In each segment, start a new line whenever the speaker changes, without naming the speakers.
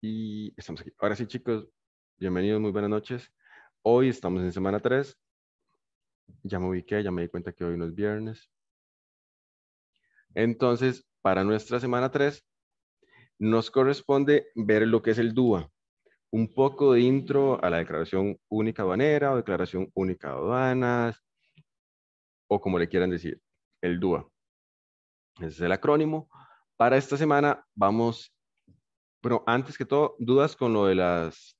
Y estamos aquí. Ahora sí, chicos, bienvenidos, muy buenas noches. Hoy estamos en semana 3. Ya me ubiqué, ya me di cuenta que hoy no es viernes. Entonces, para nuestra semana 3, nos corresponde ver lo que es el DUA. Un poco de intro a la declaración única aduanera o declaración única aduanas, o como le quieran decir, el DUA. Ese es el acrónimo. Para esta semana vamos pero antes que todo, dudas con lo de las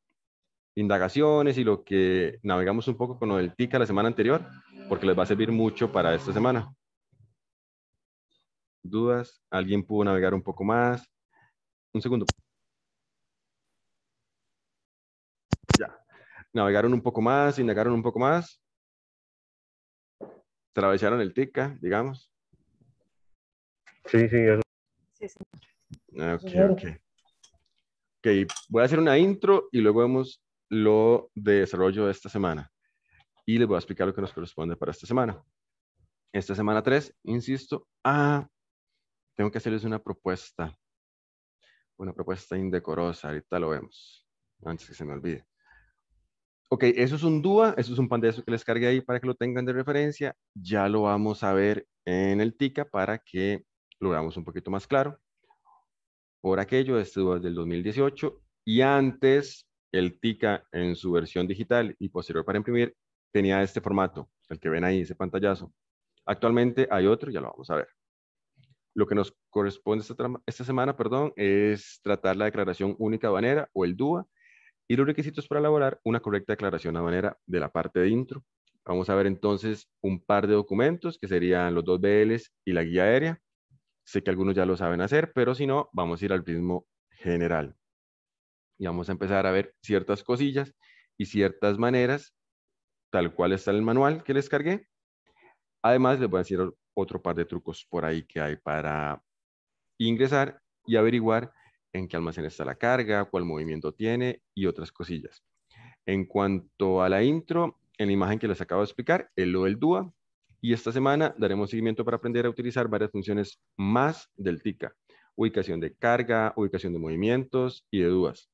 indagaciones y lo que navegamos un poco con lo del TICA la semana anterior, porque les va a servir mucho para esta semana. ¿Dudas? ¿Alguien pudo navegar un poco más? Un segundo. Ya. Navegaron un poco más, indagaron un poco más. Travesaron el TICA, digamos.
Sí, sí, eso. Sí, sí.
Ok, ok. Ok, voy a hacer una intro y luego vemos lo de desarrollo de esta semana. Y les voy a explicar lo que nos corresponde para esta semana. Esta semana 3, insisto, ah, tengo que hacerles una propuesta. Una propuesta indecorosa, ahorita lo vemos, antes que se me olvide. Ok, eso es un DUA, eso es un eso que les cargué ahí para que lo tengan de referencia. Ya lo vamos a ver en el TICA para que lo veamos un poquito más claro por aquello, estuvo desde el 2018 y antes el TICA en su versión digital y posterior para imprimir tenía este formato, el que ven ahí, ese pantallazo. Actualmente hay otro, ya lo vamos a ver. Lo que nos corresponde esta, semana perdón, es tratar la declaración única aduanera o el DUA y los requisitos para elaborar una correcta declaración aduanera de la parte de intro. Vamos a ver entonces un par de documentos que serían los dos BLs y la guía aérea. Sé que algunos ya lo saben hacer, pero si no, vamos a ir al ritmo general. Y vamos a empezar a ver ciertas cosillas y ciertas maneras, tal cual está el manual que les cargué. Además, les voy a decir otro par de trucos por ahí que hay para ingresar y averiguar en qué almacén está la carga, cuál movimiento tiene y otras cosillas. En cuanto a la intro, en la imagen que les acabo de explicar, el lo del DUA, y esta semana daremos seguimiento para aprender a utilizar varias funciones más del TICA, ubicación de carga, ubicación de movimientos y de dudas,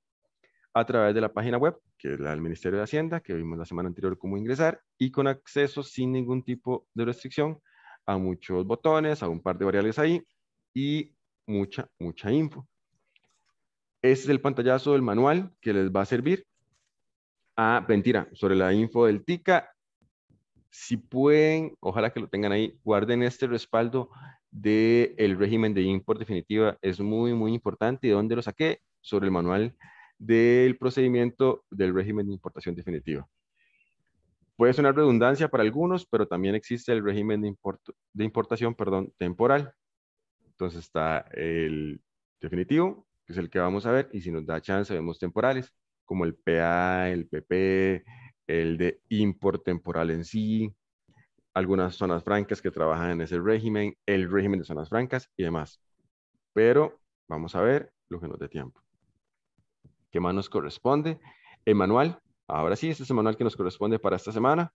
a través de la página web, que es la del Ministerio de Hacienda, que vimos la semana anterior cómo ingresar, y con acceso sin ningún tipo de restricción a muchos botones, a un par de variables ahí, y mucha, mucha info. Este es el pantallazo del manual que les va a servir. a ah, mentira, sobre la info del TICA si pueden, ojalá que lo tengan ahí, guarden este respaldo del el régimen de import definitiva. Es muy, muy importante. ¿Y dónde lo saqué? Sobre el manual del procedimiento del régimen de importación definitiva. Puede sonar redundancia para algunos, pero también existe el régimen de, de importación perdón, temporal. Entonces está el definitivo, que es el que vamos a ver, y si nos da chance vemos temporales, como el PA, el PP, el de import temporal en sí, algunas zonas francas que trabajan en ese régimen, el régimen de zonas francas y demás. Pero vamos a ver lo que nos dé tiempo. ¿Qué más nos corresponde? El manual. Ahora sí, este es el manual que nos corresponde para esta semana.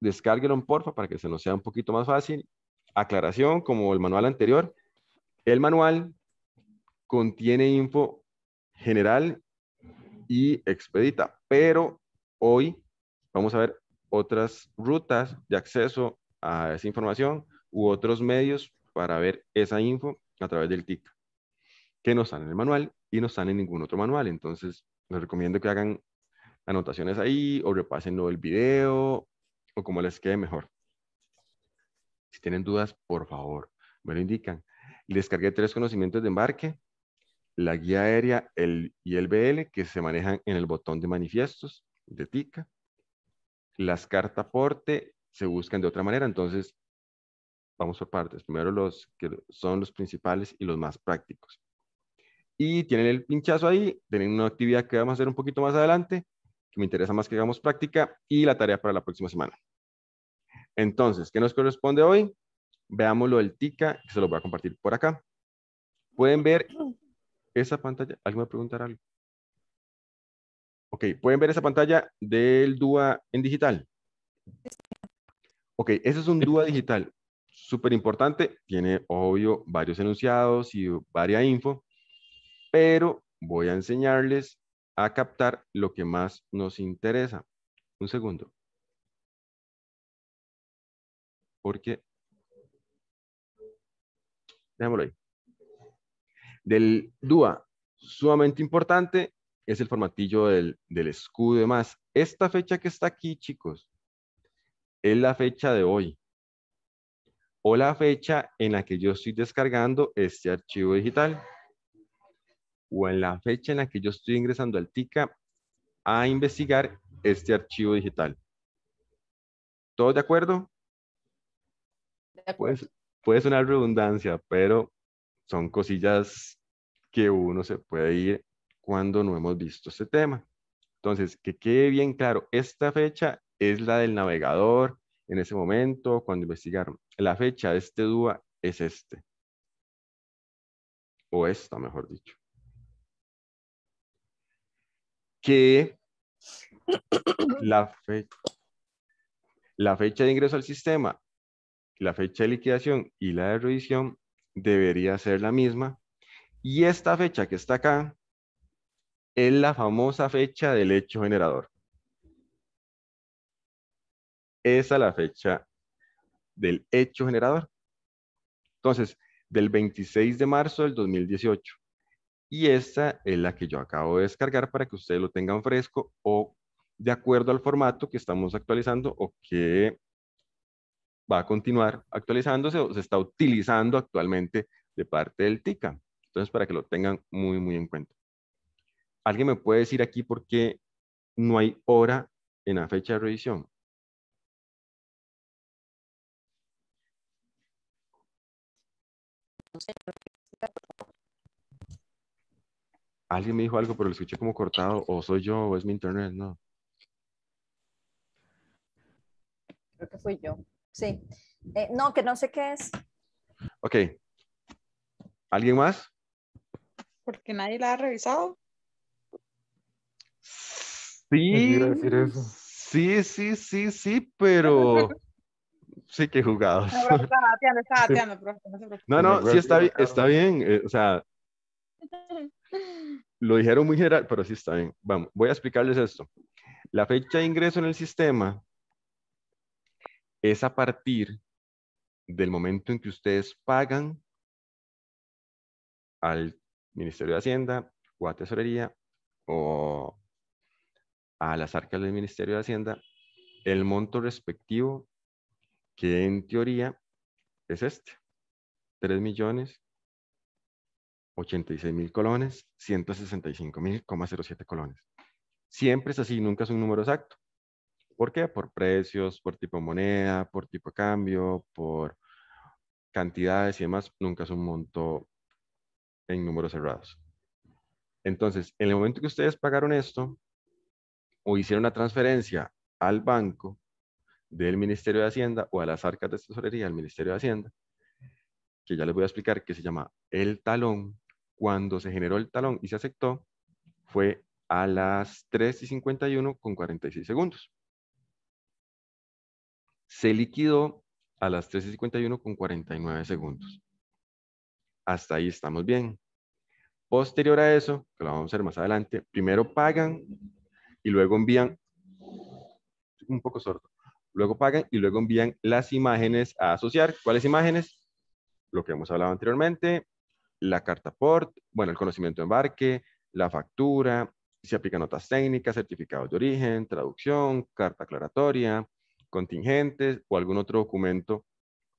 Descárguelo, porfa, para que se nos sea un poquito más fácil. Aclaración, como el manual anterior, el manual contiene info general y expedita, pero Hoy vamos a ver otras rutas de acceso a esa información u otros medios para ver esa info a través del TIC, que no están en el manual y no están en ningún otro manual. Entonces, les recomiendo que hagan anotaciones ahí o repasen el video o como les quede mejor. Si tienen dudas, por favor, me lo indican. Les cargué tres conocimientos de embarque, la guía aérea y el BL que se manejan en el botón de manifiestos de TICA. Las cartas aporte se buscan de otra manera, entonces vamos por partes. Primero los que son los principales y los más prácticos. Y tienen el pinchazo ahí, tienen una actividad que vamos a hacer un poquito más adelante, que me interesa más que hagamos práctica, y la tarea para la próxima semana. Entonces, ¿qué nos corresponde hoy? veámoslo lo del TICA, que se lo voy a compartir por acá. Pueden ver esa pantalla. ¿Alguien me preguntar algo? Ok, ¿pueden ver esa pantalla del DUA en digital? Ok, ese es un DUA digital. Súper importante. Tiene, obvio, varios enunciados y varia info. Pero voy a enseñarles a captar lo que más nos interesa. Un segundo. Porque... Déjamoslo ahí. Del DUA, sumamente importante, es el formatillo del, escudo y demás. Esta fecha que está aquí, chicos, es la fecha de hoy o la fecha en la que yo estoy descargando este archivo digital o en la fecha en la que yo estoy ingresando al TICA a investigar este archivo digital. Todo de acuerdo? Pues, puede sonar redundancia, pero son cosillas que uno se puede ir cuando no hemos visto este tema. Entonces, que quede bien claro, esta fecha es la del navegador en ese momento, cuando investigaron. La fecha de este DUA es este. O esta, mejor dicho. Que la, la fecha de ingreso al sistema, la fecha de liquidación y la de revisión debería ser la misma. Y esta fecha que está acá es la famosa fecha del hecho generador. Esa es la fecha del hecho generador. Entonces, del 26 de marzo del 2018. Y esta es la que yo acabo de descargar para que ustedes lo tengan fresco o de acuerdo al formato que estamos actualizando o que va a continuar actualizándose o se está utilizando actualmente de parte del TICA. Entonces, para que lo tengan muy, muy en cuenta. ¿Alguien me puede decir aquí por qué no hay hora en la fecha de revisión? Alguien me dijo algo, pero lo escuché como cortado. O soy yo, o es mi internet, no.
Creo que fui yo. Sí. Eh, no, que no sé qué es.
Ok. ¿Alguien más?
Porque nadie la ha revisado.
Sí, sí, sí, sí, sí, pero sí que jugados. No, no, sí está, bien, está bien, eh, o sea, lo dijeron muy general, pero sí está bien. Vamos, voy a explicarles esto. La fecha de ingreso en el sistema es a partir del momento en que ustedes pagan al Ministerio de Hacienda o a Tesorería o a las arcas del Ministerio de Hacienda el monto respectivo que en teoría es este, 3 millones 86 mil colones, 165 mil, colones. Siempre es así, nunca es un número exacto. ¿Por qué? Por precios, por tipo de moneda, por tipo de cambio, por cantidades y demás, nunca es un monto en números cerrados. Entonces, en el momento que ustedes pagaron esto, o hicieron una transferencia al banco del Ministerio de Hacienda o a las arcas de tesorería del Ministerio de Hacienda, que ya les voy a explicar que se llama el talón. Cuando se generó el talón y se aceptó, fue a las 3 y 51 con 46 segundos. Se liquidó a las 3 y 51 con 49 segundos. Hasta ahí estamos bien. Posterior a eso, que lo vamos a ver más adelante, primero pagan y luego envían, un poco sordo, luego pagan y luego envían las imágenes a asociar. ¿Cuáles imágenes? Lo que hemos hablado anteriormente, la carta port, bueno, el conocimiento de embarque, la factura, si aplican notas técnicas, certificados de origen, traducción, carta aclaratoria, contingentes o algún otro documento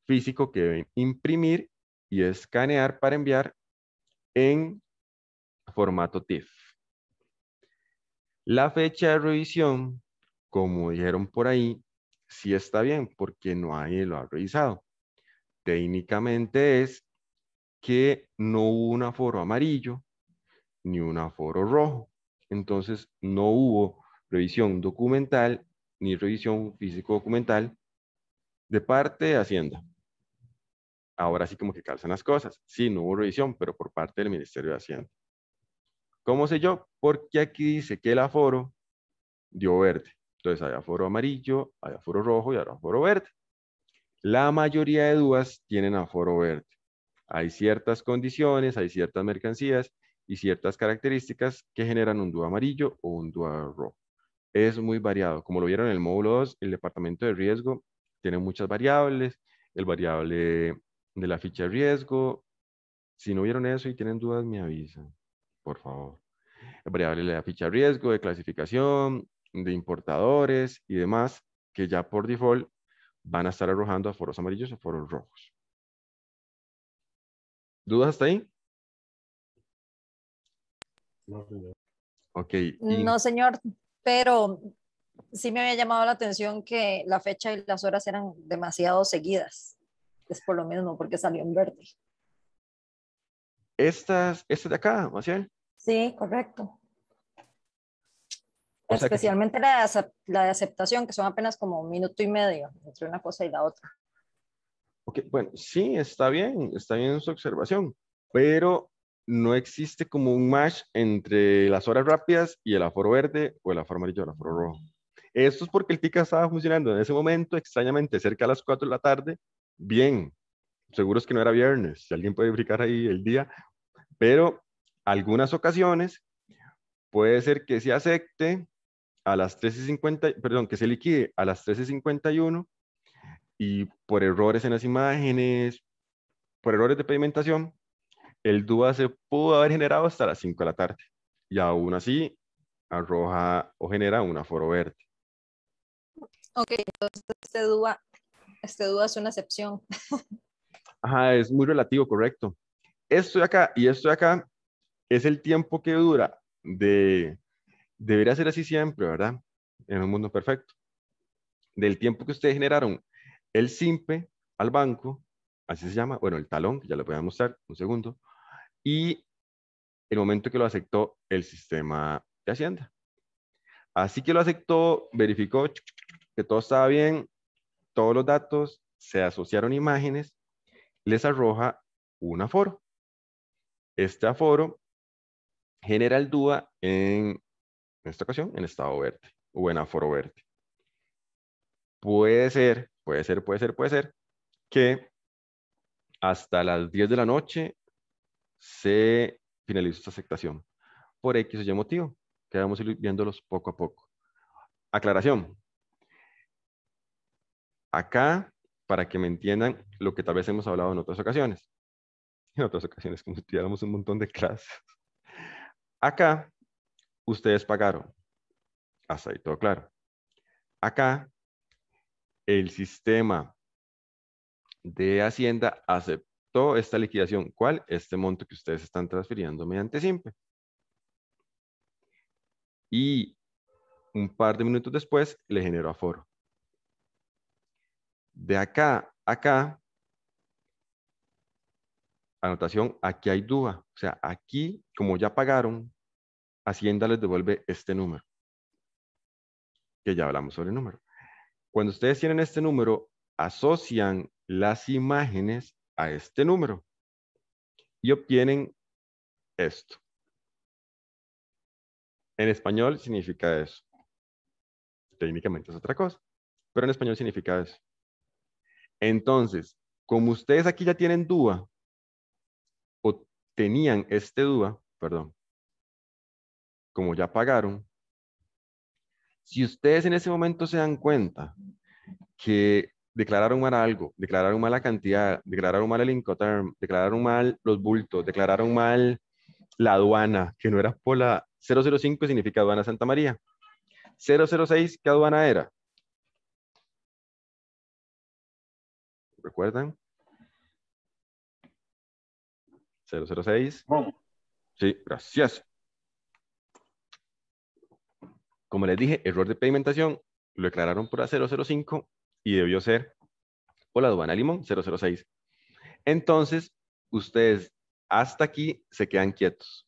físico que deben imprimir y escanear para enviar en formato TIFF. La fecha de revisión, como dijeron por ahí, sí está bien porque no nadie lo ha revisado. Técnicamente es que no hubo un aforo amarillo ni un aforo rojo. Entonces no hubo revisión documental ni revisión físico-documental de parte de Hacienda. Ahora sí como que calzan las cosas. Sí, no hubo revisión, pero por parte del Ministerio de Hacienda. ¿Cómo sé yo? Porque aquí dice que el aforo dio verde. Entonces hay aforo amarillo, hay aforo rojo y hay aforo verde. La mayoría de dudas tienen aforo verde. Hay ciertas condiciones, hay ciertas mercancías y ciertas características que generan un dúo amarillo o un dúo rojo. Es muy variado. Como lo vieron en el módulo 2, el departamento de riesgo tiene muchas variables. El variable de la ficha de riesgo. Si no vieron eso y tienen dudas, me avisan por favor. Variable de la ficha riesgo, de clasificación, de importadores y demás, que ya por default van a estar arrojando a foros amarillos o foros rojos.
¿Dudas hasta ahí? No, señor. Ok. No,
señor, pero sí me había llamado la atención que la fecha y las horas eran demasiado seguidas. Es por lo mismo, porque salió en verde.
Estas, este de acá, Maciel.
Sí, correcto.
Especialmente
la, de aceptación, que son apenas como un minuto y medio entre una cosa y la otra.
Ok, bueno, sí, está bien, está bien su observación, pero no existe como un match entre las horas rápidas y el aforo verde o el aforo amarillo o el aforo rojo. Esto es porque el TICA estaba funcionando en ese momento, extrañamente, cerca a las 4 de la tarde, bien. Seguro es que no era viernes, si alguien puede verificar ahí el día, pero algunas ocasiones puede ser que se acepte a las 13.50, perdón, que se liquide a las 13.51 y y por errores en las imágenes, por errores de pavimentación, el DUA se pudo haber generado hasta las 5 de la tarde y aún así arroja o genera un aforo verde.
Ok, entonces este DUA, este DUA es una excepción.
Ajá, es muy relativo, correcto. Esto de acá y esto de acá es el tiempo que dura de, debería ser así siempre, ¿verdad? En un mundo perfecto. Del tiempo que ustedes generaron el simpe al banco, así se llama, bueno, el talón, que ya lo voy a mostrar, un segundo, y el momento que lo aceptó el sistema de Hacienda. Así que lo aceptó, verificó que todo estaba bien, todos los datos, se asociaron imágenes, les arroja un aforo. Este aforo General duda en, esta ocasión en estado verde o en aforo verde. Puede ser, puede ser, puede ser, puede ser que hasta las 10 de la noche se finalice esta aceptación por X o Y motivo, Quedamos ir viéndolos poco a poco. Aclaración. Acá, para que me entiendan lo que tal vez hemos hablado en otras ocasiones. En otras ocasiones, como si un montón de clases. Acá, ustedes pagaron. Hasta ahí todo claro. Acá, el sistema de Hacienda aceptó esta liquidación. ¿Cuál? Este monto que ustedes están transfiriendo mediante SIMPE. Y un par de minutos después, le generó aforo. De acá a acá, anotación, aquí hay duda. O sea, aquí, como ya pagaron, Hacienda les devuelve este número, que ya hablamos sobre el número. Cuando ustedes tienen este número, asocian las imágenes a este número y obtienen esto. En español significa eso. Técnicamente es otra cosa, pero en español significa eso. Entonces, como ustedes aquí ya tienen duda o tenían este duda, perdón, como ya pagaron, si ustedes en ese momento se dan cuenta que declararon mal algo, declararon mal la cantidad, declararon mal el Incoterm, declararon mal los bultos, declararon mal la aduana, que no era por la 005 significa aduana Santa María. 006, ¿qué aduana era? ¿Recuerdan? 006. Sí, gracias. Como les dije, error de pavimentación, lo declararon por 005 y debió ser por la aduana Limón 006. Entonces, ustedes hasta aquí se quedan quietos.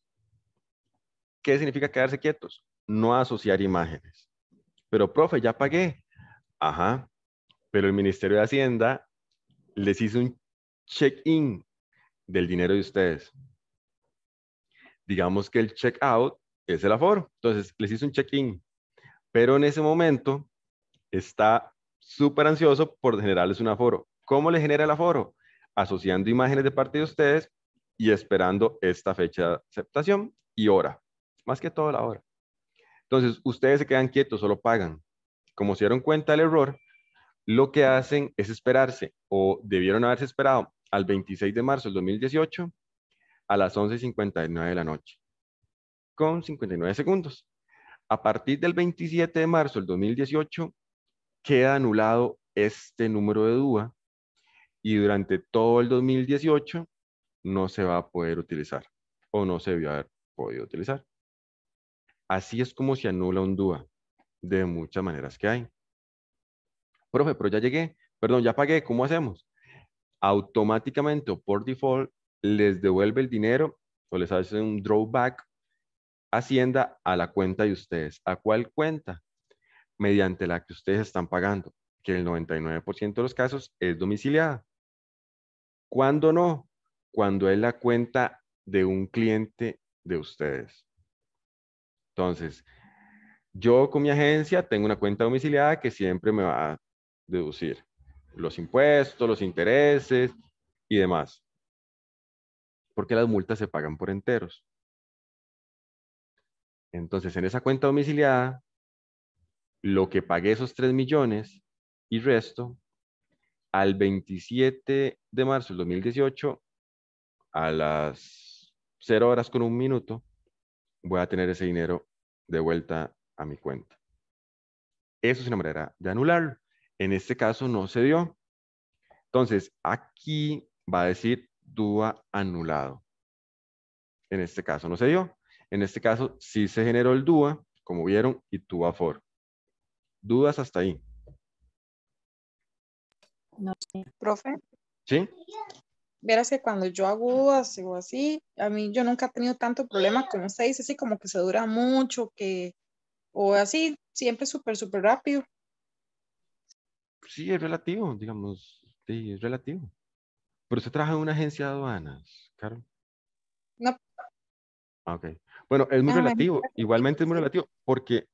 ¿Qué significa quedarse quietos? No asociar imágenes. Pero, profe, ya pagué. Ajá. Pero el Ministerio de Hacienda les hizo un check-in del dinero de ustedes. Digamos que el check-out es el aforo. Entonces, les hizo un check-in pero en ese momento está súper ansioso por generarles un aforo. ¿Cómo le genera el aforo? Asociando imágenes de parte de ustedes y esperando esta fecha de aceptación y hora, más que todo la hora. Entonces, ustedes se quedan quietos, solo pagan. Como se dieron cuenta del error, lo que hacen es esperarse o debieron haberse esperado al 26 de marzo del 2018 a las 11.59 de la noche con 59 segundos. A partir del 27 de marzo del 2018, queda anulado este número de DUA y durante todo el 2018 no se va a poder utilizar o no se debió haber podido utilizar. Así es como se anula un DUA, de muchas maneras que hay. Profe, pero ya llegué, perdón, ya pagué, ¿cómo hacemos? Automáticamente o por default les devuelve el dinero o les hace un drawback Hacienda a la cuenta de ustedes. ¿A cuál cuenta? Mediante la que ustedes están pagando, que el 99% de los casos es domiciliada. ¿Cuándo no? Cuando es la cuenta de un cliente de ustedes. Entonces, yo con mi agencia tengo una cuenta domiciliada que siempre me va a deducir los impuestos, los intereses y demás. Porque las multas se pagan por enteros. Entonces, en esa cuenta domiciliada, lo que pagué esos 3 millones y resto, al 27 de marzo del 2018, a las 0 horas con un minuto, voy a tener ese dinero de vuelta a mi cuenta. Eso es una manera de anular. En este caso no se dio. Entonces, aquí va a decir duda anulado. En este caso no se dio. En este caso, sí se generó el DUA, como vieron, y tuvo for. ¿Dudas hasta ahí?
No sé. ¿Profe? ¿Sí? Verás que cuando yo hago dudas o así, a mí yo nunca he tenido tanto problema como usted dice, así como que se dura mucho, que o así, siempre súper, súper rápido.
Sí, es relativo, digamos, sí, es relativo. Pero usted trabaja en una agencia de aduanas, Carol. No. Ah, ok. Bueno, es muy ah, relativo, igualmente es muy relativo, porque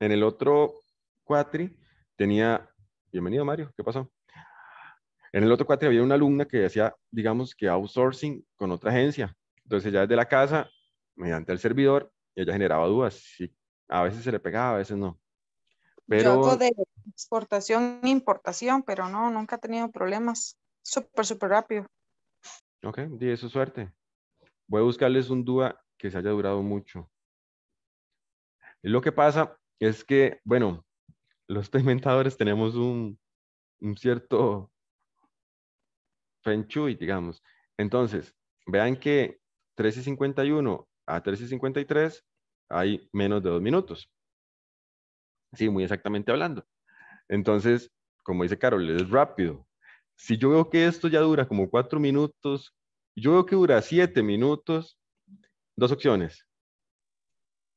en el otro cuatri tenía, bienvenido Mario, ¿qué pasó? En el otro cuatri había una alumna que hacía, digamos, que outsourcing con otra agencia. Entonces ya desde la casa, mediante el servidor, ella generaba dudas. Y a veces se le pegaba, a veces no. Pero... Yo de
exportación e importación, pero no, nunca ha tenido problemas. Súper, súper rápido.
Ok, di eso suerte. Voy a buscarles un dúo que se haya durado mucho. Lo que pasa es que, bueno, los presentadores tenemos un, cierto feng digamos. Entonces, vean que 13.51 a 13.53 hay menos de dos minutos. Sí, muy exactamente hablando. Entonces, como dice Carol, es rápido. Si yo veo que esto ya dura como cuatro minutos, yo veo que dura siete minutos, Dos opciones.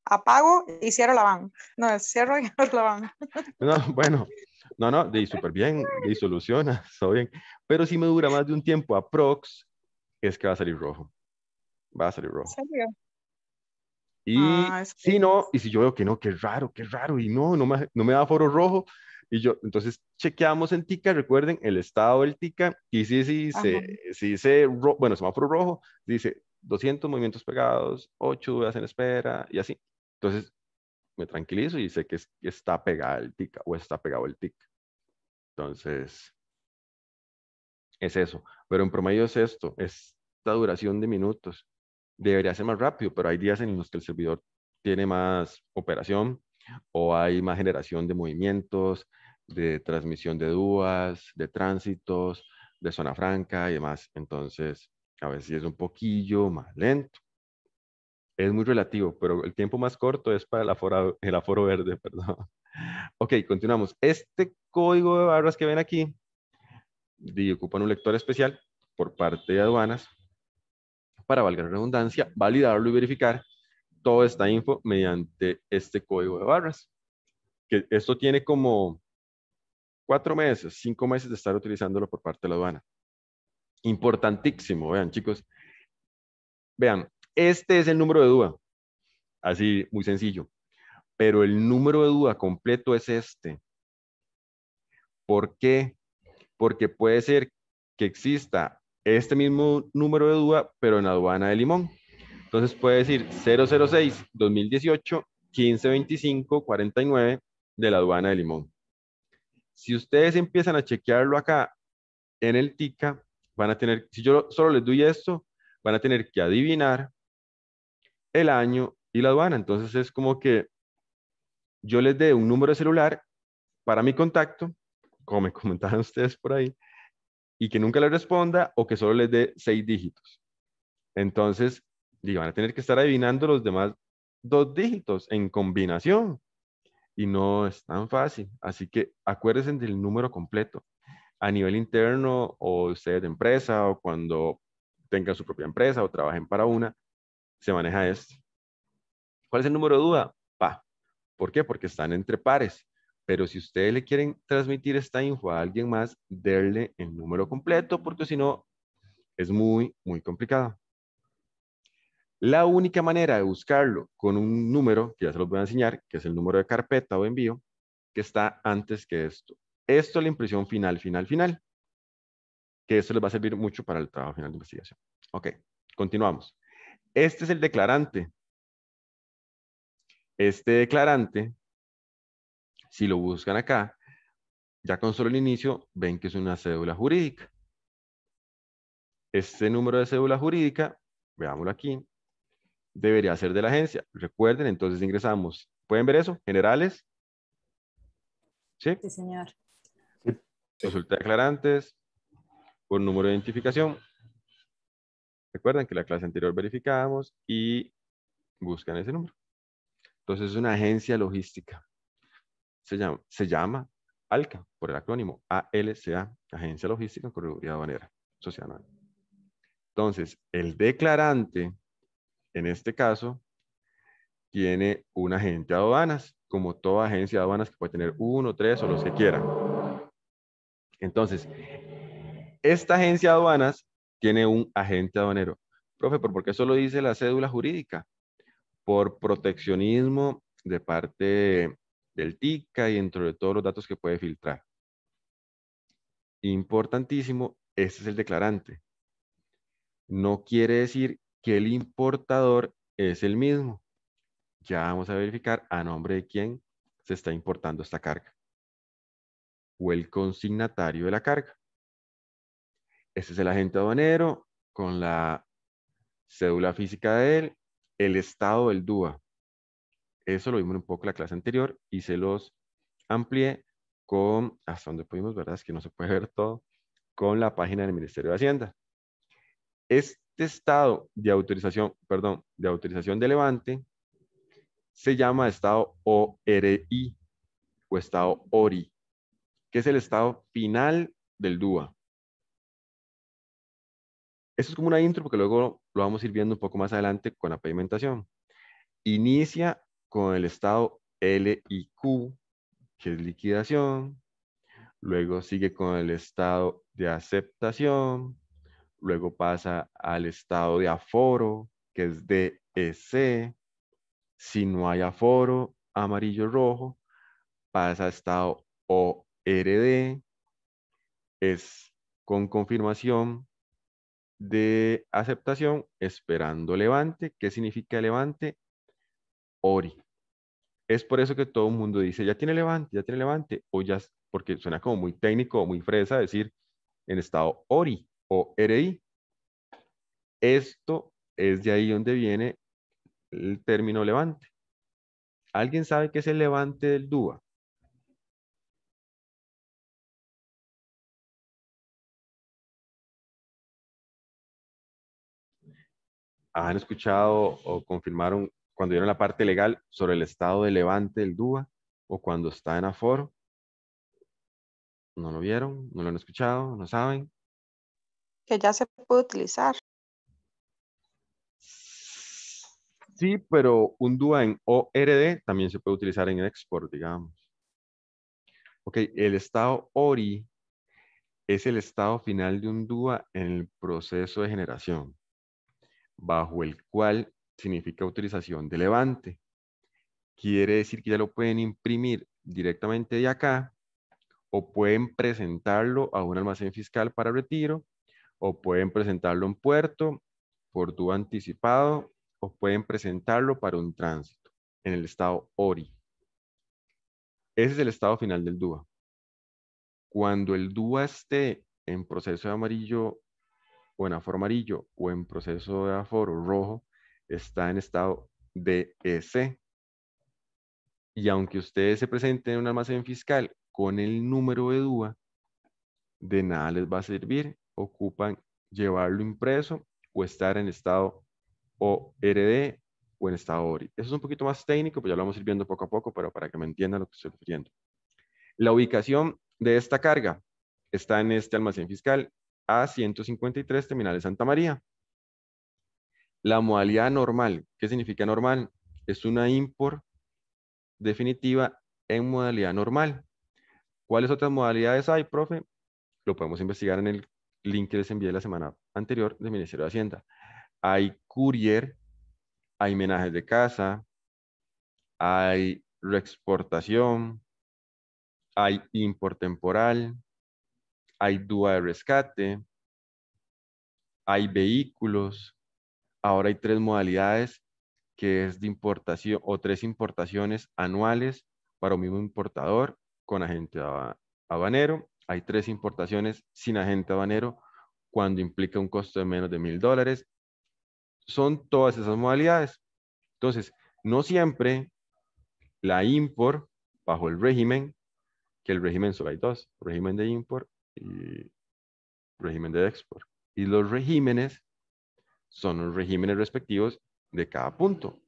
Apago y cierro la van. No, cierro y cierro la van.
No, bueno, no, no, de súper bien, de soluciona, todo bien. Pero si me dura más de un tiempo a prox, es que va a salir rojo. Va a salir rojo. Y ah, si no, y si yo veo que no, qué raro, qué raro, y no, no me, da foro rojo, y yo, entonces chequeamos en TICA, recuerden el estado del TICA, y si, si, se, si dice, bueno, semáforo rojo, dice 200 movimientos pegados, 8 dudas en espera y así. Entonces, me tranquilizo y sé que está pegado el tic o está pegado el tic. Entonces, es eso. Pero en promedio es esto, esta duración de minutos. Debería ser más rápido, pero hay días en los que el servidor tiene más operación o hay más generación de movimientos, de transmisión de dudas, de tránsitos, de zona franca y demás. Entonces, a si es un poquillo más lento. Es muy relativo, pero el tiempo más corto es para el aforo, el aforo verde, perdón. Ok, continuamos. Este código de barras que ven aquí ocupan un lector especial por parte de aduanas para, valga la redundancia, validarlo y verificar toda esta info mediante este código de barras. Que esto tiene como cuatro meses, cinco meses de estar utilizándolo por parte de la aduana. Importantísimo, vean chicos. Vean, este es el número de duda, así muy sencillo, pero el número de duda completo es este. ¿Por qué? Porque puede ser que exista este mismo número de duda, pero en la aduana de Limón. Entonces puede decir 006 2018 1525 49 de la aduana de Limón. Si ustedes empiezan a chequearlo acá en el TICA, van a tener, si yo solo les doy esto, van a tener que adivinar el año y la aduana. Entonces es como que yo les dé un número de celular para mi contacto, como me comentaban ustedes por ahí, y que nunca le responda o que solo les dé seis dígitos. Entonces, van a tener que estar adivinando los demás dos dígitos en combinación. Y no es tan fácil. Así que acuérdense del número completo a nivel interno o ustedes de empresa o cuando tengan su propia empresa o trabajen para una, se maneja esto. ¿Cuál es el número de duda? Pa. ¿Por qué? Porque están entre pares. Pero si ustedes le quieren transmitir esta info a alguien más, denle el número completo porque si no, es muy, muy complicado. La única manera de buscarlo con un número, que ya se los voy a enseñar, que es el número de carpeta o envío, que está antes que esto. Esto es la impresión final, final, final. Que esto les va a servir mucho para el trabajo final de investigación. Ok, continuamos. Este es el declarante. Este declarante, si lo buscan acá, ya con solo el inicio ven que es una cédula jurídica. Este número de cédula jurídica, veámoslo aquí, debería ser de la agencia. Recuerden, entonces ingresamos. ¿Pueden ver eso? Generales. ¿Sí? Sí, señor resulta declarantes por número de identificación. Recuerden que la clase anterior verificábamos y buscan ese número. Entonces es una agencia logística. Se llama, se llama ALCA, por el acrónimo ALCA, Agencia Logística Correduría Aduanera Social. Entonces, el declarante, en este caso, tiene un agente de aduanas, como toda agencia de aduanas que puede tener uno, tres o los que quiera entonces, esta agencia de aduanas tiene un agente aduanero. Profe, ¿por qué eso lo dice la cédula jurídica? Por proteccionismo de parte del TICA y dentro de todos los datos que puede filtrar. Importantísimo, este es el declarante. No quiere decir que el importador es el mismo. Ya vamos a verificar a nombre de quién se está importando esta carga o el consignatario de la carga. Este es el agente aduanero con la cédula física de él, el estado del DUA. Eso lo vimos un poco en la clase anterior y se los amplié con, hasta donde pudimos, ¿verdad? Es que no se puede ver todo, con la página del Ministerio de Hacienda. Este estado de autorización, perdón, de autorización de levante se llama estado ORI o estado ORI que es el estado final del DUA. Esto es como una intro porque luego lo vamos a ir viendo un poco más adelante con la pavimentación. Inicia con el estado L y Q, que es liquidación. Luego sigue con el estado de aceptación. Luego pasa al estado de aforo, que es DEC. Si no hay aforo, amarillo-rojo, pasa al estado O RD es con confirmación de aceptación esperando levante. ¿Qué significa levante? Ori. Es por eso que todo el mundo dice, ya tiene levante, ya tiene levante, o ya, porque suena como muy técnico o muy fresa decir en estado Ori o RI. Esto es de ahí donde viene el término levante. ¿Alguien sabe qué es el levante del DUA? han escuchado o confirmaron cuando vieron la parte legal sobre el estado de levante del DUA o cuando está en aforo. No lo vieron, no lo han escuchado, no saben.
Que ya se puede utilizar.
Sí, pero un DUA en ORD también se puede utilizar en export, digamos. Ok, el estado ORI es el estado final de un DUA en el proceso de generación bajo el cual significa utilización de levante. Quiere decir que ya lo pueden imprimir directamente de acá o pueden presentarlo a un almacén fiscal para retiro o pueden presentarlo en puerto por dúo anticipado o pueden presentarlo para un tránsito en el estado ORI. Ese es el estado final del DUA. Cuando el DUA esté en proceso de amarillo o en aforo amarillo o en proceso de aforo rojo está en estado de e Y aunque ustedes se presenten en un almacén fiscal con el número de DUA, de nada les va a servir. Ocupan llevarlo impreso o estar en estado ORD o en estado ORI. Eso es un poquito más técnico, pues ya lo vamos sirviendo viendo poco a poco, pero para que me entiendan lo que estoy refiriendo. La ubicación de esta carga está en este almacén fiscal a153 terminales Santa María. La modalidad normal, ¿qué significa normal? Es una import definitiva en modalidad normal. ¿Cuáles otras modalidades hay, profe? Lo podemos investigar en el link que les envié la semana anterior del Ministerio de Hacienda. Hay courier, hay menajes de casa, hay reexportación, hay import temporal, hay duda de rescate, hay vehículos, ahora hay tres modalidades que es de importación o tres importaciones anuales para un mismo importador con agente habanero. Hay tres importaciones sin agente habanero cuando implica un costo de menos de mil dólares. Son todas esas modalidades. Entonces, no siempre la import bajo el régimen, que el régimen solo hay dos, régimen de import y eh, régimen de export. Y los regímenes son los regímenes respectivos de cada punto.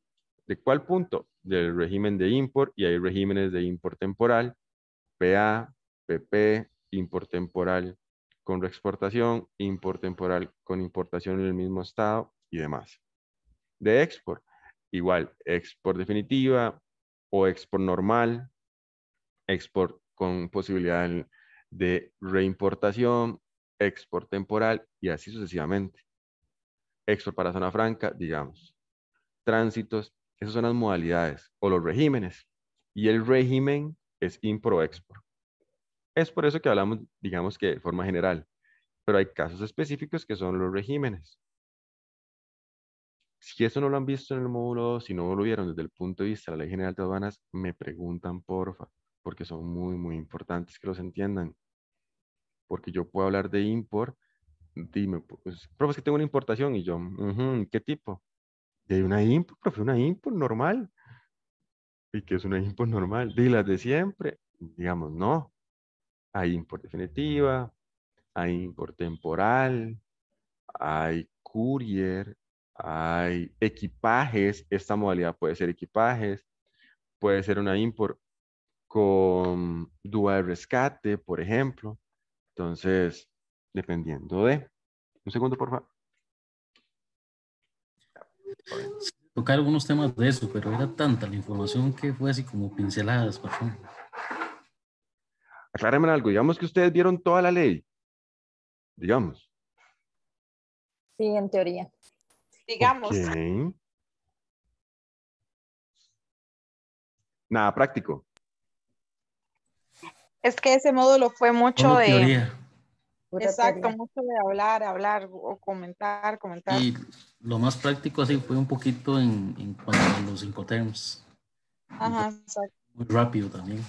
¿De cuál punto? Del régimen de import y hay regímenes de import temporal, PA, PP, import temporal con reexportación, import temporal con importación en el mismo estado y demás. De export, igual, export definitiva o export normal, export con posibilidad en, de reimportación, export temporal y así sucesivamente. Export para zona franca, digamos. Tránsitos, esas son las modalidades o los regímenes. Y el régimen es impro-export. Es por eso que hablamos, digamos que de forma general, pero hay casos específicos que son los regímenes. Si eso no lo han visto en el módulo 2, si no lo vieron desde el punto de vista de la ley general de aduanas, me preguntan, por porfa porque son muy, muy importantes que los entiendan. Porque yo puedo hablar de import, dime, pues, profe, es que tengo una importación y yo, ¿qué tipo? De una import, profe, una import normal. ¿Y qué es una import normal? De las de siempre, digamos, no. Hay import definitiva, hay import temporal, hay courier, hay equipajes, esta modalidad puede ser equipajes, puede ser una import con duda de rescate, por ejemplo. Entonces, dependiendo de... Un segundo, por favor.
Tocar algunos temas de eso, pero era tanta la información que fue así como pinceladas, por favor.
Aclárenme algo, digamos que ustedes vieron toda la ley, digamos.
Sí, en teoría. Digamos.
Nada
práctico.
Es que ese módulo fue mucho de... Exacto, mucho de hablar, hablar o comentar, comentar. Y
lo más práctico así fue un poquito en, en cuanto a los cinco
Ajá, exacto. Muy
rápido también.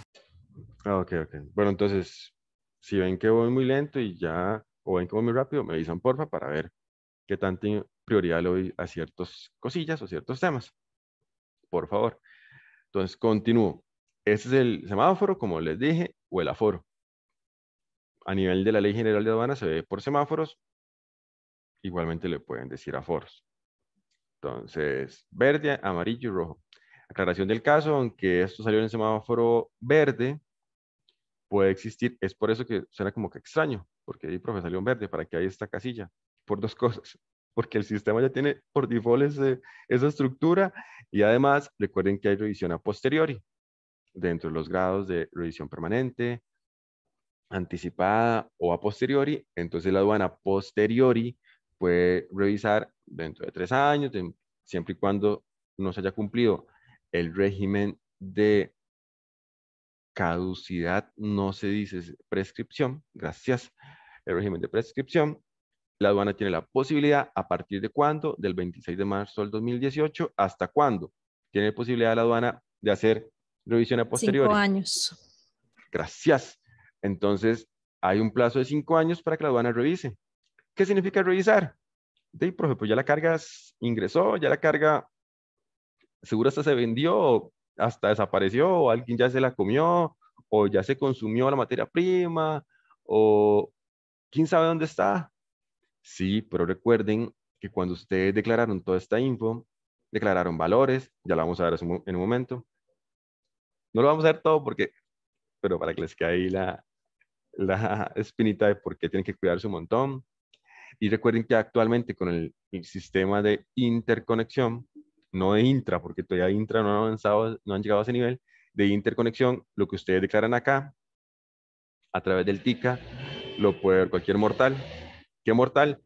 Ah, ok, Bueno, entonces, si ven que voy muy lento y ya, o ven que voy muy rápido, me avisan porfa para ver qué tanta prioridad le doy a ciertas cosillas o ciertos temas. Por favor. Entonces, continúo. Este es el semáforo, como les dije, o el aforo. A nivel de la Ley General de Aduanas se ve por semáforos, igualmente le pueden decir aforos. Entonces, verde, amarillo y rojo. Aclaración del caso, aunque esto salió en semáforo verde, puede existir, es por eso que suena como que extraño, porque ahí, profe, salió en verde, para que hay esta casilla, por dos cosas, porque el sistema ya tiene por default esa estructura y además recuerden que hay revisión a posteriori dentro de los grados de revisión permanente, anticipada o a posteriori, entonces la aduana posteriori puede revisar dentro de tres años, siempre y cuando no se haya cumplido el régimen de caducidad, no se dice prescripción, gracias, el régimen de prescripción, la aduana tiene la posibilidad, a partir de cuándo, del 26 de marzo del 2018, hasta cuándo tiene posibilidad la aduana de hacer revisión a posteriori. Cinco años. Gracias. Entonces, hay un plazo de cinco años para que la aduana revise. ¿Qué significa revisar? De, profe, pues ya la carga ingresó, ya la carga seguro hasta se vendió, hasta desapareció, o alguien ya se la comió, o ya se consumió la materia prima, o quién sabe dónde está. Sí, pero recuerden que cuando ustedes declararon toda esta info, declararon valores, ya la vamos a ver en un momento, no lo vamos a ver todo porque, pero para que les quede ahí la, la espinita de por qué tienen que cuidarse un montón. Y recuerden que actualmente con el, el sistema de interconexión, no de intra, porque todavía intra no han avanzado, no han llegado a ese nivel, de interconexión, lo que ustedes declaran acá, a través del TICA, lo puede ver cualquier mortal. ¿Qué mortal?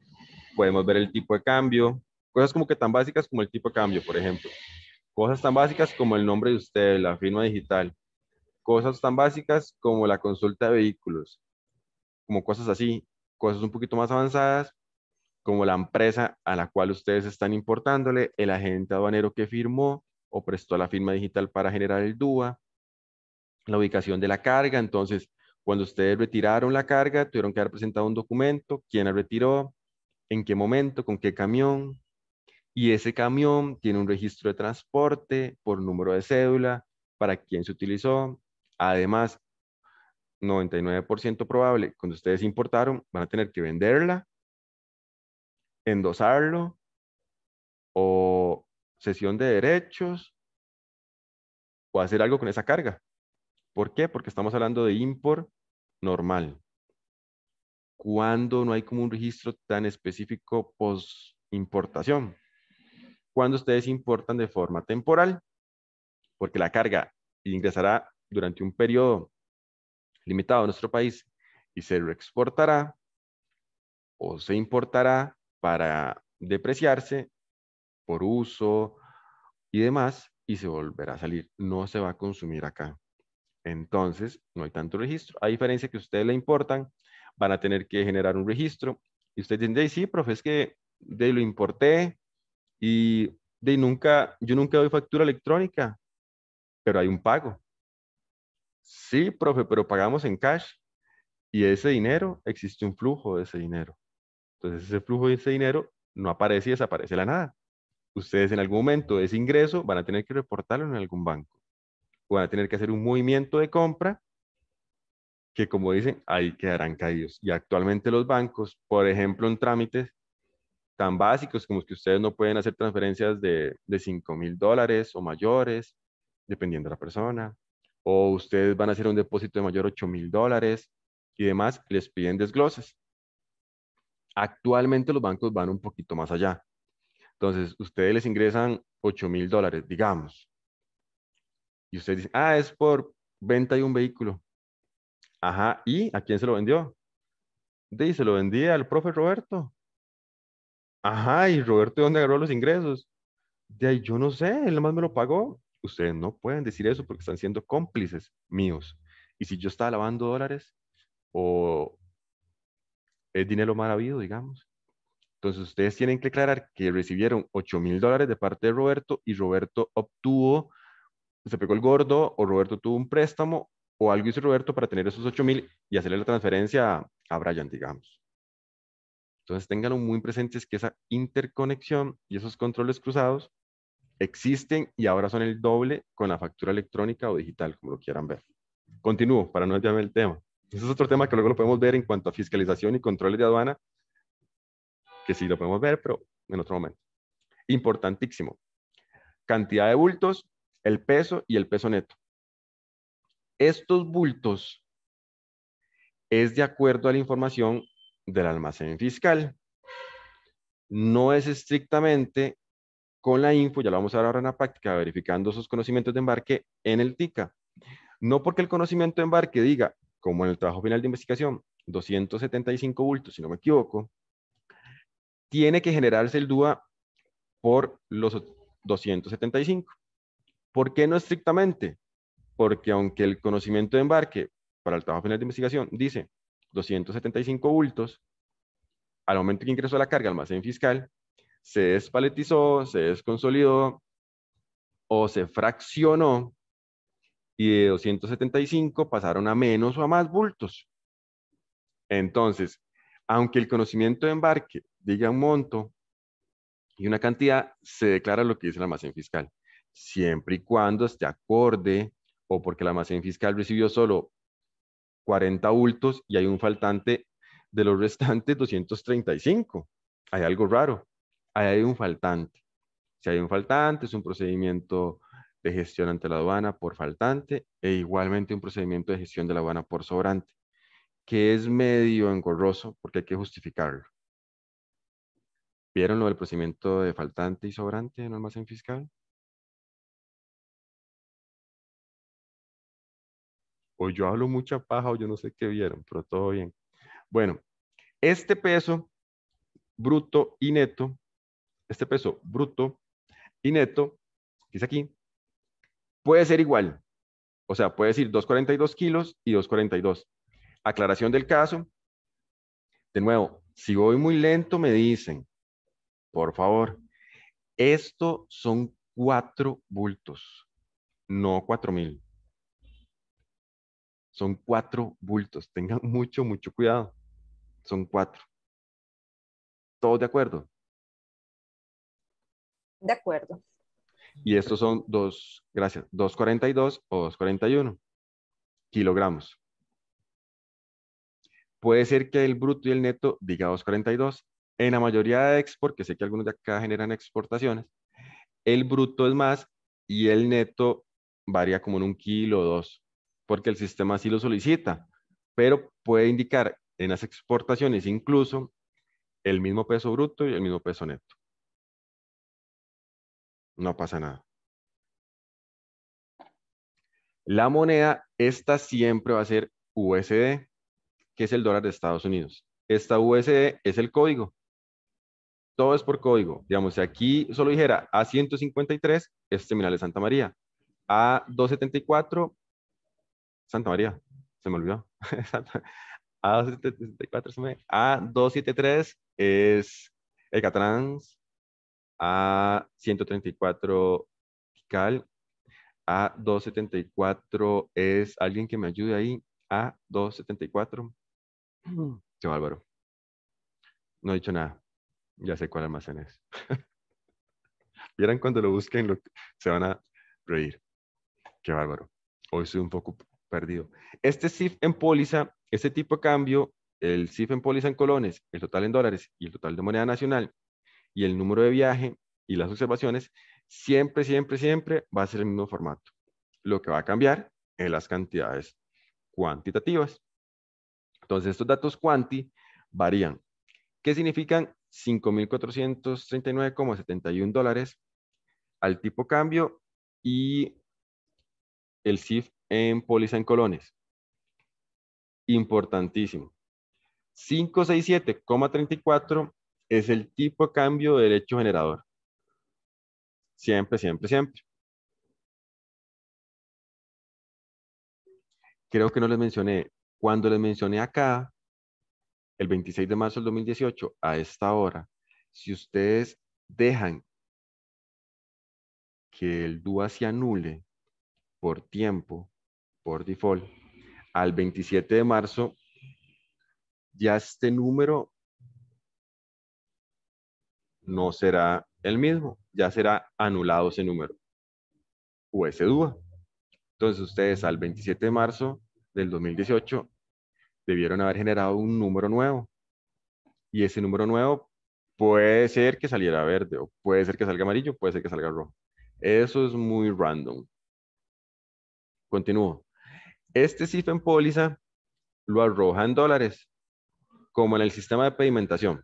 Podemos ver el tipo de cambio, cosas como que tan básicas como el tipo de cambio, por ejemplo. Cosas tan básicas como el nombre de ustedes, la firma digital. Cosas tan básicas como la consulta de vehículos. Como cosas así. Cosas un poquito más avanzadas como la empresa a la cual ustedes están importándole, el agente aduanero que firmó o prestó la firma digital para generar el DUA, la ubicación de la carga. Entonces, cuando ustedes retiraron la carga, tuvieron que haber presentado un documento, quién la retiró, en qué momento, con qué camión, y ese camión tiene un registro de transporte por número de cédula, para quién se utilizó. Además, 99% probable, cuando ustedes importaron, van a tener que venderla, endosarlo o sesión de derechos o hacer algo con esa carga. ¿Por qué? Porque estamos hablando de import normal. Cuando no hay como un registro tan específico post importación cuando ustedes importan de forma temporal, porque la carga ingresará durante un periodo limitado a nuestro país y se lo exportará o se importará para depreciarse por uso y demás y se volverá a salir. No se va a consumir acá. Entonces, no hay tanto registro. A diferencia que ustedes la importan, van a tener que generar un registro. Y ustedes dicen, sí, profe, es que de lo importé, y de nunca, yo nunca doy factura electrónica, pero hay un pago. Sí, profe, pero pagamos en cash y ese dinero, existe un flujo de ese dinero. Entonces ese flujo de ese dinero no aparece y desaparece la nada. Ustedes en algún momento ese ingreso van a tener que reportarlo en algún banco. van a tener que hacer un movimiento de compra que como dicen, ahí quedarán caídos. Y actualmente los bancos, por ejemplo, en trámites, tan básicos como que ustedes no pueden hacer transferencias de, de 5 mil dólares o mayores, dependiendo de la persona, o ustedes van a hacer un depósito de mayor 8 mil dólares y demás, les piden desgloses. Actualmente los bancos van un poquito más allá. Entonces, ustedes les ingresan 8 mil dólares, digamos. Y ustedes dicen, ah, es por venta de un vehículo. Ajá, ¿y a quién se lo vendió? Dice, lo vendí al profe Roberto. Ajá, y Roberto, ¿de dónde agarró los ingresos? De ahí, yo no sé, él más me lo pagó. Ustedes no pueden decir eso porque están siendo cómplices míos. Y si yo estaba lavando dólares o es dinero mal habido, digamos. Entonces ustedes tienen que aclarar que recibieron 8 mil dólares de parte de Roberto y Roberto obtuvo, se pegó el gordo o Roberto tuvo un préstamo o algo hizo Roberto para tener esos 8 mil y hacerle la transferencia a Brian, digamos. Entonces, tenganlo muy es que esa interconexión y esos controles cruzados existen y ahora son el doble con la factura electrónica o digital, como lo quieran ver. Continúo para no desviarme el tema. Ese es otro tema que luego lo podemos ver en cuanto a fiscalización y controles de aduana, que sí lo podemos ver, pero en otro momento. Importantísimo. Cantidad de bultos, el peso y el peso neto. Estos bultos es de acuerdo a la información del almacén fiscal. No es estrictamente con la info, ya lo vamos a ver ahora en la práctica, verificando esos conocimientos de embarque en el TICA. No porque el conocimiento de embarque diga, como en el trabajo final de investigación, 275 bultos, si no me equivoco, tiene que generarse el DUA por los 275. ¿Por qué no estrictamente? Porque aunque el conocimiento de embarque para el trabajo final de investigación dice 275 bultos. Al momento que ingresó la carga al almacén fiscal, se despaletizó, se desconsolidó o se fraccionó y de 275 pasaron a menos o a más bultos. Entonces, aunque el conocimiento de embarque diga un monto y una cantidad, se declara lo que dice el almacén fiscal, siempre y cuando esté acorde o porque el almacén fiscal recibió solo 40 bultos y hay un faltante de los restantes 235. Hay algo raro. hay un faltante. Si hay un faltante, es un procedimiento de gestión ante la aduana por faltante e igualmente un procedimiento de gestión de la aduana por sobrante, que es medio engorroso porque hay que justificarlo. ¿Vieron lo del procedimiento de faltante y
sobrante en el almacén fiscal?
o yo hablo mucha paja o yo no sé qué vieron, pero todo bien. Bueno, este peso bruto y neto, este peso bruto y neto, que aquí, puede ser igual. O sea, puede decir 242 kilos y 242. Aclaración del caso. De nuevo, si voy muy lento, me dicen, por favor, esto son cuatro bultos, no cuatro mil. Son cuatro bultos. Tengan mucho, mucho cuidado. Son cuatro. ¿Todos de acuerdo? De acuerdo. Y estos son dos, gracias, 242 o 241 kilogramos. Puede ser que el bruto y el neto diga 242. En la mayoría de export, que sé que algunos de acá generan exportaciones, el bruto es más y el neto varía como en un kilo o dos porque el sistema así lo solicita, pero puede indicar en las exportaciones incluso el mismo peso bruto y el mismo peso neto. No pasa nada. La moneda, esta siempre va a ser USD, que es el dólar de Estados Unidos. Esta USD es el código. Todo es por código. Digamos, si aquí solo dijera A153, es Terminal de Santa María. A274, Santa María, se me olvidó. A274, A273 es Ecatrans, A134 Cal, A274 es alguien que me ayude ahí, A274. Qué bárbaro. No he dicho nada. Ya sé cuál almacén es. Vieran cuando lo busquen, se van a reír. Qué bárbaro. Hoy soy un poco perdido. Este SIF en póliza, este tipo de cambio, el SIF en póliza en colones, el total en dólares y el total de moneda nacional y el número de viaje y las observaciones, siempre, siempre, siempre va a ser el mismo formato. Lo que va a cambiar es las cantidades cuantitativas. Entonces, estos datos cuanti varían. ¿Qué significan 5.439,71 dólares al tipo cambio y el CIF en póliza en colones. Importantísimo. 567,34 es el tipo de cambio de derecho generador. Siempre, siempre, siempre. Creo que no les mencioné, cuando les mencioné acá, el 26 de marzo del 2018, a esta hora, si ustedes dejan que el DUA se anule por tiempo, por default, al 27 de marzo, ya este número no será el mismo, ya será anulado ese número o ese dúo. Entonces ustedes al 27 de marzo del 2018 debieron haber generado un número nuevo y ese número nuevo puede ser que saliera verde o puede ser que salga amarillo, puede ser que salga rojo. Eso es muy random. Continúo. Este SIF en póliza lo arroja en dólares, como en el sistema de pedimentación,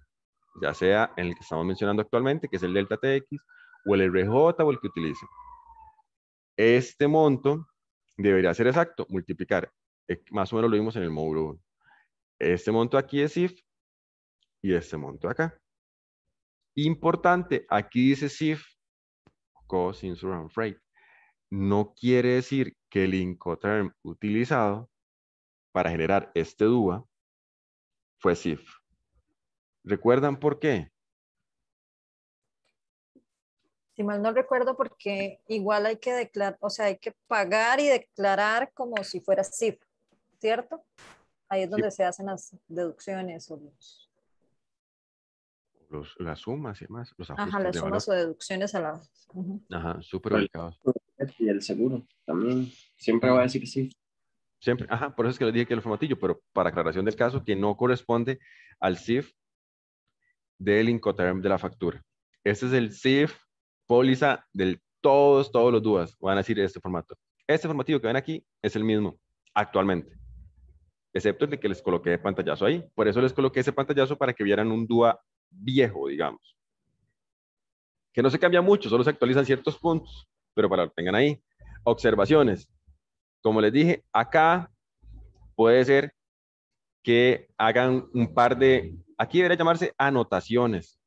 ya sea en el que estamos mencionando actualmente, que es el Delta TX, o el RJ o el que utilice. Este monto debería ser exacto, multiplicar, eh, más o menos lo vimos en el módulo 1. Este monto aquí es CIF y este monto acá. Importante, aquí dice CIF, Cost Insurance Freight no quiere decir que el incoterm utilizado para generar este DUA fue SIF. ¿Recuerdan por qué?
Si mal no recuerdo, porque igual hay que declarar, o sea, hay que pagar y declarar como si fuera SIF, ¿cierto? Ahí es donde se hacen las deducciones o los
las sumas y demás. Ajá, las sumas
o deducciones a la...
Ajá, súper delicados. Y el seguro también. Siempre voy a decir que sí. Siempre, ajá, por eso es que les dije que el formatillo, pero para aclaración del caso, que no corresponde al CIF del Incoterm de la factura. Este es el CIF póliza de todos, todos los DUAs, van a decir este formato. Este formativo que ven aquí es el mismo actualmente, excepto el de que les coloqué pantallazo ahí. Por eso les coloqué ese pantallazo para que vieran un DUA viejo, digamos. Que no se cambia mucho, solo se actualizan ciertos puntos, pero para que tengan ahí. Observaciones. Como les dije, acá puede ser que hagan un par de, aquí debería llamarse anotaciones.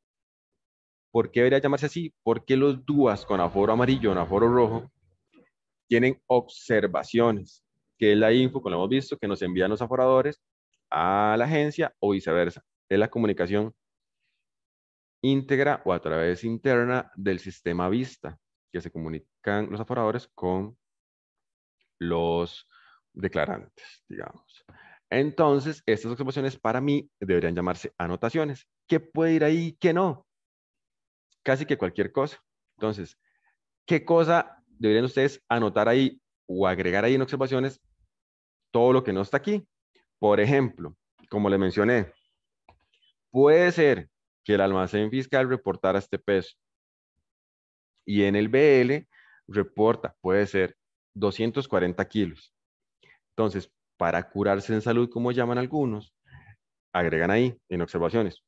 ¿Por qué debería llamarse así? Porque los DUAS con aforo amarillo, en aforo rojo, tienen observaciones, que es la info, como lo hemos visto, que nos envían los aforadores a la agencia o viceversa. Es la comunicación íntegra o a través interna del sistema vista, que se comunican los aforadores con los declarantes, digamos. Entonces, estas observaciones para mí deberían llamarse anotaciones. ¿Qué puede ir ahí? ¿Qué no? Casi que cualquier cosa. Entonces, ¿qué cosa deberían ustedes anotar ahí o agregar ahí en observaciones todo lo que no está aquí? Por ejemplo, como le mencioné, puede ser que el almacén fiscal reportara este peso. Y en el BL reporta, puede ser 240 kilos. Entonces, para curarse en salud, como llaman algunos, agregan ahí en observaciones,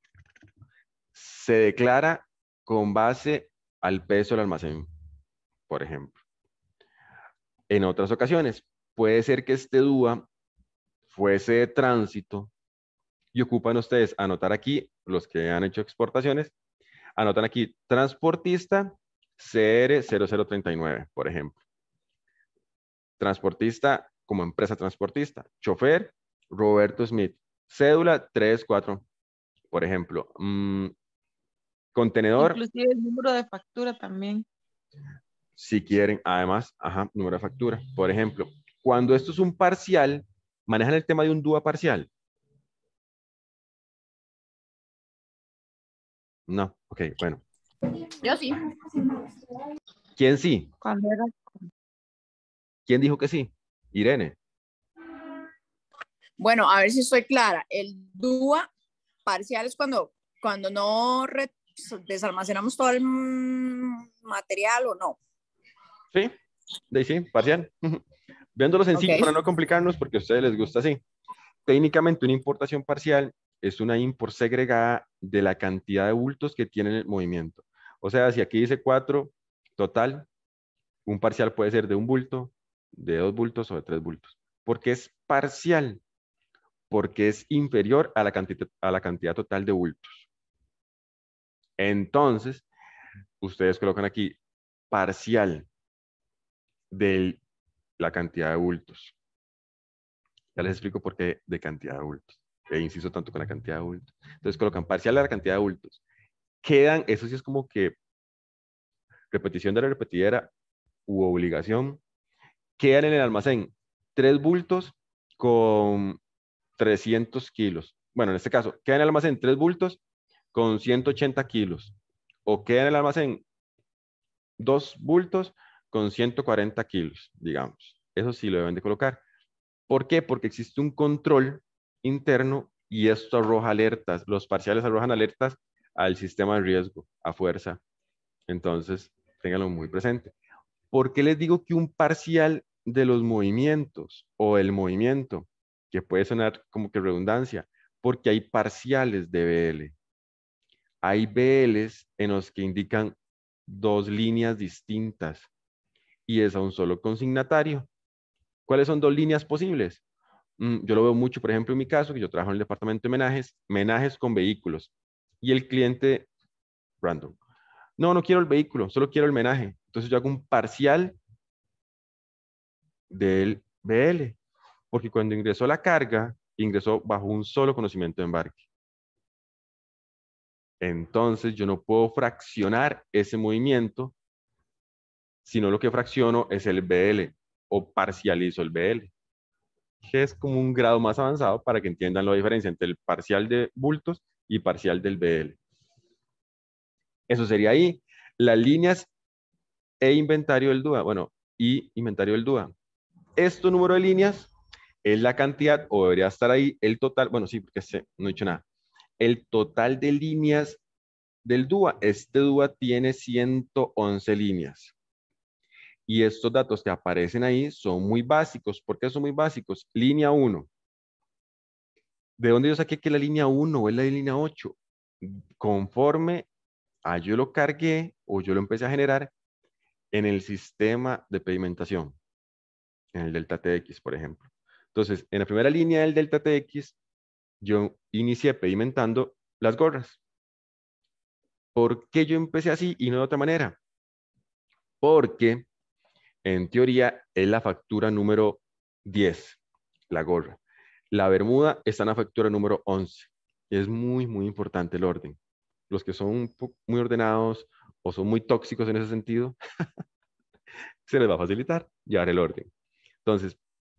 se declara con base al peso del almacén, por ejemplo. En otras ocasiones, puede ser que este DUA fuese de tránsito y ocupan ustedes anotar aquí los que han hecho exportaciones, anotan aquí transportista CR0039, por ejemplo. Transportista como empresa transportista. Chofer Roberto Smith. Cédula 34, por ejemplo. Mm, contenedor.
Inclusive el número de factura también.
Si quieren, además, ajá, número de factura. Por ejemplo, cuando esto es un parcial, manejan el tema de un DUA parcial. No, ok, bueno. Yo sí. ¿Quién sí? ¿Quién dijo que sí? Irene.
Bueno, a ver si estoy clara. El DUA parcial es cuando, cuando no desalmacenamos todo el material o no.
Sí, de sí, parcial. Viéndolos en sí para no complicarnos porque a ustedes les gusta así. Técnicamente una importación parcial es una in por segregada de la cantidad de bultos que tiene el movimiento. O sea, si aquí dice 4 total, un parcial puede ser de un bulto, de dos bultos o de tres bultos. Porque es parcial, porque es inferior a la cantidad, a la cantidad total de bultos. Entonces, ustedes colocan aquí parcial de la cantidad de bultos. Ya les explico por qué de cantidad de bultos e insisto tanto con la cantidad de adultos. Entonces colocan parcial a la cantidad de adultos. Quedan, eso sí es como que repetición de la repetidera u obligación, quedan en el almacén tres bultos con 300 kilos. Bueno, en este caso, quedan en el almacén tres bultos con 180 kilos. O quedan en el almacén dos bultos con 140 kilos, digamos. Eso sí lo deben de colocar. ¿Por qué? Porque existe un control interno y esto arroja alertas. Los parciales arrojan alertas al sistema de riesgo, a fuerza. Entonces, tenganlo muy presente. ¿Por qué les digo que un parcial de los movimientos o el movimiento, que puede sonar como que redundancia, porque hay parciales de BL. Hay BLs en los que indican dos líneas distintas y es a un solo consignatario. ¿Cuáles son dos líneas posibles? Mm, yo lo veo mucho, por ejemplo, en mi caso, que yo trabajo en el departamento de menajes, menajes con vehículos. Y el cliente, random, no, no quiero el vehículo, solo quiero el menaje. Entonces yo hago un parcial del BL, porque cuando ingresó la carga, ingresó bajo un solo conocimiento de embarque. Entonces yo no puedo fraccionar ese movimiento, sino lo que fracciono es el BL o parcializo el BL que es como un grado más avanzado para que entiendan la diferencia entre el parcial de bultos y parcial del BL. Eso sería ahí. Las líneas e inventario del DUA, bueno, y inventario del DUA. Este número de líneas es la cantidad, o debería estar ahí, el total, bueno, sí, porque no he dicho nada. El total de líneas del DUA, este DUA tiene 111 líneas. Y estos datos que aparecen ahí son muy básicos. ¿Por qué son muy básicos? Línea 1. ¿De dónde yo saqué que la línea 1 es la línea 8? Conforme a yo lo cargué o yo lo empecé a generar en el sistema de pedimentación, en el delta TX, por ejemplo. Entonces, en la primera línea del delta TX, yo inicié pedimentando las gorras. ¿Por qué yo empecé así y no de otra manera? Porque en teoría es la factura número 10, la gorra. La bermuda está en la factura número 11. Es muy, muy importante el orden. Los que son muy ordenados o son muy tóxicos en ese sentido, se les va a facilitar llevar el orden. Entonces,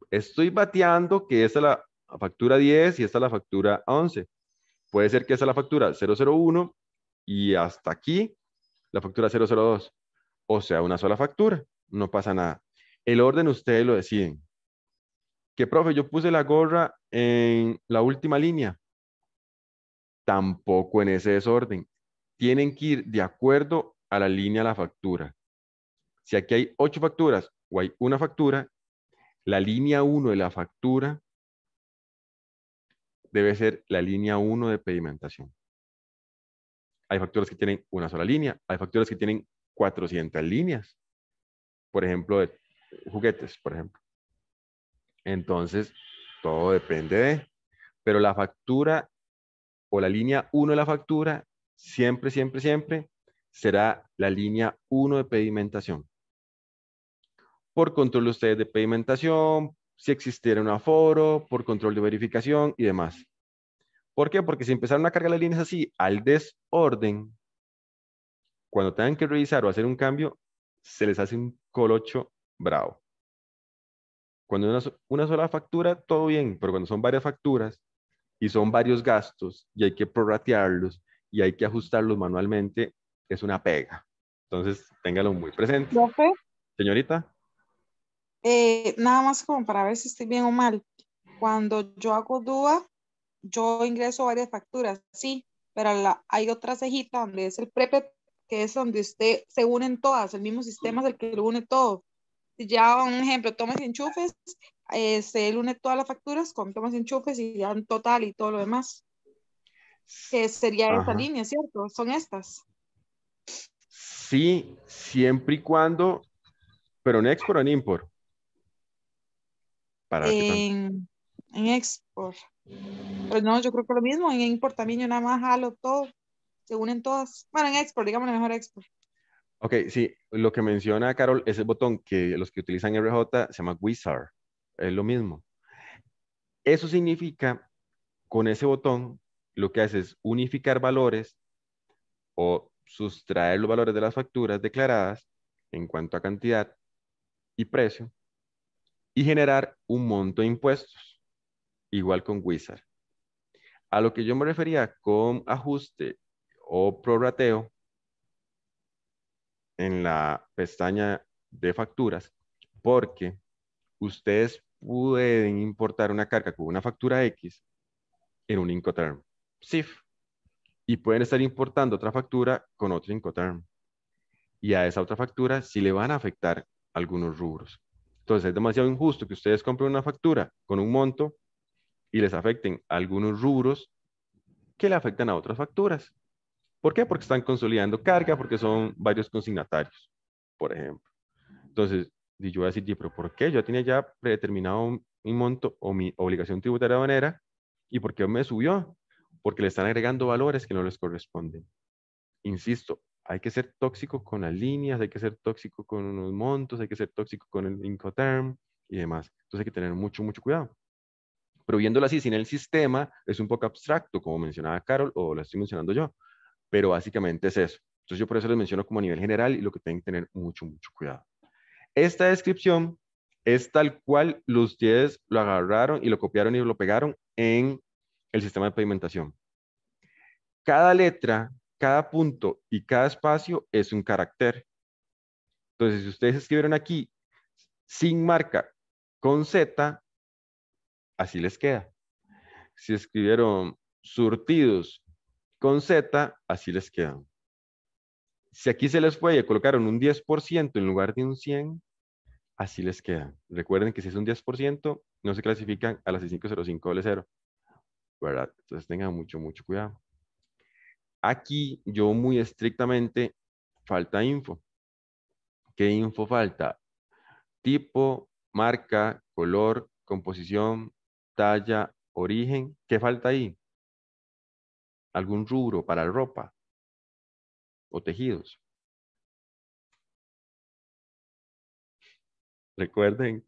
estoy bateando que esta es la factura 10 y esta es la factura 11. Puede ser que esta es la factura 001 y hasta aquí la factura 002. O sea, una sola factura no pasa nada. El orden ustedes lo deciden. Que, profe, yo puse la gorra en la última línea. Tampoco en ese desorden. Tienen que ir de acuerdo a la línea de la factura. Si aquí hay ocho facturas o hay una factura, la línea 1 de la factura debe ser la línea 1 de pedimentación. Hay facturas que tienen una sola línea, hay facturas que tienen 400 líneas por ejemplo, de juguetes, por ejemplo. Entonces, todo depende de, pero la factura o la línea 1 de la factura siempre, siempre, siempre será la línea 1 de pedimentación. Por control de ustedes de pedimentación, si existiera un aforo, por control de verificación y demás. ¿Por qué? Porque si empezaron a cargar las líneas así, al desorden, cuando tengan que revisar o hacer un cambio, se les hace un Colocho Bravo. Cuando una, una sola factura, todo bien, pero cuando son varias facturas y son varios gastos y hay que prorratearlos y hay que ajustarlos manualmente, es una pega. Entonces, téngalo muy presente. Señorita.
Eh, nada más como para ver si estoy bien o mal. Cuando yo hago DUA, yo ingreso varias facturas, sí, pero hay otra cejita donde es el prepe que es donde usted se unen todas, el mismo sistema es el que lo une todo. ya, un ejemplo, tomas enchufes, eh, se se une todas las facturas con tomas enchufes y ya en total y todo lo demás. Que sería esta línea, ¿cierto? Son estas.
Sí, siempre y cuando, pero en export o en import. Para
en, en export. Pues no, yo creo que lo mismo, en import también yo nada más jalo todo se unen todas. Bueno, en export, digamos la mejor export.
Ok, sí, lo que menciona Carol es el botón que los que utilizan RJ se llama Wizard, es lo mismo. Eso significa, con ese botón, lo que hace es unificar valores o sustraer los valores de las facturas declaradas en cuanto a cantidad y precio y generar un monto de impuestos, igual con Wizard. A lo que yo me refería con ajuste o prorrateo en la pestaña de facturas porque ustedes pueden importar una carga con una factura X en un Incoterm SIF y pueden estar importando otra factura con otro Incoterm. Y a esa otra factura sí le van a afectar algunos rubros. Entonces es demasiado injusto que ustedes compren una factura con un monto y les afecten algunos rubros que le afectan a otras facturas. ¿Por qué? Porque están consolidando carga, porque son varios consignatarios, por ejemplo. Entonces, yo voy a decir, pero ¿por qué? Yo tenía ya predeterminado un, mi monto o mi obligación tributaria manera, ¿y por qué me subió? Porque le están agregando valores que no les corresponden. Insisto, hay que ser tóxico con las líneas, hay que ser tóxico con unos montos, hay que ser tóxico con el Incoterm y demás. Entonces hay que tener mucho, mucho cuidado. Pero viéndolo así, sin el sistema, es un poco abstracto, como mencionaba Carol o lo estoy mencionando yo pero básicamente es eso. Entonces yo por eso les menciono como a nivel general y lo que tienen que tener mucho, mucho cuidado. Esta descripción es tal cual los 10 lo agarraron y lo copiaron y lo pegaron en el sistema de pavimentación. Cada letra, cada punto y cada espacio es un carácter. Entonces, si ustedes escribieron aquí sin marca con Z, así les queda. Si escribieron surtidos con Z, así les quedan. Si aquí se les fue y colocaron un 10% en lugar de un 100, así les queda. Recuerden que si es un 10%, no se clasifican a las 0 ¿Verdad? Entonces tengan mucho, mucho cuidado. Aquí yo muy estrictamente falta info. ¿Qué info falta? Tipo, marca, color, composición, talla, origen. ¿Qué falta ahí? algún
rubro para ropa o tejidos. Recuerden,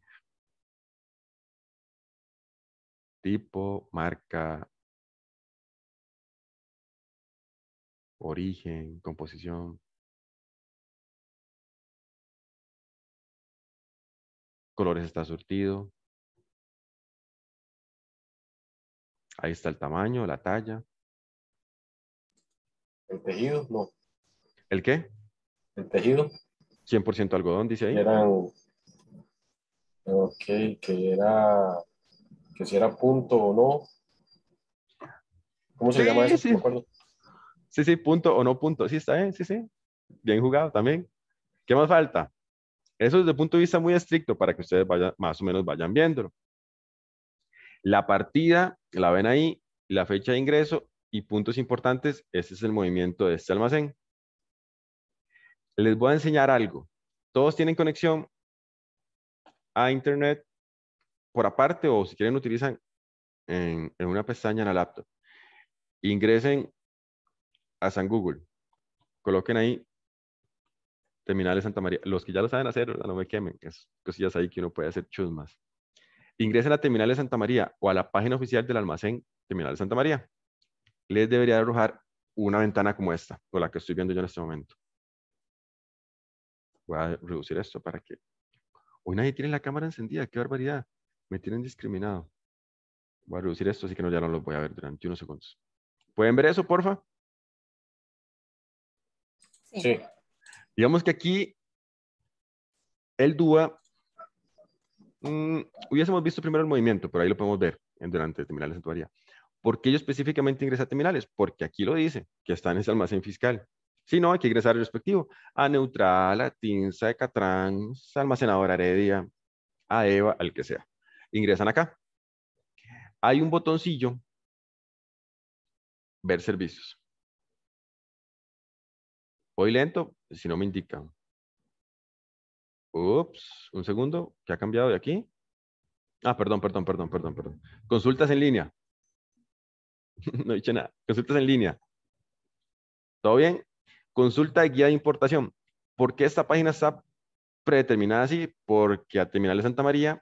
tipo, marca, origen, composición. Colores está surtido. Ahí está el tamaño, la talla.
El tejido, no. ¿El qué? El tejido.
100% algodón, dice ahí. Eran,
ok, que era, que si era punto o no.
¿Cómo se llama eso?
Sí.
sí, punto o no punto. Sí, está bien, sí, sí. Bien jugado también. ¿Qué más falta? Eso desde el punto de vista muy estricto para que ustedes vayan, más o menos vayan viéndolo. La partida, la ven ahí, la fecha de ingreso y puntos importantes, este es el movimiento de este almacén. Les voy a enseñar algo. Todos tienen conexión a internet por aparte o si quieren utilizan en, una pestaña en la laptop. Ingresen a San Google. Coloquen ahí Terminal de Santa María. Los que ya lo saben hacer, no me quemen. Es cosillas ahí que uno puede hacer más. Ingresen a Terminal de Santa María o a la página oficial del almacén Terminal de Santa María les debería arrojar una ventana como esta, con la que estoy viendo yo en este momento. Voy a reducir esto para que... Hoy nadie tiene la cámara encendida, qué barbaridad. Me tienen discriminado. Voy a reducir esto, así que no, ya no lo voy a ver durante unos segundos. ¿Pueden ver eso, porfa? Sí. Digamos que aquí el DUA mm, hubiésemos visto primero el movimiento, pero ahí lo podemos ver en, durante terminar la santuaria. ¿Por qué yo específicamente ingresé a terminales? Porque aquí lo dice, que está en ese almacén fiscal. Si no, hay que ingresar respectivo. A Neutral, a Tinsa, a Catrans, Almacenadora Heredia, a Eva, al que sea. Ingresan acá. Hay un botoncillo. Ver servicios.
Voy lento, si no me indican.
Ups, un segundo, que ha cambiado de aquí. Ah, perdón, perdón, perdón, perdón, perdón. Consultas en línea. no he dicho nada. Consultas en línea. ¿Todo bien? Consulta de guía de importación. ¿Por qué esta página está predeterminada así? Porque a Terminal de Santa María,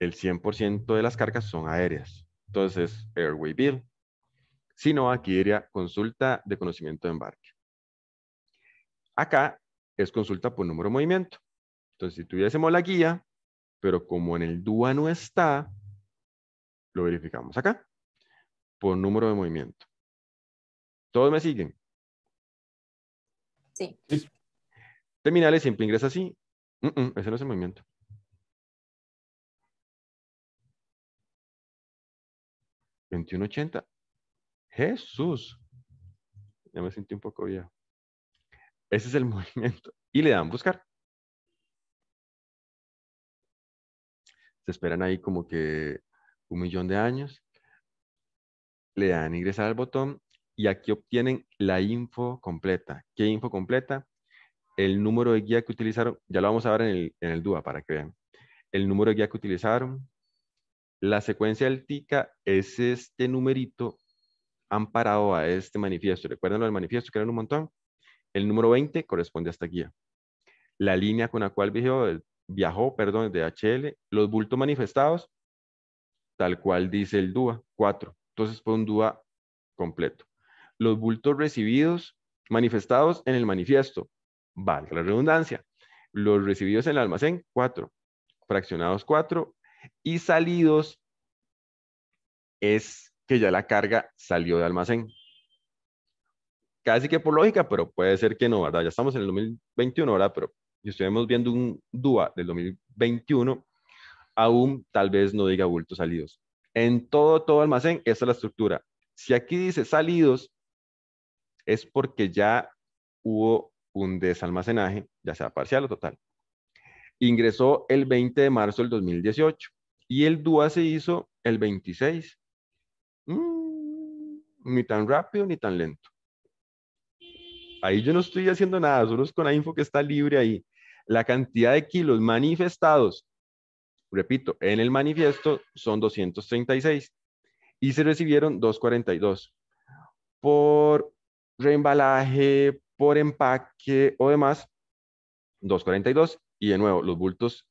el 100% de las cargas son aéreas. Entonces, Airway Bill. Si no, aquí diría consulta de conocimiento de embarque. Acá es consulta por número de movimiento. Entonces, si tuviésemos la guía, pero como en el DUA no está, lo verificamos acá por número de movimiento.
¿Todos me siguen? Sí. Terminales siempre ingresa así. ese no es el movimiento.
¿2180? Jesús. Ya me sentí un poco viejo. Ese es el movimiento. Y le dan buscar. Se esperan ahí como que un millón de años le dan ingresar al botón y aquí obtienen la info completa. ¿Qué info completa? El número de guía que utilizaron, ya lo vamos a ver en el, en DUA para que vean. El número de guía que utilizaron, la secuencia del TICA es este numerito amparado a este manifiesto. Recuerden lo del manifiesto que era un montón. El número 20 corresponde a esta guía. La línea con la cual viajó, viajó perdón, de HL, los bultos manifestados, tal cual dice el DUA, 4. Entonces fue un DUA completo. Los bultos recibidos manifestados en el manifiesto, Vale, la redundancia. Los recibidos en el almacén, cuatro. Fraccionados, cuatro. Y salidos es que ya la carga salió de almacén. Casi que por lógica, pero puede ser que no, ¿verdad? Ya estamos en el 2021, ¿verdad? Pero si estuvimos viendo un DUA del 2021, aún tal vez no diga bultos salidos. En todo, todo almacén, esa es la estructura. Si aquí dice salidos, es porque ya hubo un desalmacenaje, ya sea parcial o total. Ingresó el 20 de marzo del 2018 y el DUA se hizo el 26. Mm, ni tan rápido ni tan lento. Ahí yo no estoy haciendo nada, solo es con la info que está libre ahí. La cantidad de kilos manifestados Repito, en el manifiesto son 236 y se recibieron 242. Por reembalaje, por empaque o demás, 242. Y de nuevo, los bultos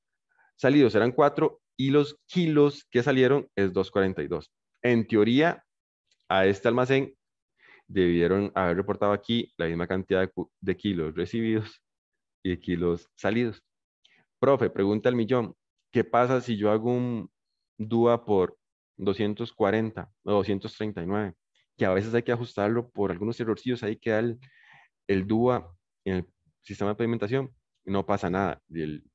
salidos eran 4 y los kilos que salieron es 242. En teoría, a este almacén debieron haber reportado aquí la misma cantidad de, kilos recibidos y de kilos salidos. Profe, pregunta al millón, ¿qué pasa si yo hago un DUA por 240 o 239? Que a veces hay que ajustarlo por algunos errorcillos, ahí queda el, el DUA en el sistema de pavimentación, no pasa nada, el,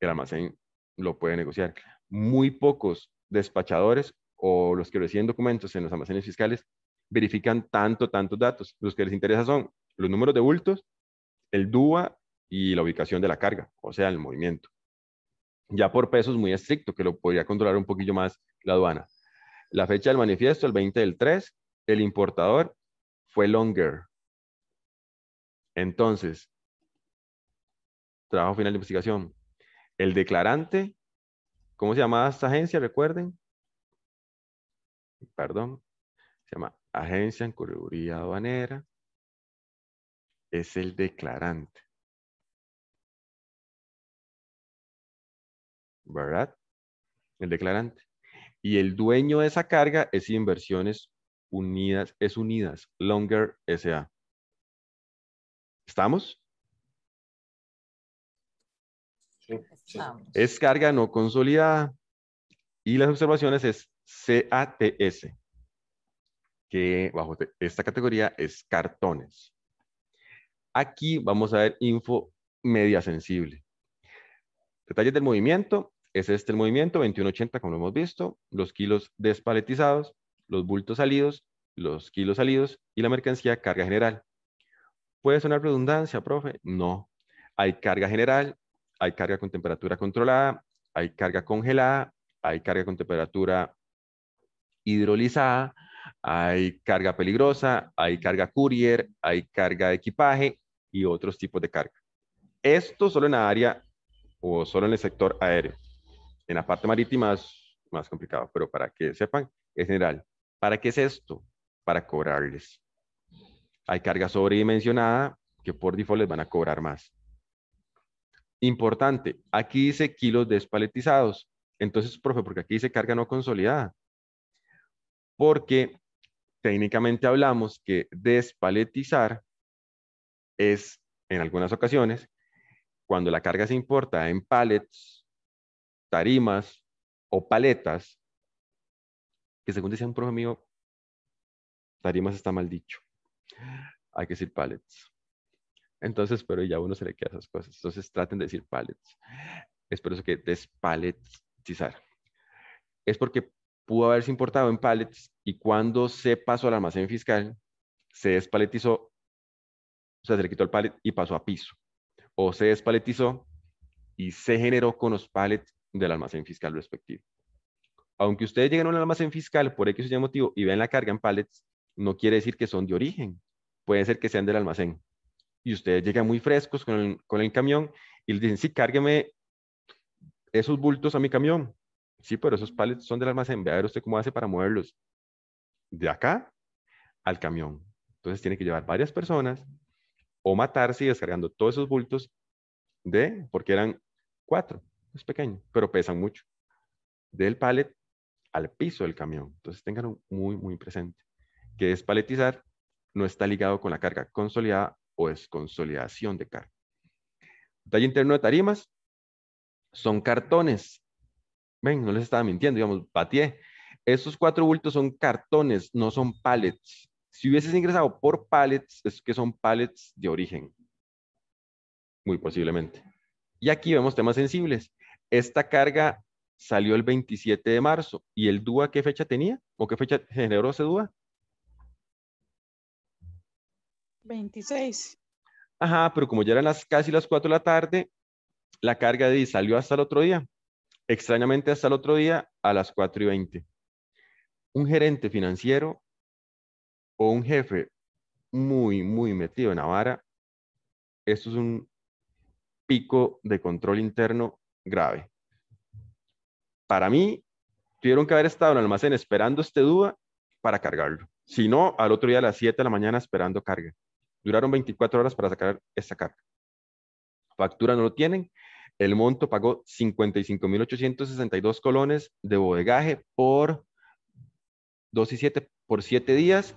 el almacén lo puede negociar. Muy pocos despachadores o los que reciben documentos en los almacenes fiscales verifican tanto, tantos datos. Los que les interesa son los números de bultos, el DUA y la ubicación de la carga, o sea, el movimiento ya por pesos muy estricto, que lo podría controlar un poquillo más la aduana. La fecha del manifiesto, el 20 del 3, el importador fue Longer. Entonces, trabajo final de investigación. El declarante, ¿cómo se llama esta agencia? Recuerden. Perdón. Se llama Agencia en Correduría Aduanera. Es el declarante. ¿verdad? El declarante. Y el dueño de esa carga es Inversiones Unidas, es Unidas, Longer SA. ¿Estamos? Sí, Es carga no consolidada. Y las observaciones es CATS, que bajo esta categoría es cartones. Aquí vamos a ver info media sensible. Detalles del movimiento, es este el movimiento, 21.80 como lo hemos visto, los kilos despaletizados, los bultos salidos, los kilos salidos y la mercancía carga general. ¿Puede sonar redundancia, profe? No. Hay carga general, hay carga con temperatura controlada, hay carga congelada, hay carga con temperatura hidrolizada, hay carga peligrosa, hay carga courier, hay carga de equipaje y otros tipos de carga. Esto solo en la área o solo en el sector aéreo. En la parte marítima es más complicado, pero para que sepan, en general, ¿para qué es esto? Para cobrarles. Hay carga sobredimensionada que por default les van a cobrar más. Importante, aquí dice kilos despaletizados. Entonces, profe, porque aquí dice carga no consolidada. Porque técnicamente hablamos que despaletizar es, en algunas ocasiones, cuando la carga se importa en pallets tarimas o paletas, que según decía un profe mío, tarimas está mal dicho. Hay que decir palets Entonces, pero ya uno se le queda esas cosas. Entonces traten de decir palets Es por eso que despaletizar. Es porque pudo haberse importado en palets y cuando se pasó al almacén fiscal, se despaletizó, o sea, se le quitó el palet y pasó a piso. O se despaletizó y se generó con los palets del almacén fiscal respectivo. Aunque ustedes lleguen a un almacén fiscal por X o Y motivo y vean la carga en pallets, no quiere decir que son de origen. Puede ser que sean del almacén. Y ustedes llegan muy frescos con el, camión y le dicen, sí, cárgueme esos bultos a mi camión. Sí, pero esos pallets son del almacén. Ve usted cómo hace para moverlos de acá al camión. Entonces tiene que llevar varias personas o matarse y descargando todos esos bultos de, porque eran cuatro es pequeño, pero pesan mucho. Del pallet al piso del camión. Entonces tengan muy, muy presente que despaletizar no está ligado con la carga consolidada o es consolidación de carga. Detalle interno de tarimas, son cartones. Ven, no les estaba mintiendo, digamos, patié. Esos cuatro bultos son cartones, no son pallets. Si hubieses ingresado por pallets, es que son pallets de origen. Muy posiblemente. Y aquí vemos temas sensibles. Esta carga salió el 27 de marzo. ¿Y el DUA qué fecha tenía? ¿O qué fecha generó ese DUA?
26.
Ajá, pero como ya eran las, casi las 4 de la tarde, la carga de salió hasta el otro día. Extrañamente hasta el otro día a las 4 y 20. Un gerente financiero o un jefe muy, muy metido en la vara, esto es un pico de control interno grave. Para mí, tuvieron que haber estado en el almacén esperando este duda para cargarlo. Si no, al otro día a las 7 de la mañana esperando carga. Duraron 24 horas para sacar esta carga. Factura no lo tienen. El monto pagó 55.862 colones de bodegaje por 2 y 7 por 7 días.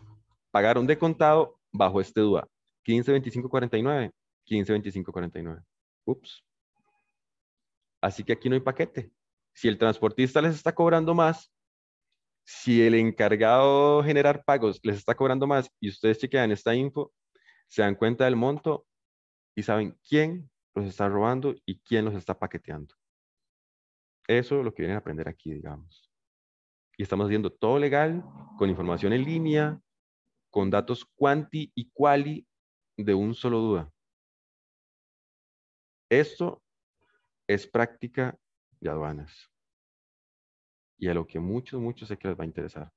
Pagaron de contado bajo este duda. 15.25.49 15.25.49 Ups. Así que aquí no hay paquete. Si el transportista les está cobrando más, si el encargado de generar pagos les está cobrando más y ustedes chequean esta info, se dan cuenta del monto y saben quién los está robando y quién los está paqueteando. Eso es lo que vienen a aprender aquí, digamos. Y estamos haciendo todo legal, con información en línea, con datos cuanti y quali de un solo duda. Esto es práctica de aduanas. Y a lo que muchos, muchos sé que les va a interesar.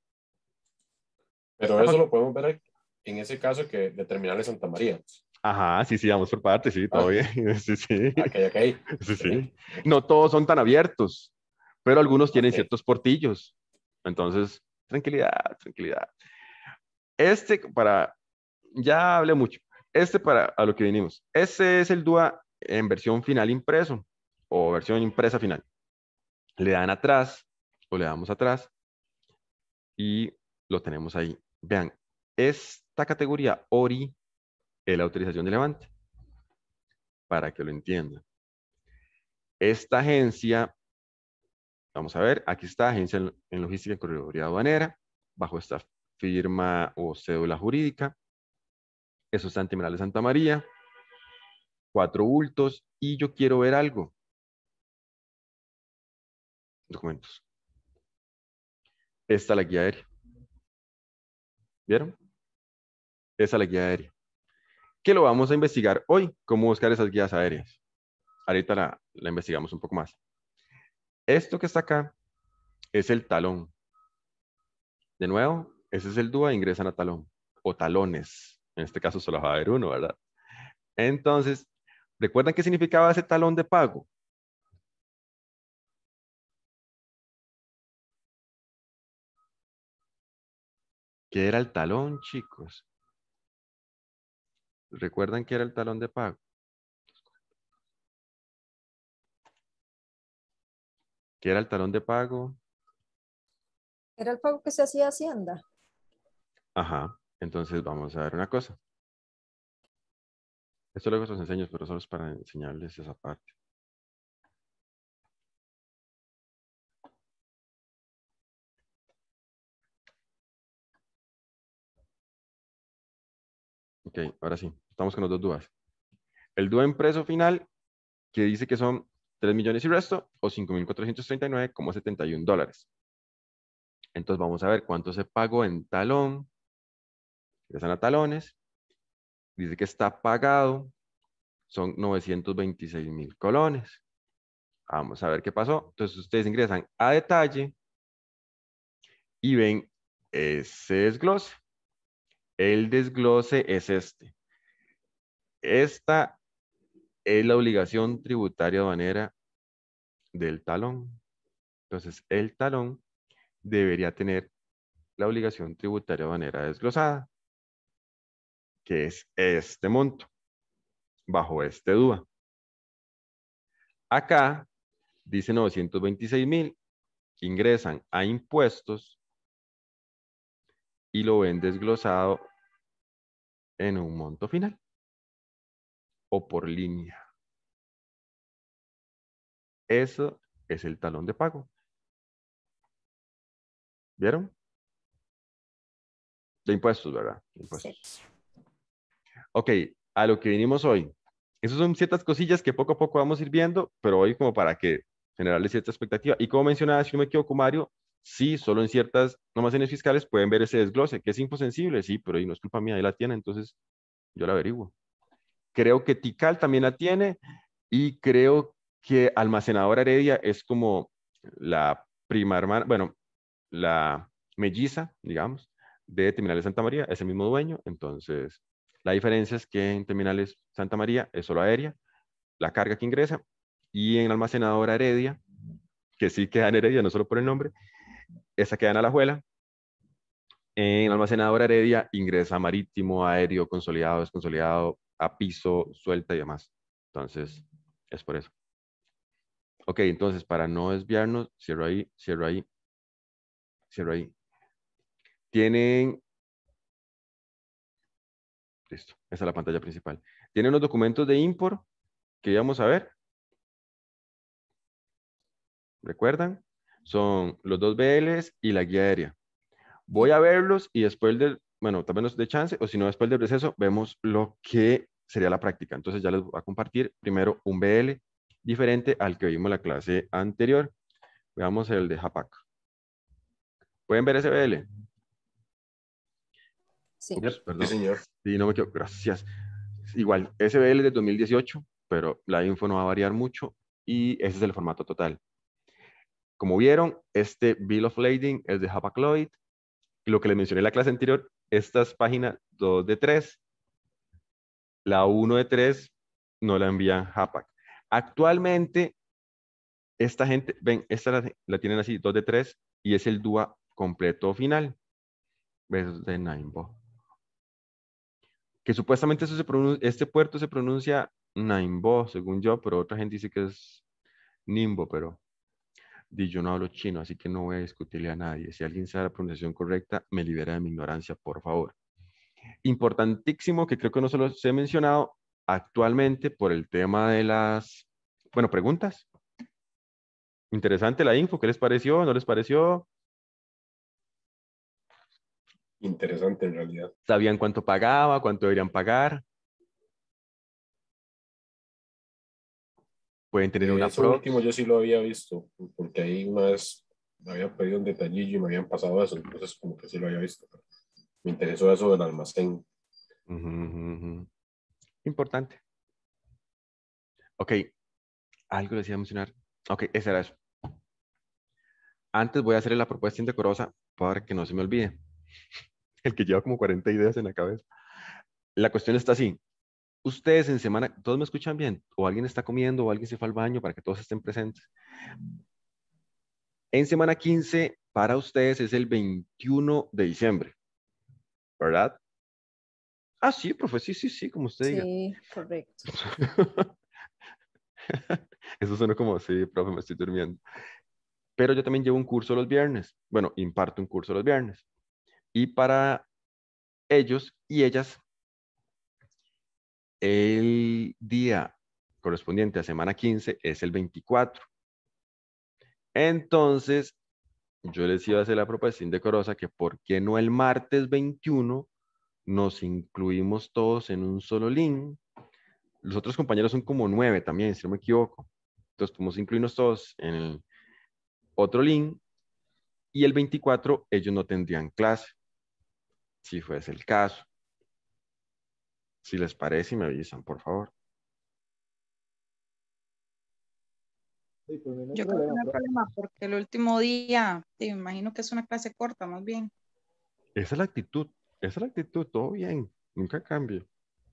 Pero eso lo podemos ver en ese caso que de Terminal de Santa María.
Ajá, sí, sí, vamos por partes, sí, todo ah. bien. Sí, sí. Sí, sí. No todos son tan abiertos, pero algunos tienen ciertos portillos. Entonces, tranquilidad, tranquilidad. Este para, ya hablé mucho, este para a lo que vinimos. ese es el DUA en versión final impreso o versión impresa final. Le dan atrás o le damos atrás y lo tenemos ahí. Vean, esta categoría ORI es la autorización de levante, para que lo entiendan. Esta agencia, vamos a ver, aquí está Agencia en Logística y corredoría Aduanera, bajo esta firma o cédula jurídica. Eso está en de Santa María, cuatro bultos, y yo quiero ver algo documentos. Esta la guía aérea. ¿Vieron? Esa la guía aérea. ¿Qué lo vamos a investigar hoy, cómo buscar esas guías aéreas. Ahorita la, investigamos un poco más. Esto que está acá es el talón. De nuevo, ese es el DUA, ingresan a talón o talones. En este caso solo va a haber uno, ¿verdad? Entonces, ¿recuerdan qué significaba ese talón de pago?
que era el talón, chicos. ¿Recuerdan que era el talón de pago? ¿Qué era el talón de pago?
Era el pago que se hacía Hacienda.
Ajá, entonces vamos a ver una cosa. Esto luego se los enseño, pero solo es para enseñarles esa parte. Ok, ahora sí, estamos con los dos dudas. El en impreso final, que dice que son 3 millones y resto, o 5.439,71 dólares. Entonces vamos a ver cuánto se pagó en talón. Regresan a talones. Dice que está pagado. Son 926 mil colones. Vamos a ver qué pasó. Entonces ustedes ingresan a detalle y ven ese desglose. El desglose es este. Esta es la obligación tributaria aduanera del talón. Entonces, el talón debería tener la obligación tributaria aduanera desglosada, que es este monto, bajo este DUA. Acá dice 926 mil, ingresan a impuestos y lo ven desglosado en un monto final o por línea.
Eso es el talón de pago.
¿Vieron? De impuestos, ¿verdad? Ok, a lo que vinimos hoy. Esas son ciertas cosillas que poco a poco vamos a ir viendo, pero hoy como para que generarle cierta expectativa. Y como mencionaba, si no me equivoco, Mario, Sí, solo en ciertas normaciones fiscales pueden ver ese desglose, que es imposensible, sí, pero ahí no es culpa mía, ahí la tiene, entonces yo la averiguo. Creo que Tical también la tiene y creo que Almacenadora Heredia es como la prima hermana, bueno, la melliza, digamos, de Terminales Santa María, es el mismo dueño, entonces la diferencia es que en Terminales Santa María es solo aérea, la carga que ingresa, y en Almacenadora Heredia, que sí queda en Heredia, no solo por el nombre, esa queda en Alajuela. En almacenadora Heredia ingresa marítimo, aéreo, consolidado, desconsolidado, a piso, suelta y demás. Entonces, es por eso. Ok, entonces, para no desviarnos, cierro ahí, cierro ahí, cierro ahí. Tienen... Listo, esa es la pantalla principal. Tienen los documentos de import que vamos a ver. ¿Recuerdan? son los dos BLs y la guía aérea. Voy a verlos y después del, bueno, también de chance, o si no, después del proceso vemos lo que sería la práctica. Entonces ya les voy a compartir primero un BL diferente al que vimos en la clase anterior. Veamos el de Japac. ¿Pueden ver ese BL?
Sí. perdón. señor.
Sí, no me quedo. Gracias. Igual, ese es de 2018, pero la info no va a variar mucho y ese es el formato total. Como vieron, este Bill of Lading es de Hapag-Lloyd. Lo que les mencioné en la clase anterior, estas páginas página 2 de 3. La 1 de 3 no la envían Hapac. Actualmente, esta gente, ven, esta la, tienen así, 2 de 3, y es el DUA completo final. de Naimbo. Que supuestamente eso se este puerto se pronuncia Naimbo, según yo, pero otra gente dice que es Nimbo, pero yo no hablo chino, así que no voy a discutirle a nadie. Si alguien sabe la pronunciación correcta, me libera de mi ignorancia, por favor. Importantísimo, que creo que no se los he mencionado actualmente por el tema de las, bueno, preguntas. Interesante la info, ¿qué les pareció? ¿No les pareció?
Interesante en realidad.
¿Sabían cuánto pagaba? ¿Cuánto deberían pagar? pueden tener eh, una eso último yo
sí lo había visto, porque ahí más me habían pedido un detallillo y me habían pasado eso, entonces como que sí lo había visto. Me interesó eso del almacén.
Importante. Ok, algo les iba a mencionar. Ok, ese era eso. Antes voy a hacerle la propuesta indecorosa para que no se me olvide. El que lleva como 40 ideas en la cabeza. La cuestión está así ustedes en semana, todos me escuchan bien, o alguien está comiendo, o alguien se fue al baño para que todos estén presentes. En semana 15, para ustedes es el 21 de diciembre, ¿verdad? Ah, sí, profe, sí, sí, sí, como usted diga.
Sí, correcto.
Eso suena como, sí, profe, me estoy durmiendo. Pero yo también llevo un curso los viernes. Bueno, imparto un curso los viernes. Y para ellos y ellas el día correspondiente a semana 15 es el 24. Entonces, yo les iba a hacer la propuesta indecorosa que por qué no el martes 21 nos incluimos todos en un solo link. Los otros compañeros son como nueve también, si no me equivoco. Entonces podemos incluirnos todos en el otro link y el 24 ellos no tendrían clase, si fuese el caso. Si les parece y me avisan, por favor.
Pues, Yo creo que no hay
problema porque el último día, me imagino que es una clase corta, más bien.
Esa es la actitud, esa es la actitud, todo bien, nunca cambio.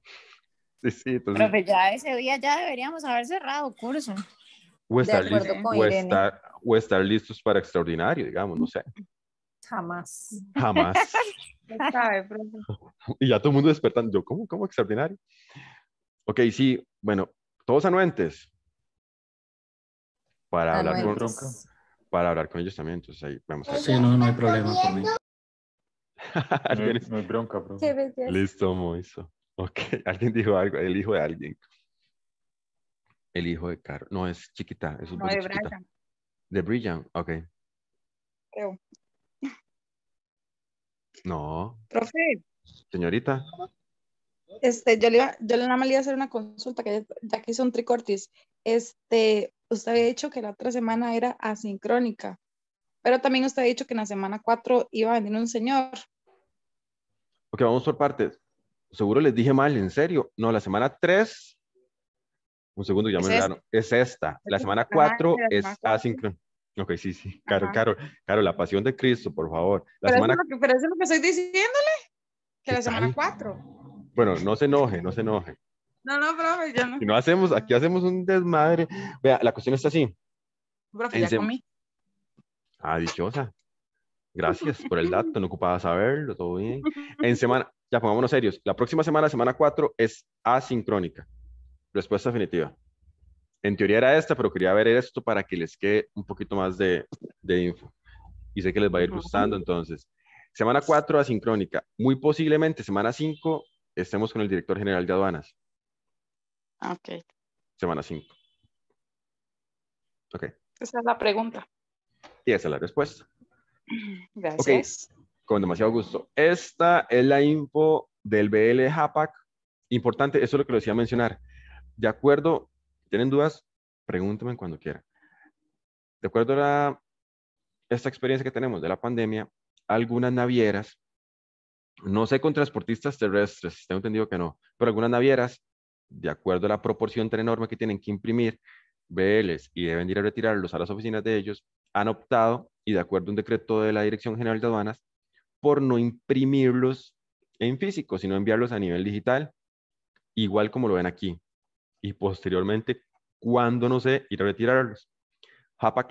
Sí, sí,
ya ese día ya deberíamos haber cerrado
curso.
O estar, o estar listos para extraordinario, digamos, no sé.
Jamás. Jamás.
Y ya todo el mundo despertando. Yo, ¿cómo? ¿Cómo extraordinario? Ok, sí, bueno, todos anuentes. Para hablar con para hablar con ellos también, entonces ahí vamos
a Sí, no, no hay problema por mí.
No, no hay bronca, profe.
Listo, Moiso. Ok, alguien dijo algo, el hijo de alguien. El hijo de Carlos. No, es chiquita. Es no, de Brian. De Brian, ok. Creo. No. Profe. Señorita.
Este, yo le iba, yo le iba a hacer una consulta que ya que son tricortis. Este, usted había dicho que la otra semana era asincrónica, pero también usted ha dicho que en la semana 4 iba a venir un señor.
Ok, vamos por partes. Seguro les dije mal, en serio. No, la semana 3, un segundo, ya me es, es esta. La semana 4 es asincrónica. Ok, sí, sí. claro, claro, caro, la pasión de Cristo, por favor. pero, eso
es lo que, estoy diciéndole, que la semana 4.
Bueno, no se enoje, no se enoje.
No, no, profe, ya no. no
hacemos, aquí hacemos un desmadre. Vea, la cuestión está así.
Profe, ya comí.
Ah, dichosa. Gracias por el dato, no ocupaba saberlo, todo bien. En semana, ya pongámonos serios, la próxima semana, semana 4, es asincrónica. Respuesta definitiva en teoría era esta, pero quería ver esto para que les quede un poquito más de, info. Y sé que les va a ir gustando, entonces. Semana 4, asincrónica. Muy posiblemente semana 5 estemos con el director general de aduanas. Ah, ok. Semana 5. Ok.
Esa es la pregunta.
Y esa es la respuesta.
Gracias.
Con demasiado gusto. Esta es la info del BL Importante, eso es lo que lo decía mencionar. De acuerdo tienen dudas, pregúntenme cuando quieran. De acuerdo a esta experiencia que tenemos de la pandemia, algunas navieras, no sé con transportistas terrestres, tengo entendido que no, pero algunas navieras, de acuerdo a la proporción tan enorme que tienen que imprimir BLs y deben ir a retirarlos a las oficinas de ellos, han optado, y de acuerdo a un decreto de la Dirección General de Aduanas, por no imprimirlos en físico, sino enviarlos a nivel digital, igual como lo ven aquí y posteriormente, cuando no sé, ir a retirarlos. japa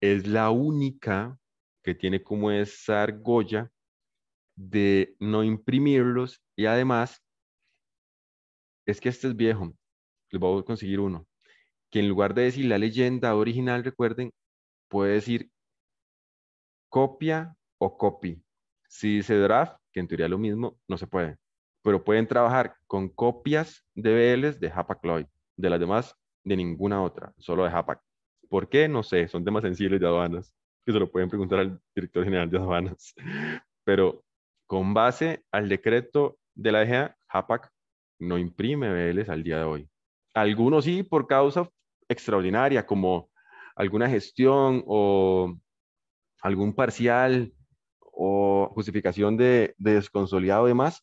es la única que tiene como esa argolla de no imprimirlos y además es que este es viejo, les voy a conseguir uno, que en lugar de decir la leyenda original, recuerden, puede decir copia o copy. Si dice draft, que en teoría lo mismo, no se puede pero pueden trabajar con copias de BLs de Hapac cloy de las demás de ninguna otra, solo de Hapac. ¿Por qué? No sé, son temas sensibles de aduanas, que se lo pueden preguntar al director general de aduanas. Pero con base al decreto de la DGA, e e Hapac no imprime BLs al día de hoy. Algunos sí por causa extraordinaria, como alguna gestión o algún parcial o justificación de, de desconsolidado y demás,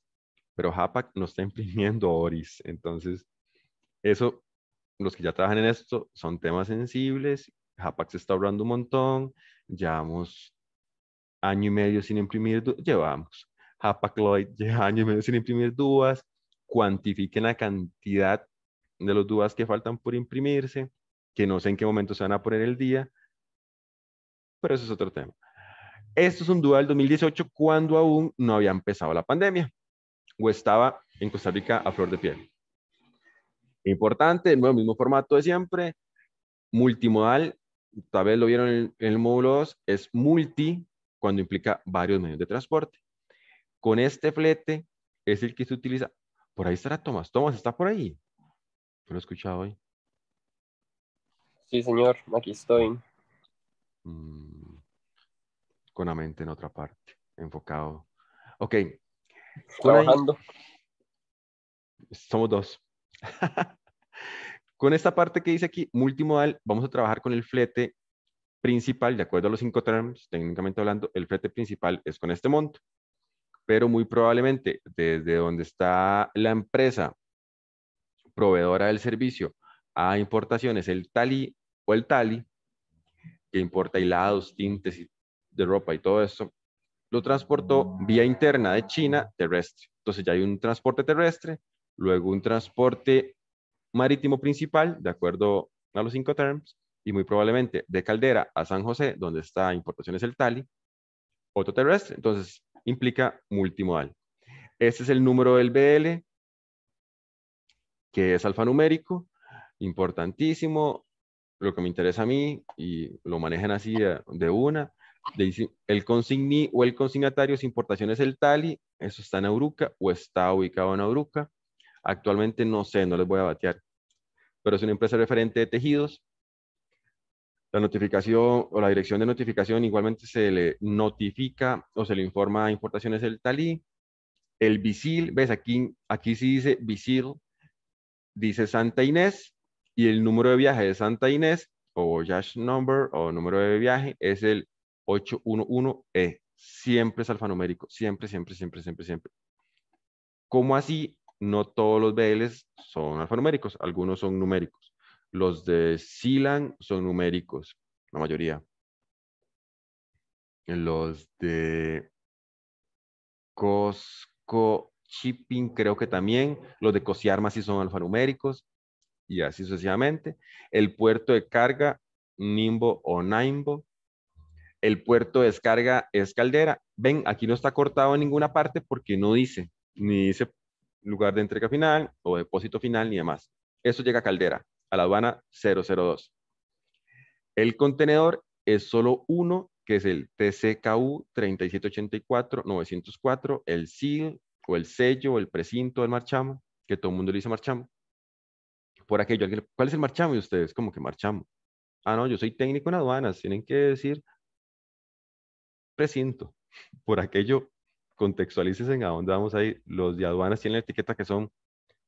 pero JAPAC no está imprimiendo ORIS. Entonces, eso, los que ya trabajan en esto, son temas sensibles. JAPAC se está ahorrando un montón. Llevamos año y medio sin imprimir, llevamos. JAPAC Lloyd lleva año y medio sin imprimir dudas. Cuantifiquen la cantidad de los dudas que faltan por imprimirse, que no sé en qué momento se van a poner el día, pero eso es otro tema. Esto es un duda del 2018 cuando aún no había empezado la pandemia o estaba en Costa Rica a flor de piel. Importante, el mismo formato de siempre, multimodal, tal vez lo vieron en, el módulo 2, es multi cuando implica varios medios de transporte. Con este flete es el que se utiliza. Por ahí estará Tomás. Tomás, ¿está por ahí? Lo he escuchado hoy.
Sí, señor, aquí estoy. Mm,
con la mente en otra parte, enfocado. Ok, trabajando. Somos dos. con esta parte que dice aquí, multimodal, vamos a trabajar con el flete principal, de acuerdo a los cinco terms, técnicamente hablando, el flete principal es con este monto. Pero muy probablemente, desde donde está la empresa proveedora del servicio a importaciones, el tali o el tali, que importa hilados, tintes de ropa y todo eso, lo transportó vía interna de China terrestre. Entonces ya hay un transporte terrestre, luego un transporte marítimo principal, de acuerdo a los cinco terms, y muy probablemente de Caldera a San José, donde está Importaciones El Tali, otro terrestre, entonces implica multimodal. Este es el número del BL, que es alfanumérico, importantísimo, lo que me interesa a mí, y lo manejan así de una, el consigni o el consignatario es importaciones es el Tali, eso está en Auruca o está ubicado en Auruca. Actualmente no sé, no les voy a batear, pero es una empresa referente de tejidos. La notificación o la dirección de notificación igualmente se le notifica o se le informa a importaciones del Tali. El Visil, ves aquí, aquí sí dice Visil, dice Santa Inés y el número de viaje de Santa Inés o voyage number o número de viaje es el 811E. Eh, siempre es alfanumérico, siempre, siempre, siempre, siempre, siempre. ¿Cómo así? No todos los BLs son alfanuméricos, algunos son numéricos. Los de Silan son numéricos, la mayoría. Los de Cosco Shipping creo que también. Los de Cosiarma sí son alfanuméricos y así sucesivamente. El puerto de carga, Nimbo o Naimbo el puerto de descarga es Caldera. Ven, aquí no está cortado en ninguna parte porque no dice, ni dice lugar de entrega final o depósito final ni demás. Eso llega a Caldera, a la aduana 002. El contenedor es solo uno, que es el TCKU 3784-904, el SIL o el sello el precinto del marchamo, que todo el mundo le dice marchamo. Por aquello, ¿cuál es el marchamo Y ustedes? Como que marchamo. Ah, no, yo soy técnico en aduanas, tienen que decir recinto. Por aquello, contextualices en a dónde vamos a ir. Los de aduanas tienen la etiqueta que son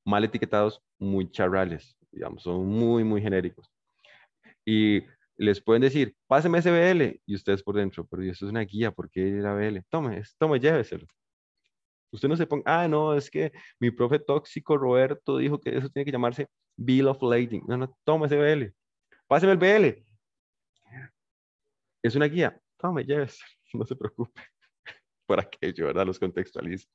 mal etiquetados, muy charrales, digamos, son muy, muy genéricos. Y les pueden decir, páseme ese BL, y ustedes por dentro, pero eso es una guía, ¿por qué era BL? Tome, tome, lléveselo. Usted no se ponga, ah, no, es que mi profe tóxico Roberto dijo que eso tiene que llamarse Bill of Lading. No, no, tome ese BL. Páseme el BL. Es una guía, tome, lléveselo. no se preocupe por aquello, ¿verdad? Los contextualizo.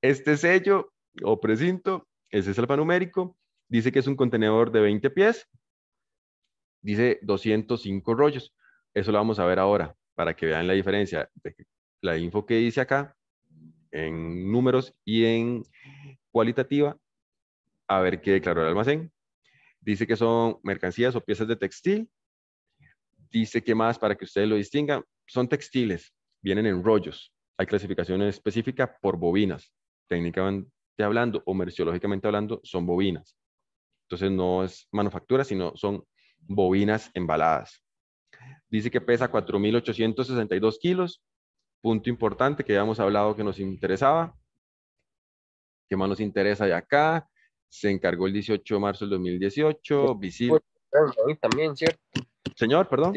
Este sello o precinto, ese es alfanumérico, dice que es un contenedor de 20 pies, dice 205 rollos. Eso lo vamos a ver ahora para que vean la diferencia de la info que dice acá en números y en cualitativa, a ver qué declaró el almacén. Dice que son mercancías o piezas de textil. Dice que más para que ustedes lo distingan son textiles, vienen en rollos. Hay clasificación específica por bobinas. Técnicamente hablando o merciológicamente hablando, son bobinas. Entonces no es manufactura, sino son bobinas embaladas. Dice que pesa 4.862 kilos. Punto importante que ya hemos hablado que nos interesaba. ¿Qué más nos interesa de acá? Se encargó el 18 de marzo del 2018. Visible.
También, ¿cierto? Señor, perdón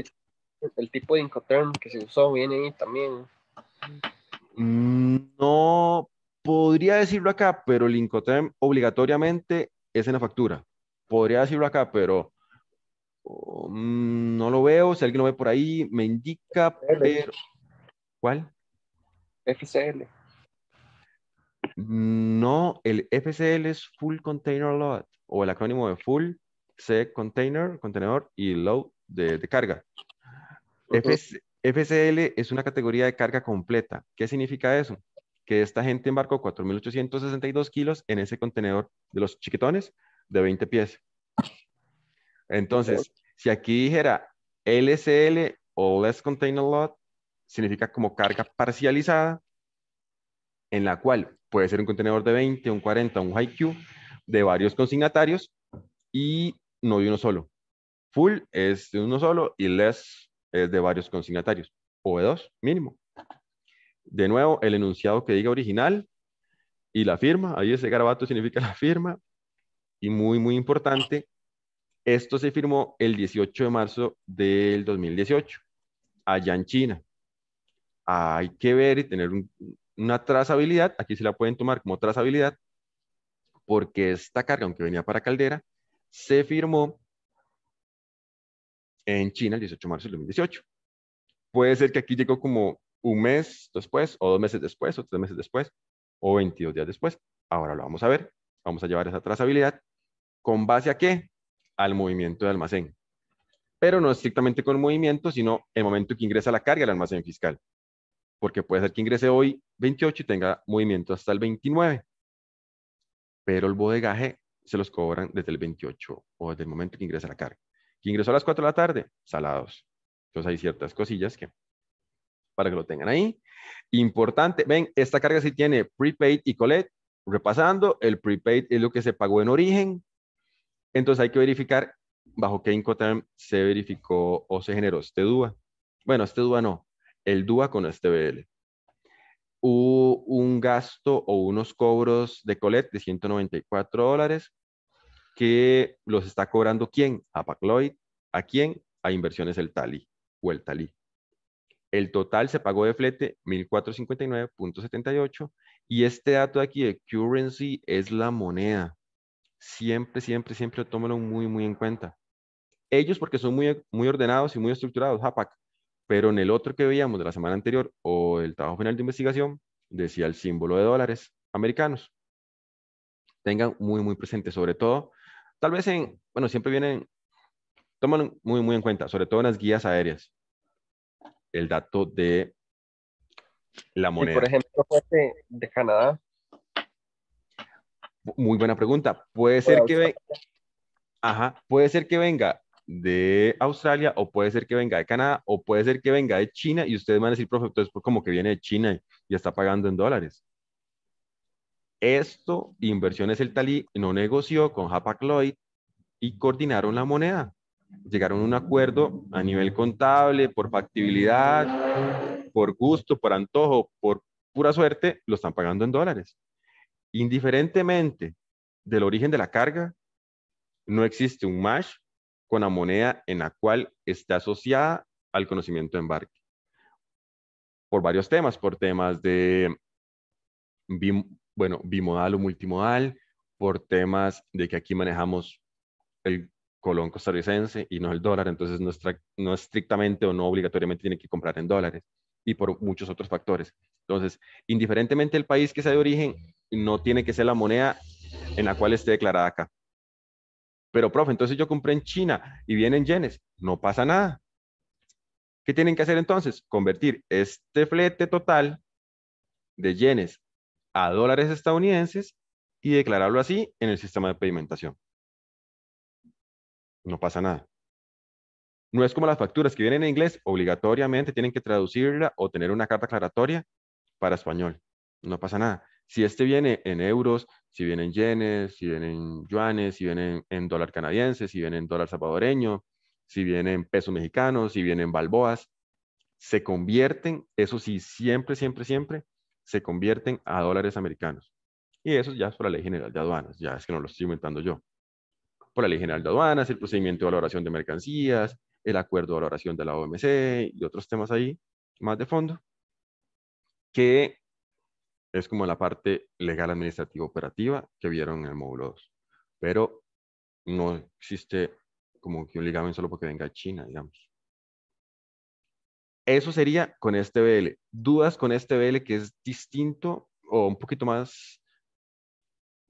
el tipo de Incoterm que se usó viene ahí también.
Mm, no podría decirlo acá, pero el Incoterm obligatoriamente es en la factura. Podría decirlo acá, pero oh, mm, no lo veo. Si alguien lo ve por ahí, me indica, pero. ¿Cuál? FCL. Mm, no, el FCL es Full Container Load o el acrónimo de Full, C Container, contenedor y Load de carga. FCL es una categoría de carga completa. ¿Qué significa eso? Que esta gente embarcó 4.862 kilos en ese contenedor de los chiquitones de 20 pies. Entonces, si aquí dijera LCL o Less Container Lot, significa como carga parcializada, en la cual puede ser un contenedor de 20, un 40, un high Q, de varios consignatarios y no de uno solo. Full es de uno solo y less es de varios consignatarios, o de dos, mínimo. De nuevo, el enunciado que diga original y la firma, ahí ese garabato significa la firma, y muy, muy importante, esto se firmó el 18 de marzo del 2018, allá en China. Hay que ver y tener una trazabilidad, aquí se la pueden tomar como trazabilidad, porque esta carga, aunque venía para Caldera, se firmó en China el 18 de marzo del 2018. Puede ser que aquí llegó como un mes después, o dos meses después, o tres meses después, o 22 días después. Ahora lo vamos a ver. Vamos a llevar esa trazabilidad. ¿Con base a qué? Al movimiento de almacén. Pero no estrictamente con movimiento, sino el momento que ingresa la carga al almacén fiscal. Porque puede ser que ingrese hoy 28 y tenga movimiento hasta el 29. Pero el bodegaje se los cobran desde el 28 o desde el momento que ingresa la carga. Que ingresó a las 4 de la tarde, salados. Entonces hay ciertas cosillas que para que lo tengan ahí. Importante, ven, esta carga sí tiene prepaid y colet. Repasando, el prepaid es lo que se pagó en origen. Entonces hay que verificar bajo qué Incoterm se verificó o se generó este DUA. Bueno, este DUA no, el DUA con este BL. Hubo un gasto o unos cobros de Colet de 194 dólares que los está cobrando quién? A Lloyd, ¿a quién? A Inversiones el Tali o el Tali. El total se pagó de flete 1459.78 y este dato de aquí de currency es la moneda. Siempre, siempre, siempre tómalo muy, muy en cuenta. Ellos porque son muy, muy ordenados y muy estructurados, JAPAC, pero en el otro que veíamos de la semana anterior o el trabajo final de investigación, decía el símbolo de dólares americanos. Tengan muy, muy presente, sobre todo Tal vez en, bueno, siempre vienen, toman muy, muy en cuenta, sobre todo en las guías aéreas, el dato de la moneda. por ejemplo,
de Canadá.
Muy buena pregunta. Puede ser que venga, ajá, puede ser que venga de Australia o puede ser que venga de Canadá o puede ser que venga de China y ustedes van a decir, profe, entonces pues, como que viene de China y está pagando en dólares. Esto, Inversiones El Talí no negoció con Hapag Lloyd y coordinaron la moneda. Llegaron a un acuerdo a nivel contable, por factibilidad, por gusto, por antojo, por pura suerte, lo están pagando en dólares. Indiferentemente del origen de la carga, no existe un match con la moneda en la cual está asociada al conocimiento de embarque. Por varios temas, por temas de bueno, bimodal o multimodal, por temas de que aquí manejamos el colón costarricense y no el dólar, entonces no, no estrictamente o no obligatoriamente tiene que comprar en dólares y por muchos otros factores. Entonces, indiferentemente del país que sea de origen, no tiene que ser la moneda en la cual esté declarada acá. Pero, profe, entonces yo compré en China y vienen en yenes, no pasa nada. ¿Qué tienen que hacer entonces? Convertir este flete total de yenes a dólares estadounidenses y declararlo así en el sistema de pedimentación. No pasa nada. No es como las facturas que vienen en inglés, obligatoriamente tienen que traducirla o tener una carta aclaratoria para español. No pasa nada. Si este viene en euros, si viene en yenes, si viene en yuanes, si viene en, dólar canadiense, si viene en dólar salvadoreño, si viene en pesos mexicanos, si viene en balboas, se convierten, eso sí, siempre, siempre, siempre, se convierten a dólares americanos. Y eso ya es por la Ley General de Aduanas, ya es que no lo estoy inventando yo. Por la Ley General de Aduanas, el procedimiento de valoración de mercancías, el acuerdo de valoración de la OMC y otros temas ahí más de fondo, que es como la parte legal administrativa operativa que vieron en el módulo 2. Pero no existe como que un ligamen solo porque venga China, digamos. Eso sería con este BL. Dudas con este BL que es distinto o un poquito más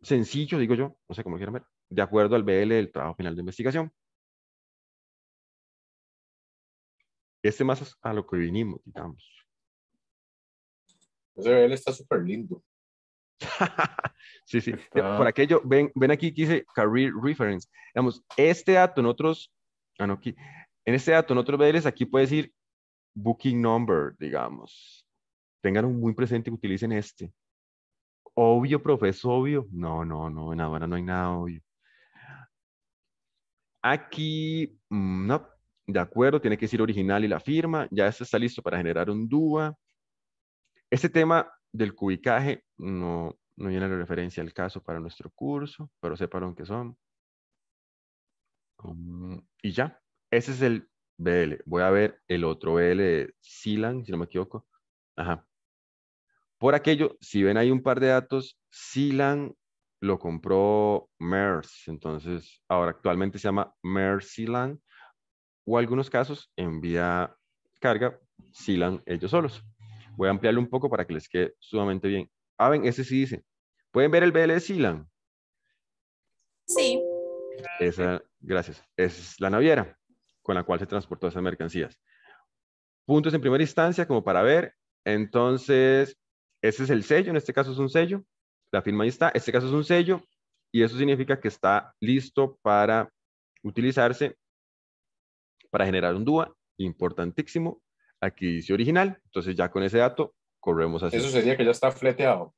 sencillo, digo yo, no sé cómo lo quieran ver, de acuerdo al BL del trabajo final de investigación. Este más a lo que vinimos, digamos.
Ese BL está súper lindo.
sí, sí. Por aquello, ven, ven aquí que dice Career Reference. Digamos, este dato en otros, ah, no, aquí, en este dato en otros BLs, aquí puede decir booking number, digamos. Tengan muy presente que utilicen este. Obvio, profesor, obvio. No, no, no, en no hay nada obvio. Aquí, mm, no, de acuerdo, tiene que ser original y la firma. Ya este está listo para generar un DUA. Este tema del cubicaje no, no viene la referencia al caso para nuestro curso, pero sepan que son. Mm, y ya, ese es el BL. Voy a ver el otro BL, Silan, si no me equivoco. Ajá. Por aquello, si ven ahí un par de datos, Silan lo compró MERS, entonces ahora actualmente se llama MERSILAN o algunos casos envía carga SILAN ellos solos. Voy a ampliarlo un poco para que les quede sumamente bien. Ah, ven, ese sí dice. ¿Pueden ver el BL de SILAN? Sí. Esa, gracias. Esa es la naviera con la cual se transportó esas mercancías. Puntos en primera instancia, como para ver. Entonces, ese es el sello, en este caso es un sello. La firma ahí está, este caso es un sello y eso significa que está listo para utilizarse para generar un DUA, importantísimo. Aquí dice original, entonces ya con ese dato corremos así. Eso sería que ya está
fleteado.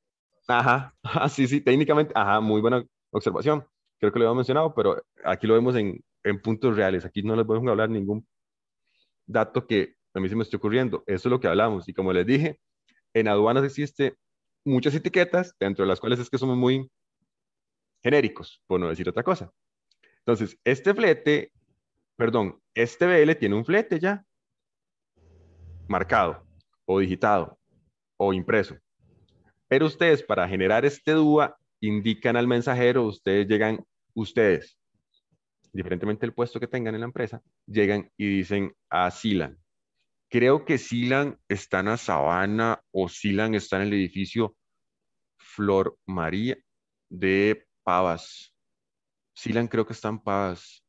Ajá, sí, sí, técnicamente, ajá, muy buena observación. Creo que lo había mencionado, pero aquí lo vemos en, en puntos reales. Aquí no les voy a hablar ningún dato que a mí se me esté ocurriendo. Eso es lo que hablamos. Y como les dije, en aduanas existe muchas etiquetas, dentro de las cuales es que somos muy genéricos, por no decir otra cosa. Entonces, este flete, perdón, este BL tiene un flete ya marcado o digitado o impreso. Pero ustedes, para generar este DUA, indican al mensajero, ustedes llegan ustedes diferentemente del puesto que tengan en la empresa, llegan y dicen a ah, Silan. Creo que Silan está en la Sabana o Silan está en el edificio Flor María de Pavas. Silan creo que está en Pavas.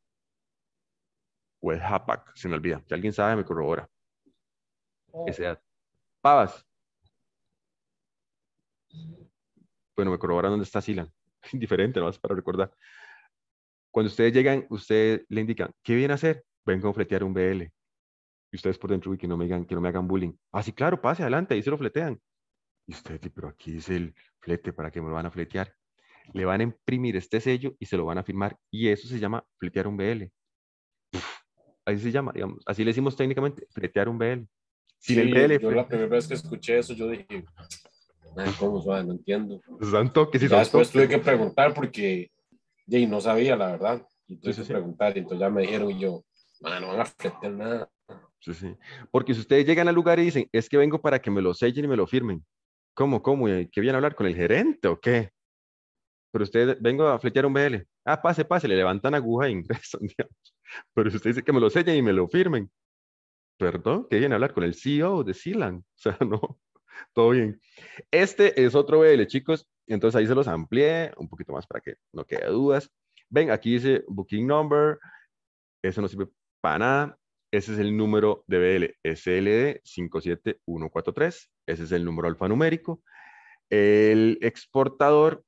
O es Hapac, se me olvida. Si alguien sabe, me corrobora. Oh. Ese Pavas. Bueno, me corroboran dónde está Silan. Indiferente, nomás para recordar. Cuando ustedes llegan, ustedes le indican, ¿qué viene a hacer? Vengo a fletear un BL. Y ustedes por dentro, y que no me que no me hagan bullying. Ah, sí, claro, pase adelante, ahí se lo fletean. Y usted, pero aquí es el flete, ¿para qué me lo van a fletear? Le van a imprimir este sello y se lo van a firmar. Y eso se llama fletear un BL. ahí así se llama, digamos, así le decimos técnicamente, fletear un BL. Sin sí, Yo la
primera vez que escuché eso, yo dije, ¿cómo va? No entiendo.
Santo, que si después tuve que preguntar
porque y no sabía, la verdad. entonces preguntar, entonces ya me dijeron, y yo, no van a fletear nada.
Sí, sí. Porque si ustedes llegan al lugar y dicen, es que vengo para que me lo sellen y me lo firmen. ¿Cómo, cómo? cómo que vienen a hablar con el gerente o qué? Pero ustedes, vengo a fletear un BL. Ah, pase, pase, le levantan aguja e ingresan, Pero si usted dice que me lo sellen y me lo firmen. Perdón, que viene a hablar con el CEO de Silan. O sea, no. Todo bien. Este es otro BL, chicos. Entonces ahí se los amplié un poquito más para que no quede dudas. Ven, aquí dice booking number. Eso no sirve para nada. Ese es el número de BL, SLD 57143. Ese es el número alfanumérico. El exportador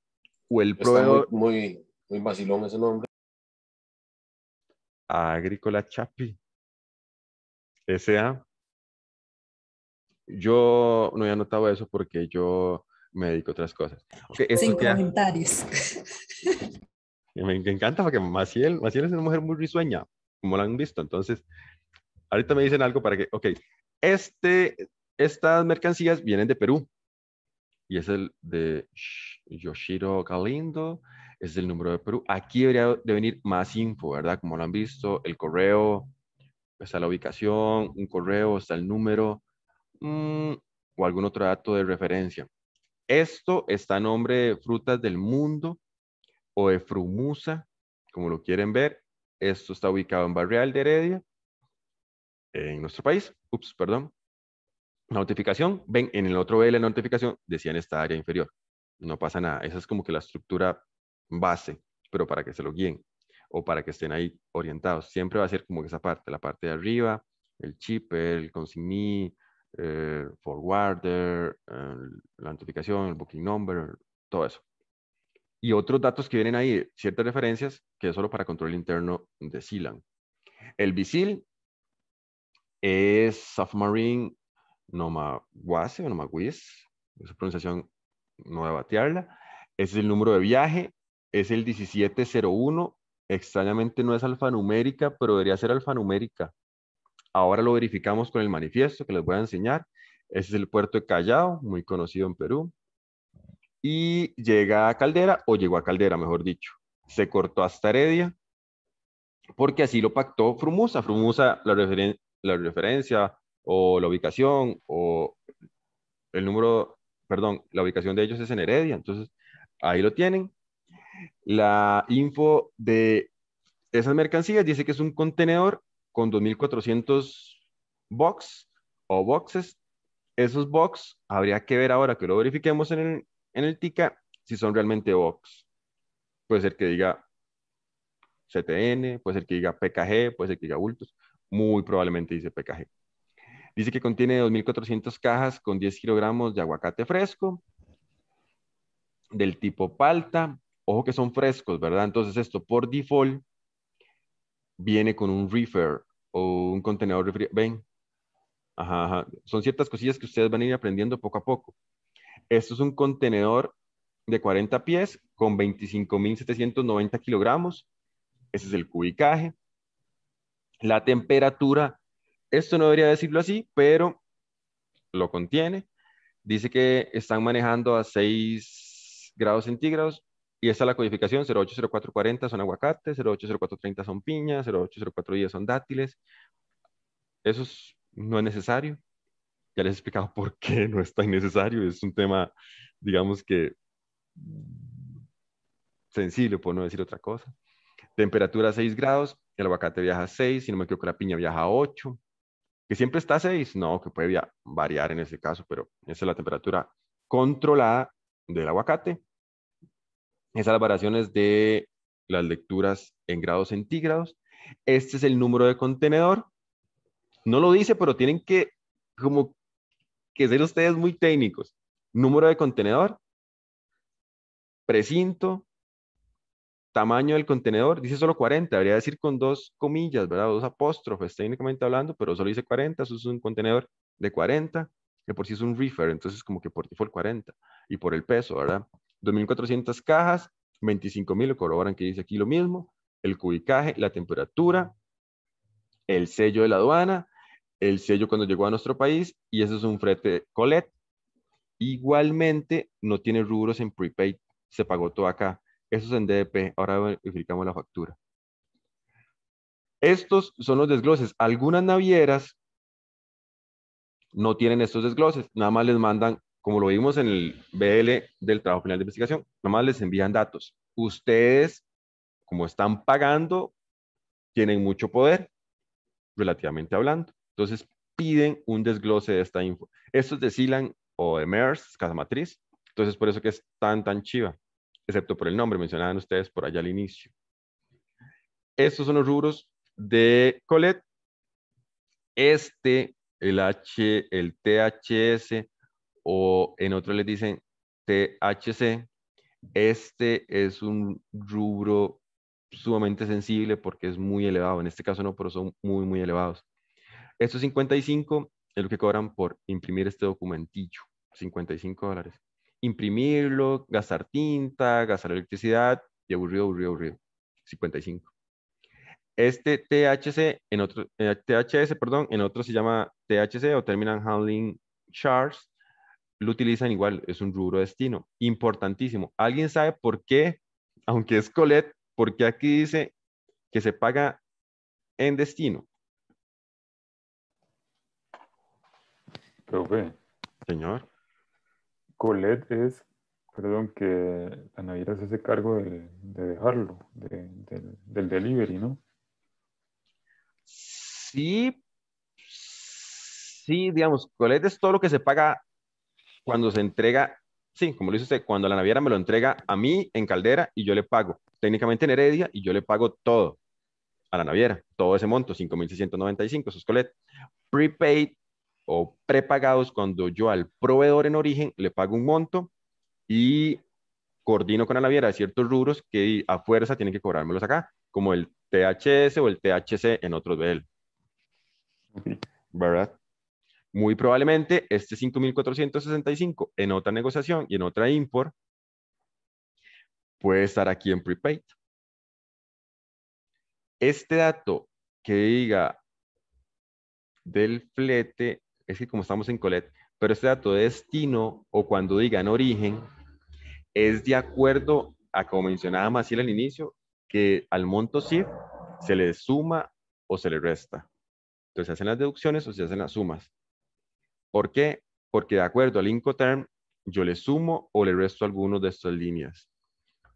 o el proveedor.
Muy, muy, vacilón ese nombre.
Agrícola Chapi. SA yo no había notado eso porque yo me dedico a otras cosas. Okay, Sin
comentarios.
Me encanta porque Maciel, Maciel es una mujer muy risueña, como lo han visto. Entonces, ahorita me dicen algo para que, ok, este, estas mercancías vienen de Perú. Y es el de Yoshiro Galindo, es el número de Perú. Aquí debería de venir más info, ¿verdad? Como lo han visto, el correo, está la ubicación, un correo, está el número, Mm, o algún otro dato de referencia. Esto está a nombre de Frutas del Mundo o de Frumusa, como lo quieren ver. Esto está ubicado en Barrial de Heredia, en nuestro país. Ups, perdón. Notificación, ven, en el otro B de la notificación decía en esta área inferior. No pasa nada, esa es como que la estructura base, pero para que se lo guíen o para que estén ahí orientados. Siempre va a ser como que esa parte, la parte de arriba, el chip, el consigní, eh, forwarder, la notificación, el booking number, todo eso. Y otros datos que vienen ahí, ciertas referencias, que es solo para control interno de SILAN. El visil es Submarine Nomaguase o Nomaguis, su pronunciación no voy a batearla. Ese es el número de viaje, es el 1701. Extrañamente no es alfanumérica, pero debería ser alfanumérica. Ahora lo verificamos con el manifiesto que les voy a enseñar. Ese es el puerto de Callao, muy conocido en Perú. Y llega a Caldera, o llegó a Caldera, mejor dicho. Se cortó hasta Heredia, porque así lo pactó Frumusa. Frumusa, la, la referencia o la ubicación o el número, perdón, la ubicación de ellos es en Heredia. Entonces, ahí lo tienen. La info de esas mercancías dice que es un contenedor con 2.400 box o boxes. Esos box habría que ver ahora que lo verifiquemos en el, TICA si son realmente box. Puede ser que diga CTN, puede ser que diga PKG, puede ser que diga bultos. Muy probablemente dice PKG. Dice que contiene 2.400 cajas con 10 kilogramos de aguacate fresco, del tipo palta. Ojo que son frescos, ¿verdad? Entonces esto por default viene con un reefer o un contenedor refri Ven. Ajá, Son ciertas cosillas que ustedes van a ir aprendiendo poco a poco. Esto es un contenedor de 40 pies con 25.790 kilogramos. Ese es el cubicaje. La temperatura, esto no debería decirlo así, pero lo contiene. Dice que están manejando a 6 grados centígrados. Y esta la codificación, 080440 son aguacates, 080430 son piñas, 080410 son dátiles. Eso no es necesario. Ya les he explicado por qué no es tan necesario. Es un tema, digamos que, sensible, por no decir otra cosa. Temperatura 6 grados, el aguacate viaja a 6, si no me equivoco, la piña viaja a 8. Que siempre está a 6, no, que puede variar en ese caso, pero esa es la temperatura controlada del aguacate esas variaciones de las lecturas en grados centígrados. Este es el número de contenedor. No lo dice, pero tienen que, como que ser ustedes muy técnicos. Número de contenedor, precinto, tamaño del contenedor, dice solo 40, debería decir con dos comillas, ¿verdad? Dos apóstrofes, técnicamente hablando, pero solo dice 40, eso es un contenedor de 40, que por sí es un reefer, entonces como que por el 40, y por el peso, ¿verdad? 2.400 cajas, 25.000 corroboran que dice aquí lo mismo, el cubicaje, la temperatura, el sello de la aduana, el sello cuando llegó a nuestro país y eso es un frete Colet. Igualmente no tiene rubros en prepaid, se pagó todo acá. Eso es en DDP, ahora verificamos la factura. Estos son los desgloses. Algunas navieras no tienen estos desgloses, nada más les mandan como lo vimos en el BL del trabajo final de investigación, nomás les envían datos. Ustedes, como están pagando, tienen mucho poder, relativamente hablando. Entonces, piden un desglose de esta info. Esto es de Silan o de MERS, Casa Matriz. Entonces, por eso que es tan, tan chiva, excepto por el nombre, mencionaban ustedes por allá al inicio. Estos son los rubros de Colette. Este, el H, el THS, o en otro les dicen THC. Este es un rubro sumamente sensible porque es muy elevado. En este caso no, pero son muy, muy elevados. Estos 55 es lo que cobran por imprimir este documentillo. 55 dólares. Imprimirlo, gastar tinta, gastar electricidad y aburrido, aburrido, aburrido. 55. Este THC, en otro, eh, THS, perdón, en otro se llama THC o Terminal Handling Charge lo utilizan igual, es un rubro destino. Importantísimo. ¿Alguien sabe por qué, aunque es Colette, por qué aquí dice que se paga en destino? Profe. Señor.
Colette es, perdón, que la se hace cargo de, dejarlo, del delivery, ¿no?
Sí, sí, digamos, Colette es todo lo que se paga cuando se entrega, sí, como lo dice usted, cuando la naviera me lo entrega a mí en Caldera y yo le pago, técnicamente en Heredia y yo le pago todo a la naviera, todo ese monto, 5.695, esos colet. Prepaid o prepagados, cuando yo al proveedor en origen le pago un monto y coordino con la naviera de ciertos rubros que a fuerza tienen que cobrármelos acá, como el THS o el THC en otros BL. ¿Verdad? Muy probablemente este 5.465 en otra negociación y en otra import puede estar aquí en prepaid. Este dato que diga del flete, es que como estamos en Colet, pero este dato de destino o cuando diga en origen, es de acuerdo a como mencionaba Maciel al inicio, que al monto SIF se le suma o se le resta. Entonces se hacen las deducciones o se hacen las sumas. ¿Por qué? Porque de acuerdo al Incoterm, yo le sumo o le resto algunos de estas líneas.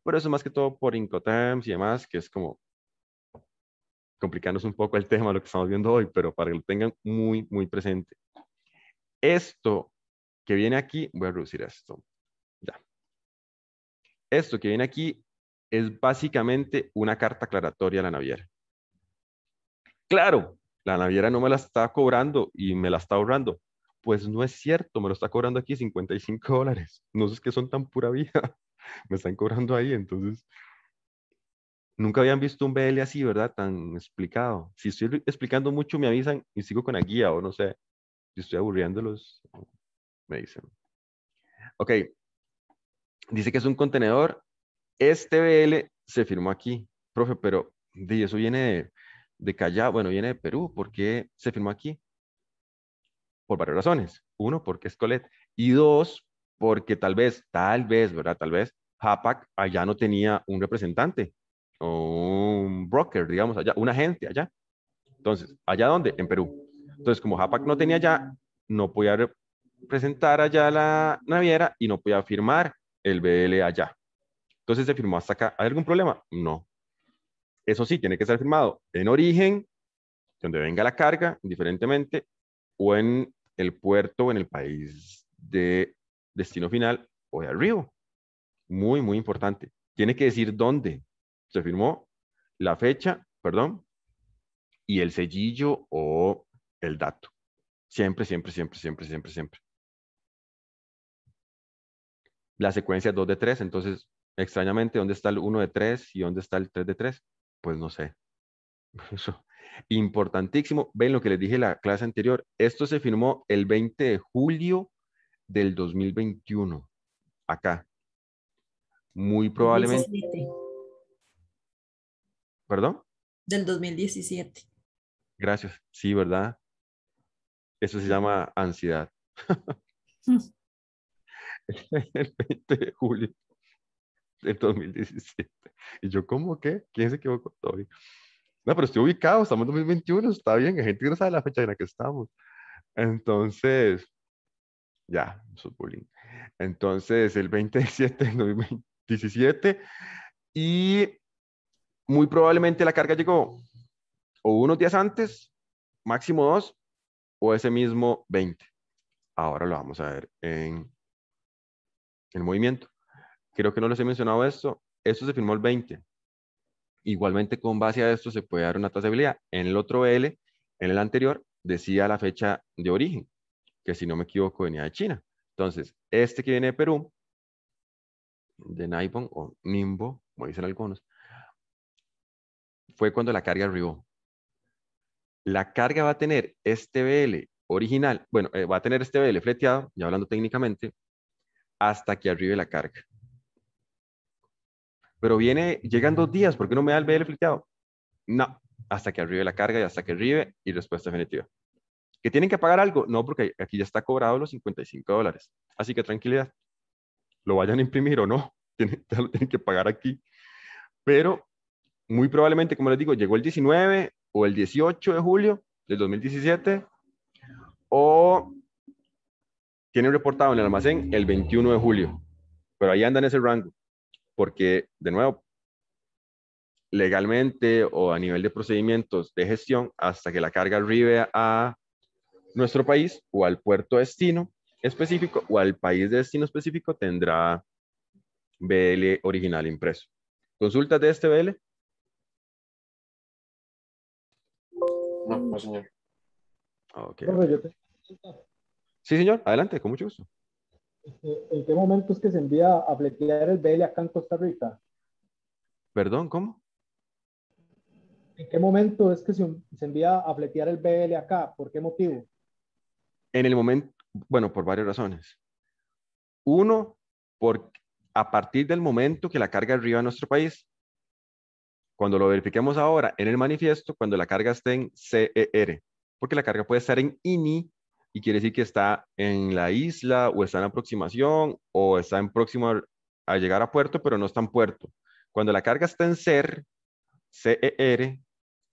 Por eso más que todo por Incoterms y demás, que es como complicarnos un poco el tema, lo que estamos viendo hoy, pero para que lo tengan muy, muy presente. Esto que viene aquí, voy a reducir esto. Ya. Esto que viene aquí es básicamente una carta aclaratoria a la naviera. Claro, la naviera no me la está cobrando y me la está ahorrando, pues no es cierto, me lo está cobrando aquí 55 dólares. No sé, es que son tan pura vida, me están cobrando ahí. Entonces, nunca habían visto un BL así, ¿verdad? Tan explicado. Si estoy explicando mucho, me avisan y sigo con la guía o no sé. Si estoy aburriéndolos, me dicen. Ok. Dice que es un contenedor. Este BL se firmó aquí, profe, pero de eso viene de, de Callao, bueno, viene de Perú. ¿Por qué se firmó aquí? por varias razones. Uno, porque es Colette. Y dos, porque tal vez, tal vez, ¿verdad? Tal vez JAPAC allá no tenía un representante o un broker, digamos, allá, un agente allá. Entonces, ¿allá dónde? En Perú. Entonces, como JAPAC no tenía allá, no podía presentar allá la naviera y no podía firmar el BL allá. Entonces se firmó hasta acá. ¿Hay algún problema? No. Eso sí, tiene que ser firmado en origen, donde venga la carga, indiferentemente, o en el puerto en el país de destino final o de río. Muy, muy importante. Tiene que decir dónde se firmó, la fecha, perdón, y el sellillo o el dato. Siempre, siempre, siempre, siempre, siempre, siempre. La secuencia 2 de 3, entonces, extrañamente, ¿dónde está el 1 de 3 y dónde está el 3 de 3? Pues no sé. Eso, Importantísimo, ven lo que les dije en la clase anterior, esto se firmó el 20 de julio del 2021, acá. Muy probablemente. ¿Perdón?
Del 2017.
Gracias, sí, ¿verdad? Eso se llama ansiedad. el 20 de julio del 2017. Y yo, ¿cómo qué? ¿Quién se equivocó? Todavía. No, pero estoy ubicado, estamos en 2021, está bien, la gente no sabe la fecha en la que estamos. Entonces, ya, eso Entonces, el 27 de 2017, y muy probablemente la carga llegó o unos días antes, máximo dos, o ese mismo 20. Ahora lo vamos a ver en el movimiento. Creo que no les he mencionado esto. Esto se firmó el 20. Igualmente, con base a esto, se puede dar una trazabilidad. En el otro BL, en el anterior, decía la fecha de origen, que si no me equivoco venía de China. Entonces, este que viene de Perú, de Naipon o Nimbo, como dicen algunos, fue cuando la carga arribó. La carga va a tener este BL original, bueno, eh, va a tener este BL fleteado, ya hablando técnicamente, hasta que arribe la carga pero viene, llegan dos días, ¿por qué no me da el BL fleteado? No, hasta que arribe la carga y hasta que arribe y respuesta definitiva. ¿Que tienen que pagar algo? No, porque aquí ya está cobrado los 55 dólares. Así que tranquilidad, lo vayan a imprimir o no, tienen, que pagar aquí. Pero muy probablemente, como les digo, llegó el 19 o el 18 de julio del 2017 o tienen reportado en el almacén el 21 de julio. Pero ahí andan ese rango porque, de nuevo, legalmente o a nivel de procedimientos de gestión, hasta que la carga arribe a nuestro país o al puerto destino específico o al país de destino específico, tendrá BL original impreso. Consulta de este BL? No, no, señor. Okay. Sí, señor, adelante, con mucho gusto. Eh, ¿En qué momento es que se envía a fletear el BL acá en Costa Rica? Perdón, ¿cómo? ¿En qué momento es que se, envía a fletear
el BL acá? ¿Por qué motivo?
En el momento, bueno, por varias razones. Uno, porque a partir del momento que la carga arriba a nuestro país, cuando lo verifiquemos ahora en el manifiesto, cuando la carga esté en CER, porque la carga puede estar en INI y quiere decir que está en la isla o está en aproximación o está en próximo a, llegar a puerto, pero no está en puerto. Cuando la carga está en CER, CER,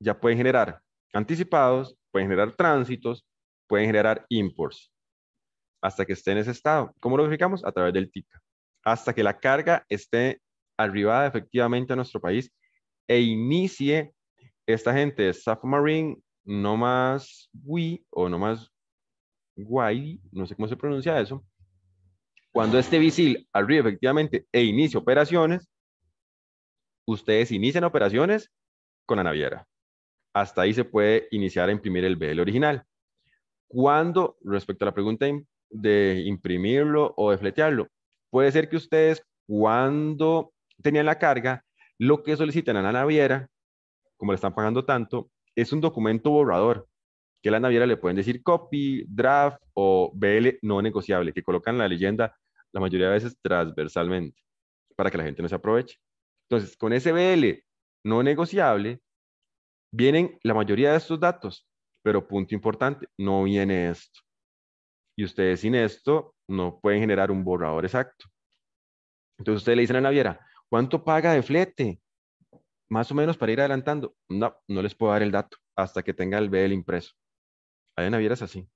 ya pueden generar anticipados, pueden generar tránsitos, pueden generar imports hasta que esté en ese estado. ¿Cómo lo verificamos? A través del TICA. Hasta que la carga esté arribada efectivamente a nuestro país e inicie esta gente de Submarine, no más Wii o no más Guay, no sé cómo se pronuncia eso, cuando este visil arriba efectivamente e inicia operaciones, ustedes inician operaciones con la naviera. Hasta ahí se puede iniciar a imprimir el BL original. Cuando, respecto a la pregunta de imprimirlo o de fletearlo, puede ser que ustedes cuando tenían la carga, lo que solicitan a la naviera, como le están pagando tanto, es un documento borrador que la naviera le pueden decir copy, draft o BL no negociable, que colocan la leyenda la mayoría de veces transversalmente para que la gente no se aproveche. Entonces, con ese BL no negociable, vienen la mayoría de estos datos, pero punto importante, no viene esto. Y ustedes sin esto no pueden generar un borrador exacto. Entonces ustedes le dicen a la naviera, ¿cuánto paga de flete? Más o menos para ir adelantando. No, no les puedo dar el dato hasta que tenga el BL impreso. Hay navieras así.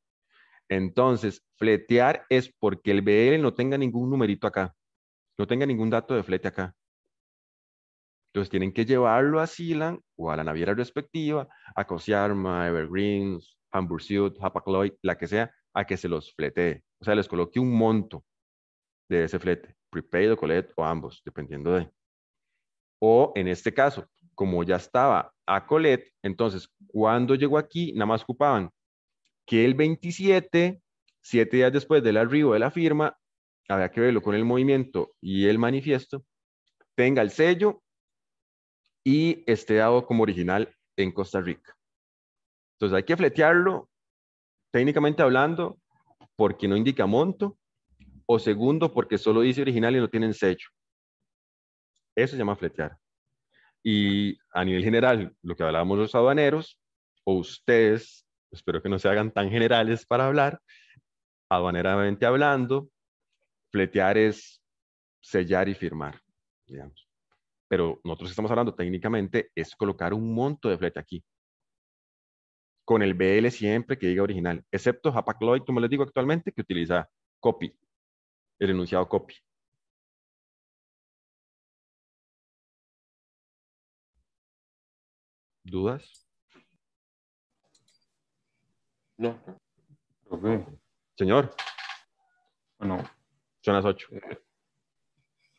Entonces, fletear es porque el BL no tenga ningún numerito acá, no tenga ningún dato de flete acá. Entonces tienen que llevarlo a Silan o a la naviera respectiva, a Cosiarma, Evergreens, Hamburg Suit, hapag la que sea, a que se los fletee. O sea, les coloque un monto de ese flete, prepaid o colet o ambos, dependiendo de. O en este caso, como ya estaba a Colette, entonces cuando llegó aquí, nada más ocupaban que el 27, siete días después del arribo de la firma, habrá que verlo con el movimiento y el manifiesto, tenga el sello y esté dado como original en Costa Rica. Entonces hay que fletearlo, técnicamente hablando, porque no indica monto, o segundo, porque solo dice original y no tienen sello. Eso se llama fletear. Y a nivel general, lo que hablábamos los aduaneros, o ustedes espero que no se hagan tan generales para hablar, aduaneramente hablando, fletear es sellar y firmar, digamos. Pero nosotros estamos hablando técnicamente es colocar un monto de flete aquí. Con el BL siempre que diga original, excepto Hapag Lloyd, como les digo actualmente, que utiliza copy, el enunciado copy.
¿Dudas?
No. Señor. Bueno. Son las ocho.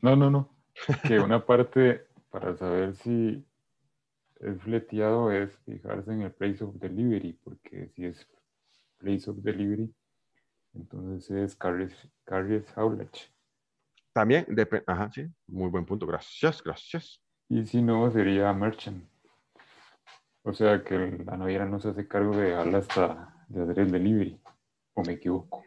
no, no, no. que una parte para saber si es fleteado es fijarse en el place of delivery, porque si es place of delivery, entonces es carries, carries También depende, ajá, sí, muy buen punto, gracias, gracias. Y si no, sería merchant. O sea que la naviera no se hace cargo de dejarla hasta de hacer delivery. ¿O me equivoco?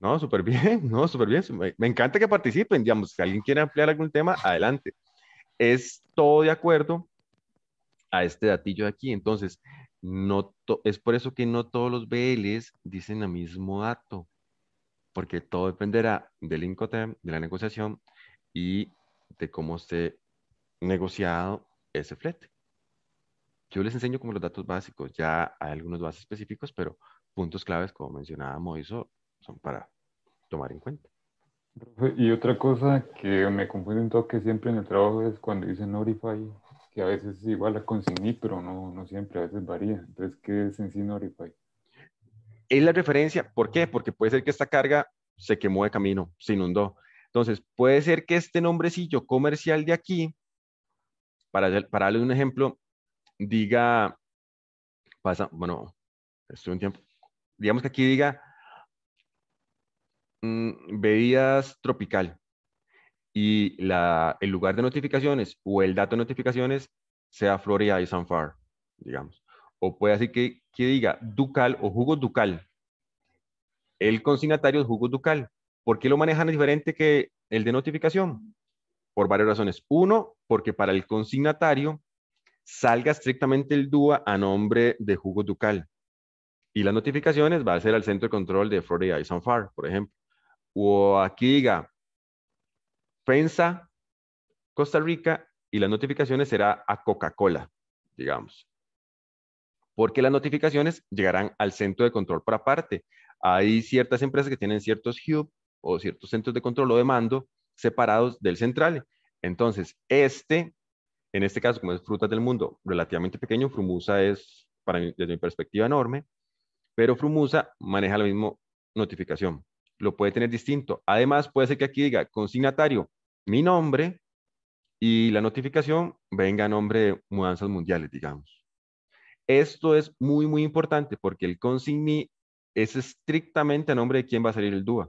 No, súper bien, no, súper bien. Me, encanta que participen, digamos, si alguien quiere ampliar algún tema, adelante. Es todo de acuerdo a este datillo de aquí. Entonces, no es por eso que no todos los BLs dicen el mismo dato, porque todo dependerá del Incoterm, de la negociación y de cómo esté negociado ese flete. Yo les enseño como los datos básicos, ya hay algunos más específicos, pero puntos claves, como mencionábamos, son para tomar en cuenta.
Y otra cosa que me confunde un toque siempre en el trabajo es cuando dicen Notify, que a veces es igual a consigni, pero no, no siempre, a veces varía. Entonces, ¿qué es en sí
Es la referencia, ¿por qué? Porque puede ser que esta carga se quemó de camino, se inundó. Entonces, puede ser que este nombrecillo comercial de aquí, para, para darle un ejemplo, diga, pasa, bueno, estoy un tiempo, digamos que aquí diga mm, bebidas tropical y la, el lugar de notificaciones o el dato de notificaciones sea Florida y San Far, digamos. O puede decir que, que diga Ducal o jugo Ducal. El consignatario es jugo Ducal. ¿Por qué lo manejan diferente que el de notificación? Por varias razones. Uno, porque para el consignatario salga estrictamente el DUA a nombre de Jugo Ducal. Y las notificaciones va a ser al centro de control de Florida Ice por ejemplo. O aquí diga prensa Costa Rica y las notificaciones será a Coca-Cola, digamos. Porque las notificaciones llegarán al centro de control por aparte. Hay ciertas empresas que tienen ciertos hub o ciertos centros de control o de mando separados del central. Entonces, este en este caso, como es Frutas del Mundo, relativamente pequeño, Frumusa es, para mí, desde mi perspectiva, enorme, pero Frumusa maneja la misma notificación. Lo puede tener distinto. Además, puede ser que aquí diga consignatario, mi nombre y la notificación venga a nombre de Mudanzas Mundiales, digamos. Esto es muy, muy importante porque el consigni es estrictamente a nombre de quién va a salir el DUA.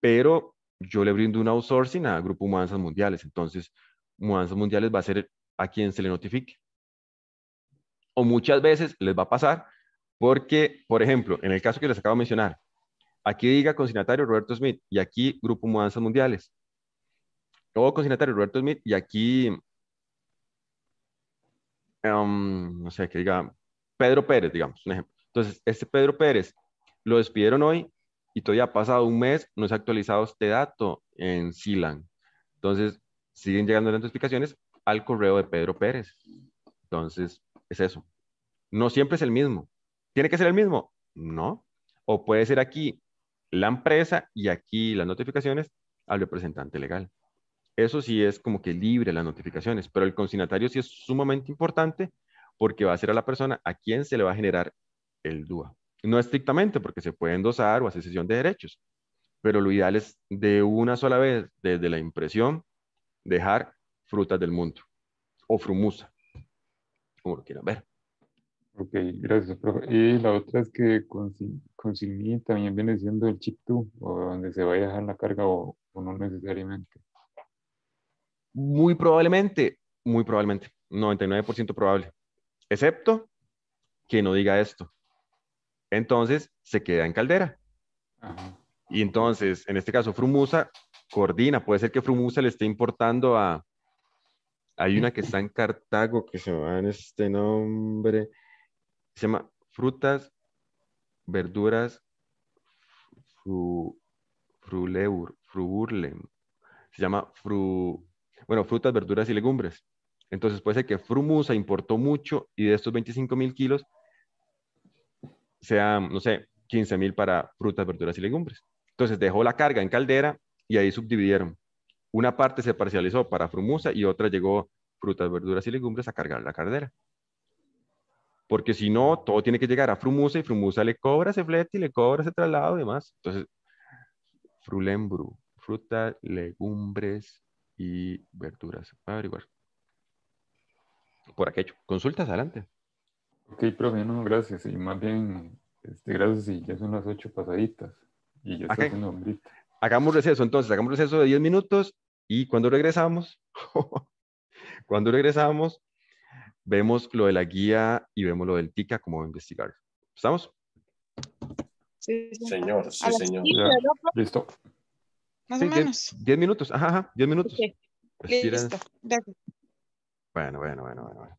Pero yo le brindo un outsourcing a Grupo Mudanzas Mundiales. Entonces, mudanzas mundiales va a ser a quien se le notifique. O muchas veces les va a pasar porque, por ejemplo, en el caso que les acabo de mencionar, aquí diga consignatario Roberto Smith y aquí Grupo Mudanzas Mundiales. O consignatario Roberto Smith y aquí, em, no sé, que diga Pedro Pérez, digamos, un ejemplo. Entonces, este Pedro Pérez lo despidieron hoy y todavía ha pasado un mes, no se ha actualizado este dato en SILAN. Entonces, siguen llegando las notificaciones al correo de Pedro Pérez. Entonces, es eso. No siempre es el mismo. ¿Tiene que ser el mismo? No. O puede ser aquí la empresa y aquí las notificaciones al representante legal. Eso sí es como que libre las notificaciones, pero el consignatario sí es sumamente importante porque va a ser a la persona a quien se le va a generar el DUA. No estrictamente porque se puede endosar o hacer sesión de derechos, pero lo ideal es de una sola vez, desde la impresión dejar frutas del mundo o frumusa, como lo quieran ver.
Ok, gracias, profe. Y la otra es que consigni también viene siendo el chip 2, o donde se vaya a dejar la carga o, no necesariamente. Muy probablemente,
muy probablemente, 99% probable, excepto que no diga esto. Entonces se queda en caldera. Y entonces, en este caso, frumusa coordina. Puede ser que Frumusa le esté importando a... Hay una que está en Cartago que se llama en este nombre. Se llama Frutas, Verduras, Fruleur, fruurlem. Se llama Fru... Bueno, frutas, verduras y legumbres. Entonces puede ser que Frumusa importó mucho y de estos 25 mil kilos sean, no sé, 15 mil para frutas, verduras y legumbres. Entonces dejó la carga en caldera y ahí subdividieron. Una parte se parcializó para frumusa y otra llegó frutas, verduras y legumbres a cargar la cartera. Porque si no, todo tiene que llegar a frumusa y frumusa le cobra ese flete y le cobra ese traslado y demás. Entonces, frulembru, fruta, legumbres y verduras. Voy averiguar. Por aquello. Consultas, adelante.
Ok, pero no, gracias. Y más bien, este, gracias y ya son las ocho pasaditas. Y ya haciendo hagamos
receso, entonces, hagamos receso de 10 minutos y cuando regresamos, cuando regresamos, vemos lo de la guía y vemos lo del TICA, como investigar. ¿Estamos?
Sí, señor. Sí, señor. Listo. 10
minutos, ajá, 10 minutos.
Listo, bueno, bueno, bueno. bueno.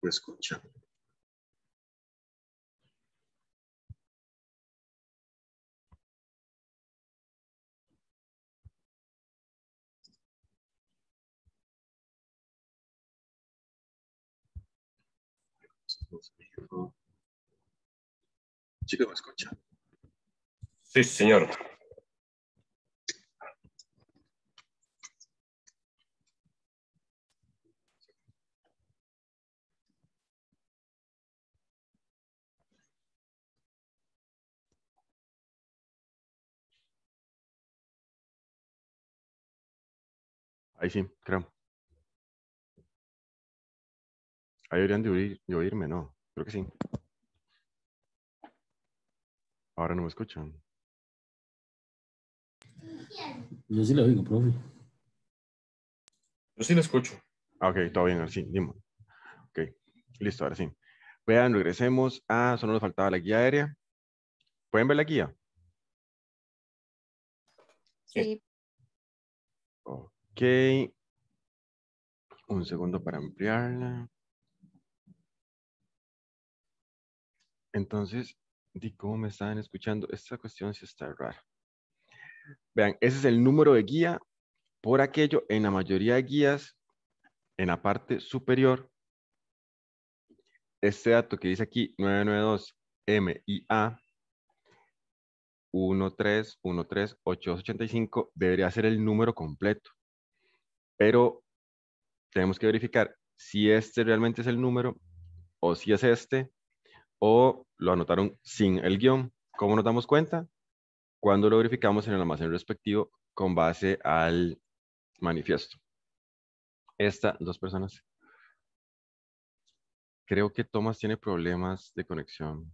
¿Me escucha. Chico, ¿me escucha? Sí, señor. Ahí sí, creo. Ahí deberían de, oírme, ¿no? Creo que sí. Ahora no me escuchan. Yo sí lo oigo, profe.
Yo sí lo escucho. Ah, ok, todo bien, así. dimos. Ok, listo, ahora sí. Vean, regresemos. Ah, solo nos faltaba la guía aérea. ¿Pueden ver la guía? Sí. Ok. Ok. Un segundo para ampliarla. Entonces, di cómo me estaban escuchando. Esta cuestión sí está rara. Vean, ese es el número de guía. Por aquello, en la mayoría de guías, en la parte superior, este dato que dice aquí, 992 MIA 1313885, debería ser el número completo pero tenemos que verificar si este realmente es el número o si es este o lo anotaron sin el guión. ¿Cómo nos damos cuenta? Cuando lo verificamos en el almacén respectivo con base al manifiesto. Esta, dos personas. Creo que
Tomás tiene problemas de conexión.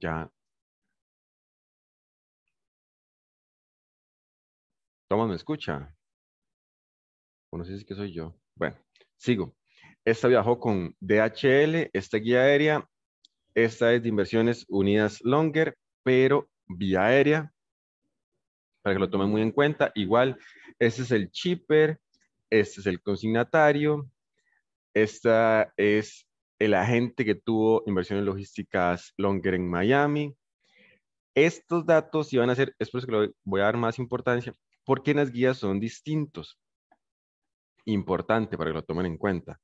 ya Toma, me escucha.
Bueno, que soy yo. Bueno, sigo. Esta viajó con DHL, esta guía aérea, esta es de Inversiones Unidas Longer, pero vía aérea, para que lo tomen muy en cuenta. Igual, este es el chipper, este es el consignatario, esta es el agente que tuvo inversiones logísticas Longer en Miami. Estos datos iban a ser, es por eso que voy a dar más importancia, porque las guías son distintos. Importante para que lo tomen en cuenta.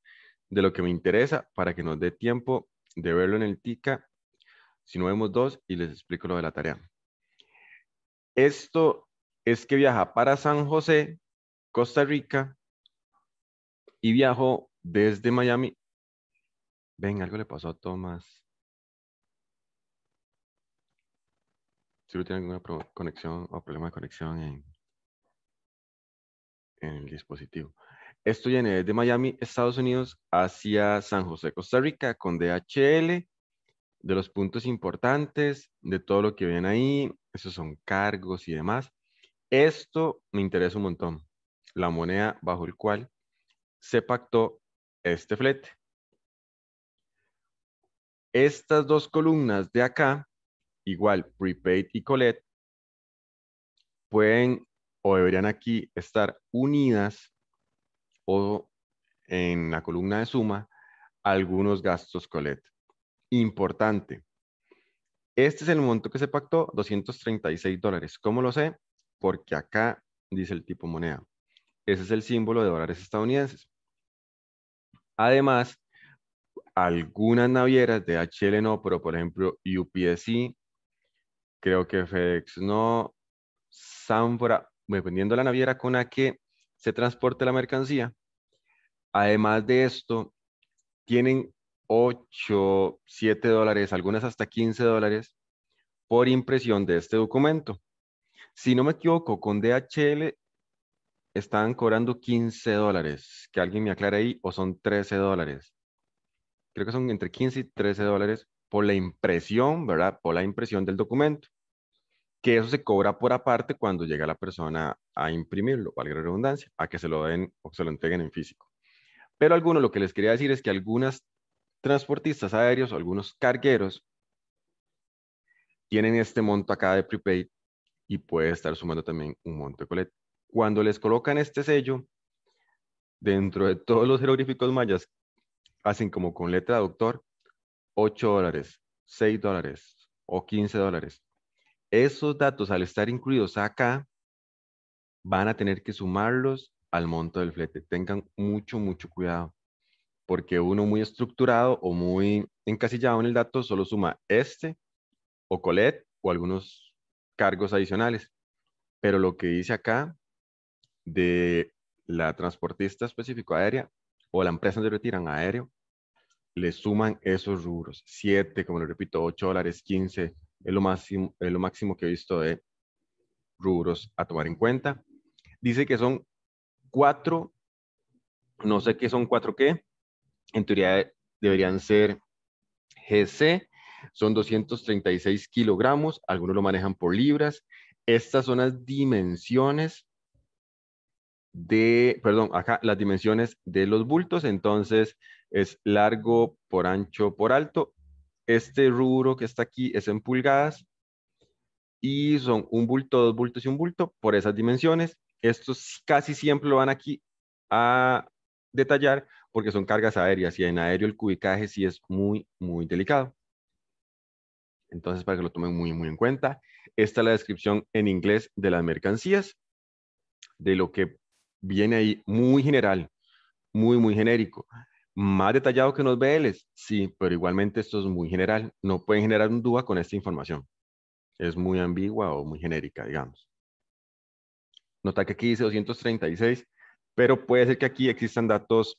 De lo que me interesa, para que nos dé tiempo de verlo en el TICA, si no vemos dos, y les explico lo de la tarea. Esto es que viaja para San José, Costa Rica, y viajo desde Miami Ven, algo le pasó a Tomás. Si tiene alguna conexión o problema de conexión en, el dispositivo. Esto viene desde Miami, Estados Unidos, hacia San José, Costa Rica, con DHL, de los puntos importantes, de todo lo que viene ahí, esos son cargos y demás. Esto me interesa un montón, la moneda bajo el cual se pactó este flete. Estas dos columnas de acá, igual prepaid y colet, pueden o deberían aquí estar unidas o en la columna de suma algunos gastos colet. Importante. Este es el monto que se pactó, 236 dólares. ¿Cómo lo sé? Porque acá dice el tipo moneda. Ese es el símbolo de dólares estadounidenses. Además, algunas navieras, DHL no, pero por ejemplo UPSI, creo que FedEx no, Sambra, dependiendo de la naviera con la que se transporte la mercancía. Además de esto, tienen 8, 7 dólares, algunas hasta 15 dólares por impresión de este documento. Si no me equivoco, con DHL están cobrando 15 dólares, que alguien me aclare ahí, o son 13 dólares creo que son entre 15 y 13 dólares por la impresión, ¿verdad? Por la impresión del documento. Que eso se cobra por aparte cuando llega la persona a imprimirlo, valga la redundancia, a que se lo den o se lo entreguen en físico. Pero algunos, lo que les quería decir es que algunas transportistas aéreos o algunos cargueros tienen este monto acá de prepaid y puede estar sumando también un monto de coleta. Cuando les colocan este sello, dentro de todos los jeroglíficos mayas hacen como con letra doctor, 8 dólares, 6 dólares o 15 dólares. Esos datos al estar incluidos acá van a tener que sumarlos al monto del flete. Tengan mucho, mucho cuidado porque uno muy estructurado o muy encasillado en el dato solo suma este o colet o algunos cargos adicionales. Pero lo que dice acá de la transportista específico aérea o la empresa donde retiran aéreo le suman esos rubros. Siete, como le repito, ocho dólares, quince, es lo, máximo, es lo máximo que he visto de rubros a tomar en cuenta. Dice que son cuatro, no sé qué son cuatro qué, en teoría deberían ser GC, son 236 kilogramos, algunos lo manejan por libras. Estas son las dimensiones de, perdón, acá las dimensiones de los bultos, entonces es largo por ancho por alto. Este rubro que está aquí es en pulgadas y son un bulto, dos bultos y un bulto por esas dimensiones. Estos casi siempre lo van aquí a detallar porque son cargas aéreas y en aéreo el cubicaje sí es muy, muy delicado. Entonces, para que lo tomen muy, muy en cuenta, esta es la descripción en inglés de las mercancías, de lo que viene ahí muy general, muy, muy genérico más detallado que unos BLs, sí, pero igualmente esto es muy general. No pueden generar un DUA con esta información. Es muy ambigua o muy genérica, digamos. Nota que aquí dice 236, pero puede ser que aquí existan datos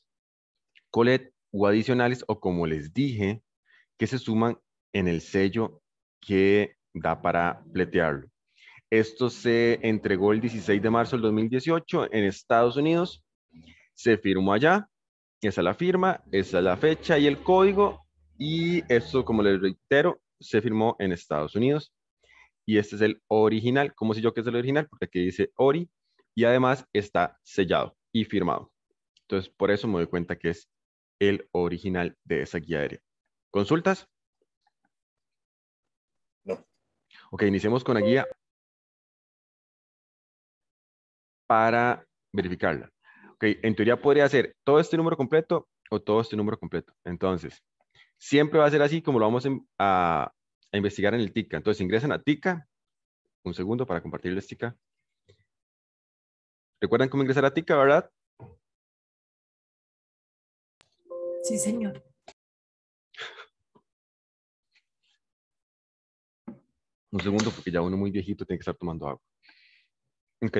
colet o adicionales o como les dije, que se suman en el sello que da para pletearlo. Esto se entregó el 16 de marzo del 2018 en Estados Unidos. Se firmó allá, esa es la firma, esa es la fecha y el código. Y esto, como les reitero, se firmó en Estados Unidos. Y este es el original. ¿Cómo sé yo que es el original? Porque aquí dice Ori. Y además está sellado y firmado. Entonces, por eso me doy cuenta que es el original de esa guía aérea. ¿Consultas? No. Ok, iniciemos con la guía para verificarla. Ok, en teoría podría ser todo este número completo o todo este número completo. Entonces, siempre va a ser así como lo vamos a, investigar en el TICA. Entonces, ingresan a TICA. Un segundo para compartirles TICA. ¿Recuerdan cómo ingresar a TICA, verdad?
Sí, señor.
Un segundo, porque ya uno muy viejito tiene que estar tomando agua. Ok.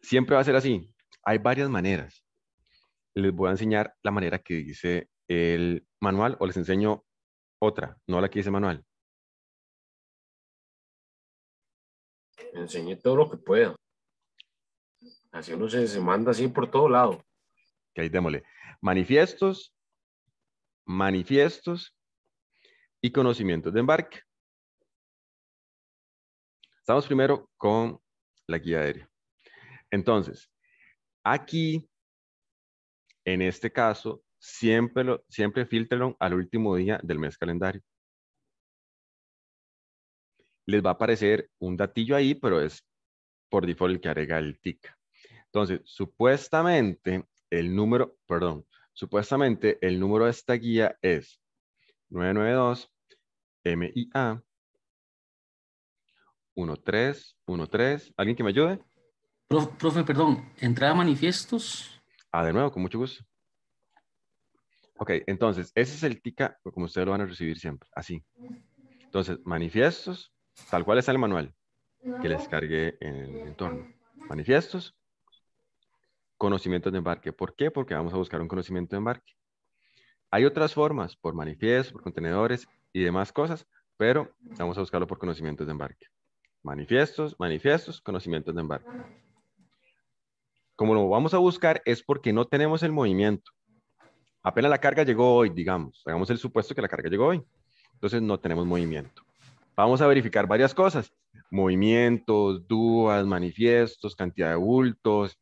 Siempre va a ser así. Hay varias maneras. Les voy a enseñar la manera que dice el manual o les enseño otra, no la que dice manual.
Enseñe todo lo que pueda. Así uno se, se manda así por todo lado.
Que ahí démosle. Manifiestos, manifiestos y conocimientos de embarque. Estamos primero con la guía aérea. Entonces, Aquí, en este caso, siempre, lo, siempre al último día del mes calendario. Les va a aparecer un datillo ahí, pero es por default el que agrega el TIC. Entonces, supuestamente el número, perdón, supuestamente el número de esta guía es 992 MIA 1313. ¿Alguien que me ayude?
profe, perdón, entrada a manifiestos.
Ah, de nuevo, con mucho gusto. Ok, entonces, ese es el TICA como ustedes lo van a recibir siempre, así. Entonces, manifiestos, tal cual está el manual que les cargué en el entorno. Manifiestos, conocimientos de embarque. ¿Por qué? Porque vamos a buscar un conocimiento de embarque. Hay otras formas, por manifiestos, por contenedores y demás cosas, pero vamos a buscarlo por conocimientos de embarque. Manifiestos, manifiestos, conocimientos de embarque como lo vamos a buscar es porque no tenemos el movimiento. Apenas la carga llegó hoy, digamos. Hagamos el supuesto que la carga llegó hoy. Entonces no tenemos movimiento. Vamos a verificar varias cosas. Movimientos, dudas, manifiestos, cantidad de bultos,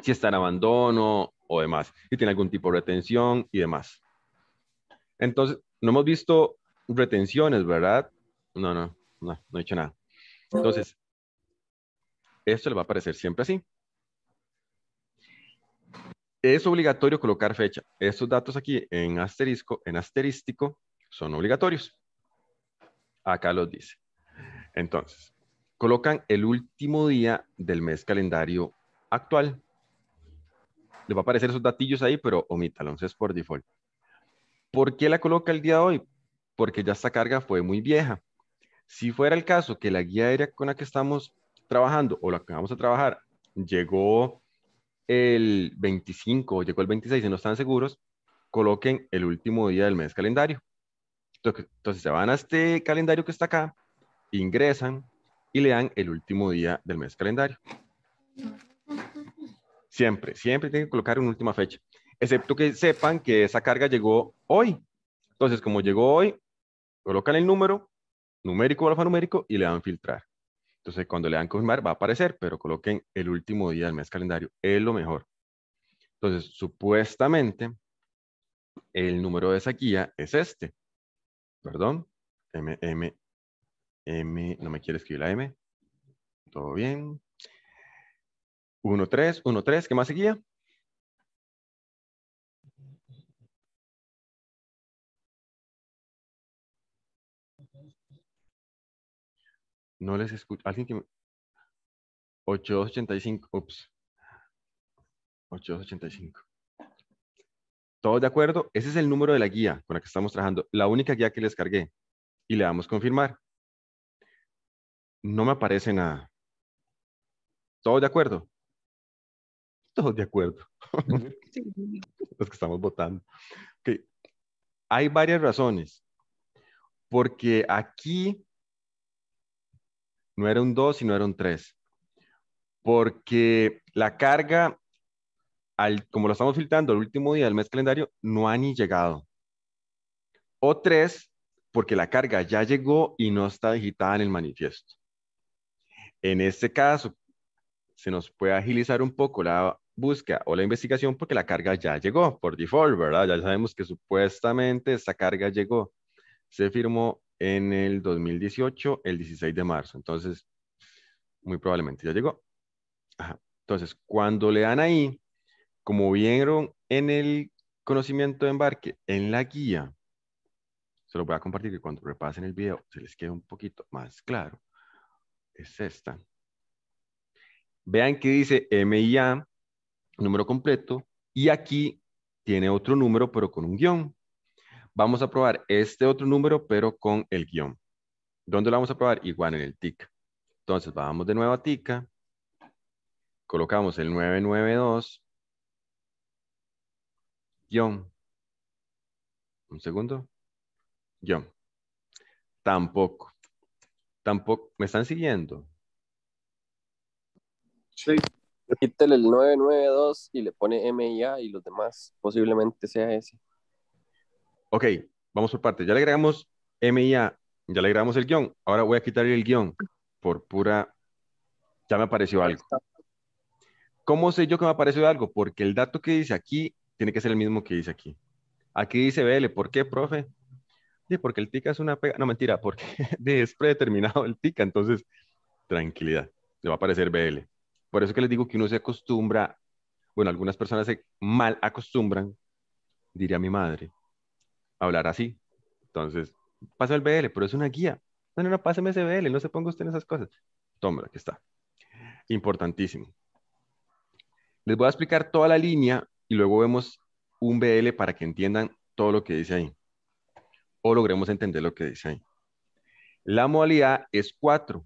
si está en abandono o demás. Si tiene algún tipo de retención y demás. Entonces, no hemos visto retenciones, ¿verdad? No, no, no, no he hecho nada. Entonces, esto le va a aparecer siempre así es obligatorio colocar fecha. Estos datos aquí en asterisco, en asterístico, son obligatorios. Acá los dice. Entonces, colocan el último día del mes calendario actual. Les va a aparecer esos datillos ahí, pero omítalos, es por default. ¿Por qué la coloca el día de hoy? Porque ya esta carga fue muy vieja. Si fuera el caso que la guía aérea con la que estamos trabajando o la que vamos a trabajar llegó el 25 o llegó el 26 y no están seguros, coloquen el último día del mes calendario. Entonces se van a este calendario que está acá, ingresan y le dan el último día del mes calendario. Siempre, siempre tienen que colocar una última fecha, excepto que sepan que esa carga llegó hoy. Entonces, como llegó hoy, colocan el número, numérico o alfanumérico, y le dan filtrar. Entonces, cuando le dan confirmar, va a aparecer, pero coloquen el último día del mes calendario, es lo mejor. Entonces, supuestamente, el número de esa guía es este. Perdón, M, M, M, no me quiere escribir la M. Todo bien. 1, 3, 1, 3, ¿qué más seguía?
No les escucho. Alguien
que. Me... 8285. Ups. 8285. ¿Todos de acuerdo? Ese es el número de la guía con la que estamos trabajando. La única guía que les cargué. Y le damos confirmar. No me aparece nada. ¿Todos de acuerdo? Todos de acuerdo. Los que estamos votando. Hay varias razones. Porque aquí no era un 2 y no era un 3, porque la carga, al, como lo estamos filtrando el último día del mes calendario, no ha ni llegado. O 3, porque la carga ya llegó y no está digitada en el manifiesto. En este caso, se nos puede agilizar un poco la búsqueda o la investigación porque la carga ya llegó por default, ¿verdad? Ya sabemos que supuestamente esa carga llegó. Se firmó en el 2018, el 16 de marzo. Entonces, muy probablemente ya llegó. Entonces, cuando le dan ahí, como vieron en el conocimiento de embarque, en la guía, se lo voy a compartir que cuando repasen el video se les quede un poquito más claro. Es esta. Vean que dice MIA, número completo, y aquí tiene otro número, pero con un guión. Vamos a probar este otro número, pero con el guión. ¿Dónde lo vamos a probar? Igual en el TIC. Entonces, vamos de nuevo a TICA. Colocamos el 992. Guión. Un segundo. Guión. Tampoco. Tampoco. ¿Me están siguiendo?
Sí. Quítale el 992 y le pone MIA y los demás. Posiblemente sea ese
ok, vamos por parte. Ya le agregamos MIA, ya le agregamos el guión. Ahora voy a quitar el guión por pura... Ya me apareció algo. ¿Cómo sé yo que me apareció algo? Porque el dato que dice aquí tiene que ser el mismo que dice aquí. Aquí dice BL. ¿Por qué, profe? Sí, porque el TICA es una pega. No, mentira, porque es predeterminado el TICA. Entonces, tranquilidad. Le va a aparecer BL. Por eso que les digo que uno se acostumbra. Bueno, algunas personas se mal acostumbran, diría mi madre, hablar así. Entonces, pasa el BL, pero es una guía. No, no, no, páseme ese BL, no se ponga usted en esas cosas. tómelo que está. Importantísimo. Les voy a explicar toda la línea y luego vemos un BL para que entiendan todo lo que dice ahí. O logremos entender lo que dice ahí. La modalidad es 4.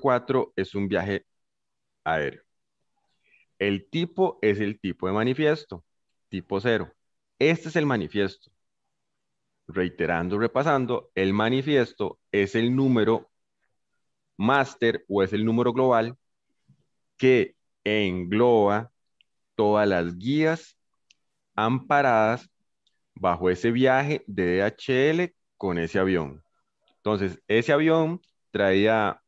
04 es un viaje aéreo. El tipo es el tipo de manifiesto, tipo 0. Este es el manifiesto reiterando, repasando, el manifiesto es el número máster o es el número global que engloba todas las guías amparadas bajo ese viaje de DHL con ese avión. Entonces, ese avión traía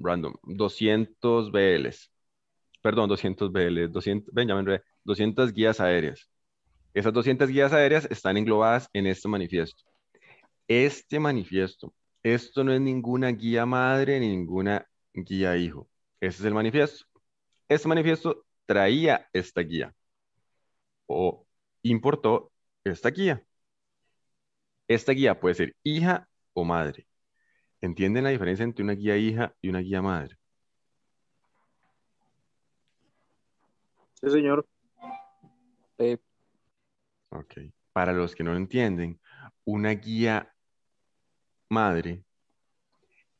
random 200 BLs. Perdón, 200 BLs, 200, Benjamin, 200 guías aéreas. Esas 200 guías aéreas están englobadas en este manifiesto. Este manifiesto, esto no es ninguna guía madre ninguna guía hijo. Ese es el manifiesto. Este manifiesto traía esta guía o importó esta guía. Esta guía puede ser hija o madre. ¿Entienden la diferencia entre una guía hija y una guía madre?
Sí, señor. Eh,
para los que no lo entienden, una guía madre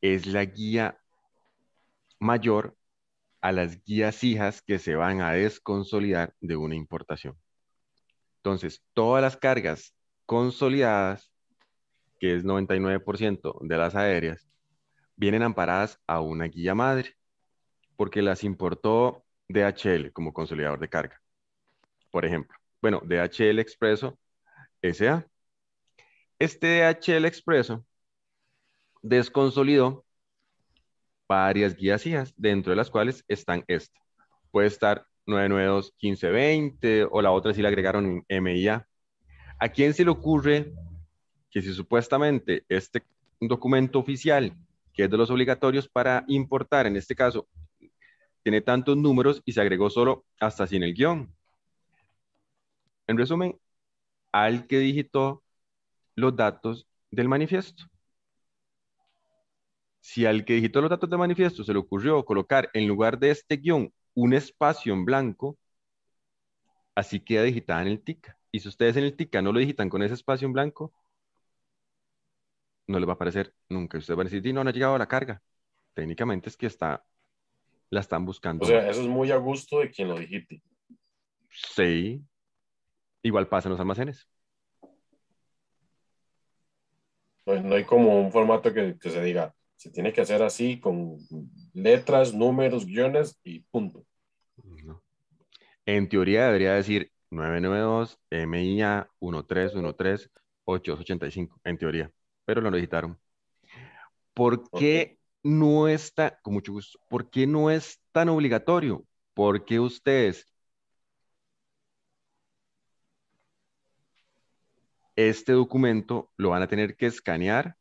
es la guía mayor a las guías hijas que se van a desconsolidar de una importación. Entonces, todas las cargas consolidadas, que es 99% de las aéreas, vienen amparadas a una guía madre, porque las importó DHL como consolidador de carga, por ejemplo bueno, DHL Expreso SA. Este DHL Expreso desconsolidó varias guías dentro de las cuales están estas. Puede estar 992 1520 o la otra si le agregaron MIA. ¿A quién se le ocurre que si supuestamente este documento oficial, que es de los obligatorios para importar, en este caso, tiene tantos números y se agregó solo hasta sin el guión? en resumen, al que digitó los datos del manifiesto. Si al que digitó los datos del manifiesto se le ocurrió colocar en lugar de este guión un espacio en blanco, así queda digitada en el TICA. Y si ustedes en el TICA no lo digitan con ese espacio en blanco, no le va a aparecer nunca. Ustedes van a decir, no, no ha llegado a la carga. Técnicamente es que está, la están buscando. O sea, eso
es muy a gusto de quien lo digite.
Sí, Igual pasa en los almacenes.
Pues no, hay como un formato que, se diga, se tiene que hacer así con letras, números, guiones y punto.
En teoría debería decir 992 MIA 1313 885, en teoría, pero lo necesitaron. ¿Por qué no está, con mucho gusto, por qué no es tan obligatorio? ¿Por qué ustedes Este documento lo van a tener que escanear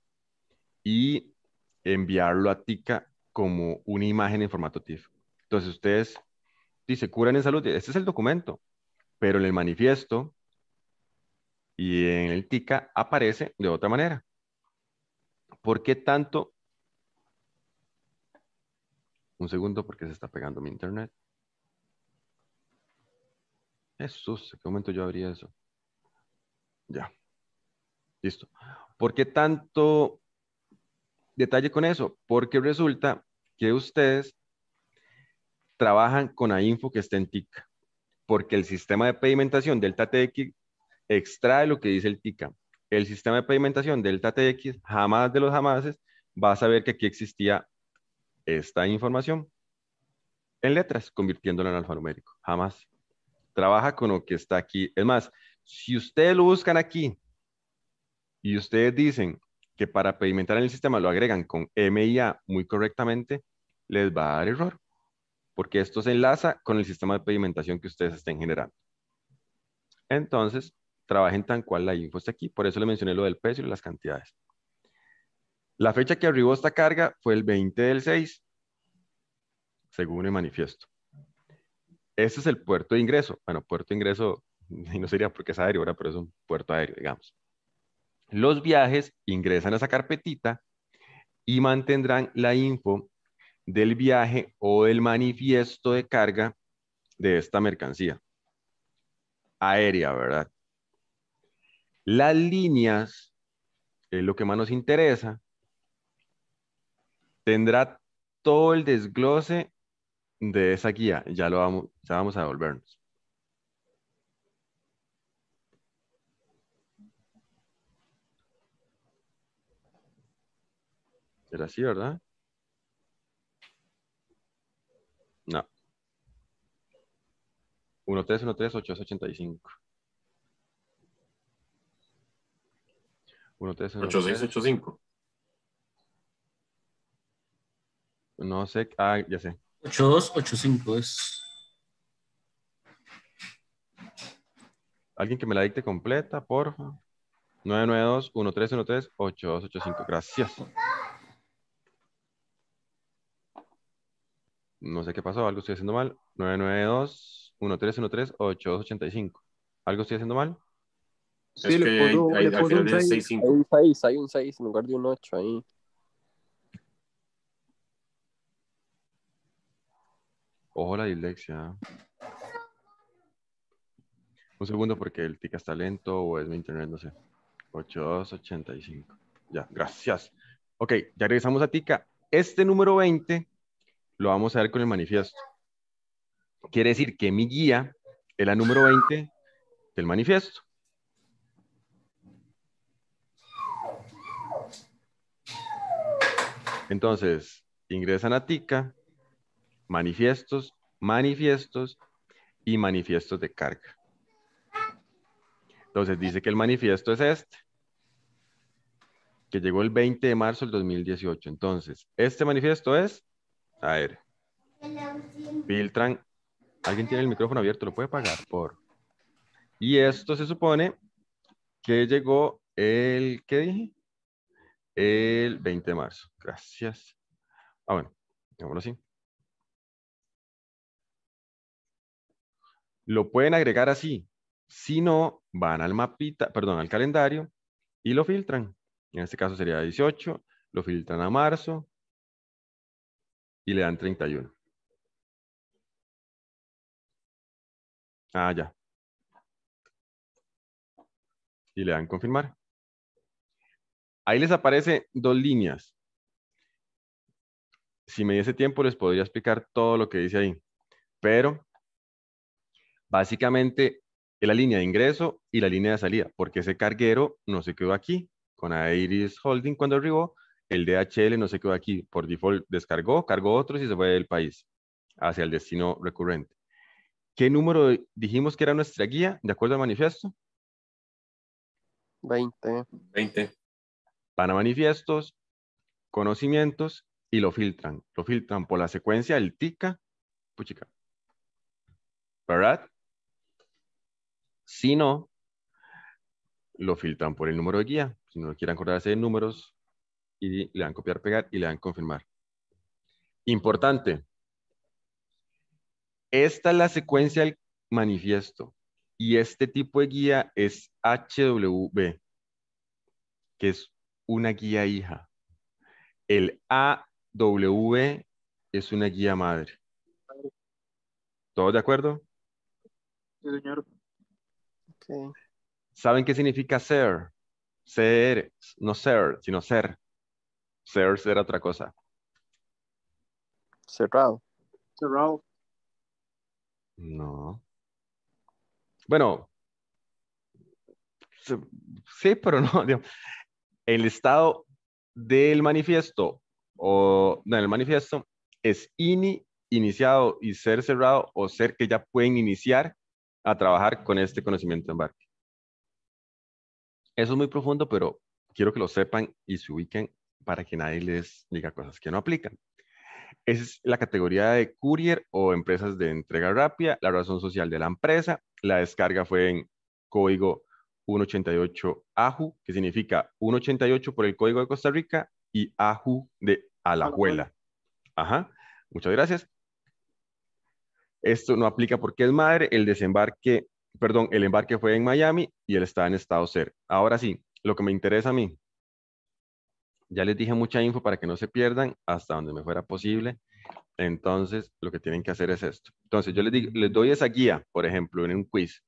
y enviarlo a TICA como una imagen en formato TIFF. Entonces ustedes dice curan en salud, este es el documento, pero en el manifiesto y en el TICA aparece de otra manera. ¿Por qué tanto? Un segundo porque se está pegando mi internet. Jesús, ¿en qué momento yo abrí eso? Ya. Listo. ¿Por qué tanto detalle con eso? Porque resulta que ustedes trabajan con la info que está en TICA, porque el sistema de pedimentación Delta TX extrae lo que dice el TICA. El sistema de pedimentación Delta TX jamás de los jamases va a saber que aquí existía esta información en letras, convirtiéndola en alfanumérico. Jamás. Trabaja con lo que está aquí. Es más, si ustedes lo buscan aquí y ustedes dicen que para pedimentar en el sistema lo agregan con MIA muy correctamente, les va a dar error, porque esto se enlaza con el sistema de pedimentación que ustedes estén generando. Entonces, trabajen tan cual la info está aquí, por eso le mencioné lo del peso y las cantidades. La fecha que arribó esta carga fue el 20 del 6, según el manifiesto. ese es el puerto de ingreso. Bueno, puerto de ingreso no sería porque es aéreo, ahora pero es un puerto aéreo, digamos los viajes, ingresan a esa carpetita y mantendrán la info del viaje o el manifiesto de carga de esta mercancía aérea, ¿verdad? Las líneas es lo que más nos interesa. Tendrá todo el desglose de esa guía. Ya lo vamos, ya vamos a devolvernos. Era así, ¿verdad? No. 1313-885. No sé. Ah, ya sé.
8285 es.
Alguien que me la dicte completa, porfa. 992-1313-8285. Gracias. no sé qué pasó, algo estoy haciendo mal. 992-1313-8285. ¿Algo estoy haciendo mal? Sí, le hay, un 6, hay un 6, en lugar de un 8 ahí. Ojo la dilexia. Un segundo porque el tica está lento o es mi internet, no sé. 8285. Ya, gracias. Ok, ya regresamos a tica. Este número 20 lo vamos a ver con el manifiesto. Quiere decir que mi guía es la número 20 del manifiesto. Entonces, ingresan a TICA, manifiestos, manifiestos y manifiestos de carga. Entonces dice que el manifiesto es este, que llegó el 20 de marzo del 2018. Entonces, este manifiesto es a ver. Filtran. Alguien tiene el micrófono abierto, lo puede pagar por. Y esto se supone que llegó el, ¿qué dije? El 20 de marzo. Gracias. Ah, bueno, así. Lo pueden agregar así. Si no, van al mapita, perdón, al calendario y lo filtran. En este caso sería 18, lo filtran a marzo,
y le dan 31. Ah, ya. Y le dan confirmar.
Ahí les aparece dos líneas. Si me diese tiempo les podría explicar todo lo que dice ahí. Pero básicamente es la línea de ingreso y la línea de salida, porque ese carguero no se quedó aquí con iris Holding cuando arribó, el DHL no se quedó aquí, por default descargó, cargó otros y se fue del país hacia el destino recurrente. ¿Qué número dijimos que era nuestra guía de acuerdo al manifiesto?
20. 20.
Van manifiestos, conocimientos y lo filtran. Lo filtran por la secuencia el TICA, puchica. ¿Verdad? Si no, lo filtran por el número de guía. Si no quieren acordarse de números, y le dan copiar, pegar y le dan confirmar. Importante. Esta es la secuencia del manifiesto y este tipo de guía es HWB, que es una guía hija. El AWB es una guía madre. ¿Todos de acuerdo? Sí, señor. ¿Saben qué significa ser? Ser, no ser, sino ser. Ser, ser, otra cosa.
Cerrado. Cerrado.
No. Bueno. Sí, pero no. el estado del manifiesto o del manifiesto es iniciado y ser cerrado o ser que ya pueden iniciar a trabajar con este conocimiento de embarque. Eso es muy profundo, pero quiero que lo sepan y se ubiquen para que nadie les diga cosas que no aplican. Es la categoría de courier o empresas de entrega rápida, la razón social de la empresa. La descarga fue en código 188 AJU, que significa 188 por el código de Costa Rica y AJU de Alajuela. Ajá, muchas gracias. Esto no aplica porque es madre. El desembarque, perdón, el embarque fue en Miami y él está en estado ser. Ahora sí, lo que me interesa a mí, ya les dije mucha info para que no se pierdan hasta donde me fuera posible. Entonces, lo que tienen que hacer es esto. Entonces, yo les, doy esa guía, por ejemplo, en un quiz.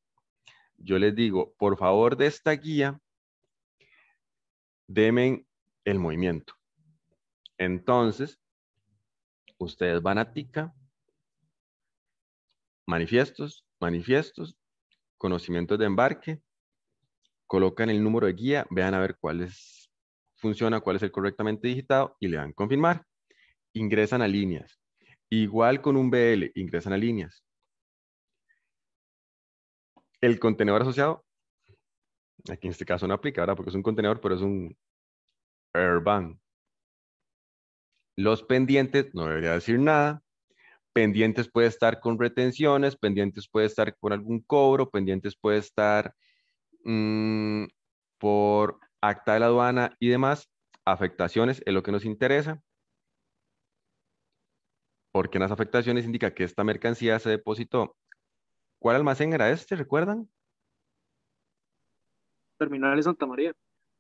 Yo les digo, por favor, de esta guía, denme el movimiento. Entonces, ustedes van a TICA, manifiestos, manifiestos, conocimientos de embarque, colocan el número de guía, vean a ver cuál es funciona, cuál es el correctamente digitado y le dan confirmar. Ingresan a líneas. Igual con un BL, ingresan a líneas. El contenedor asociado, aquí en este caso no aplica, ¿verdad? Porque es un contenedor, pero es un urban. Los pendientes, no debería decir nada. Pendientes puede estar con retenciones, pendientes puede estar con algún cobro, pendientes puede estar mm, por acta de la aduana y demás, afectaciones es lo que nos interesa, porque en las afectaciones indica que esta mercancía se depositó. ¿Cuál almacén era este, recuerdan? Terminal de Santa María.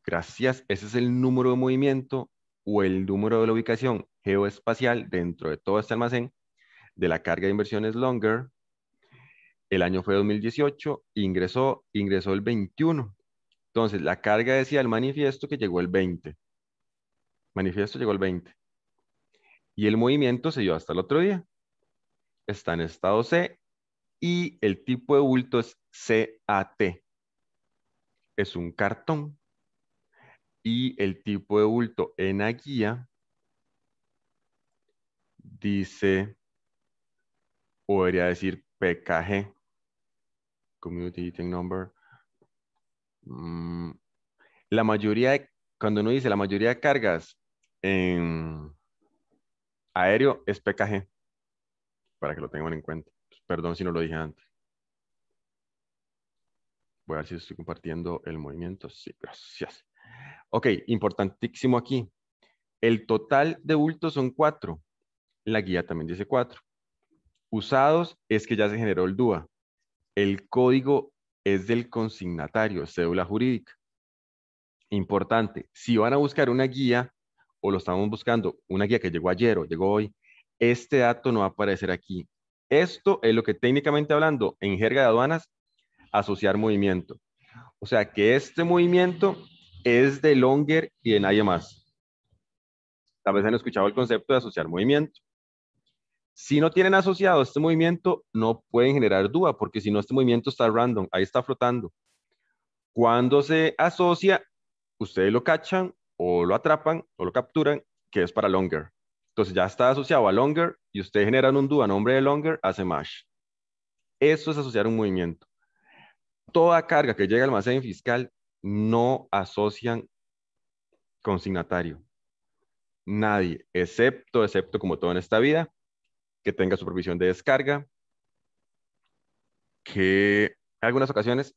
Gracias, ese es el número de movimiento o el número de la ubicación geoespacial dentro de todo este almacén de la carga de inversiones Longer. El año fue 2018, ingresó, ingresó el 21. Entonces, la carga decía el manifiesto que llegó el 20. Manifiesto llegó el 20. Y el movimiento se dio hasta el otro día. Está en estado C y el tipo de bulto es CAT. Es un cartón. Y el tipo de bulto en la guía dice, podría decir PKG, Community Eating Number, Mm, la mayoría, de, cuando uno dice la mayoría de cargas en aéreo es PKG, para que lo tengan en cuenta. Perdón si no lo dije antes. Voy a ver si estoy compartiendo el movimiento. Sí, gracias. Ok, importantísimo aquí. El total de bultos son cuatro. La guía también dice cuatro. Usados es que ya se generó el DUA. El código es del consignatario, cédula jurídica. Importante, si van a buscar una guía o lo estamos buscando, una guía que llegó ayer o llegó hoy, este dato no va a aparecer aquí. Esto es lo que técnicamente hablando en jerga de aduanas, asociar movimiento. O sea que este movimiento es de Longer y de nadie más. Tal vez han escuchado el concepto de asociar movimiento. Si no tienen asociado este movimiento, no pueden generar duda, porque si no, este movimiento está random, ahí está flotando. Cuando se asocia, ustedes lo cachan o lo atrapan o lo capturan, que es para longer. Entonces ya está asociado a longer y ustedes generan un DUA a nombre de longer, hace mash. Eso es asociar un movimiento. Toda carga que llega al almacén fiscal no asocian consignatario. Nadie, excepto, excepto como todo en esta vida, tenga supervisión de descarga, que algunas ocasiones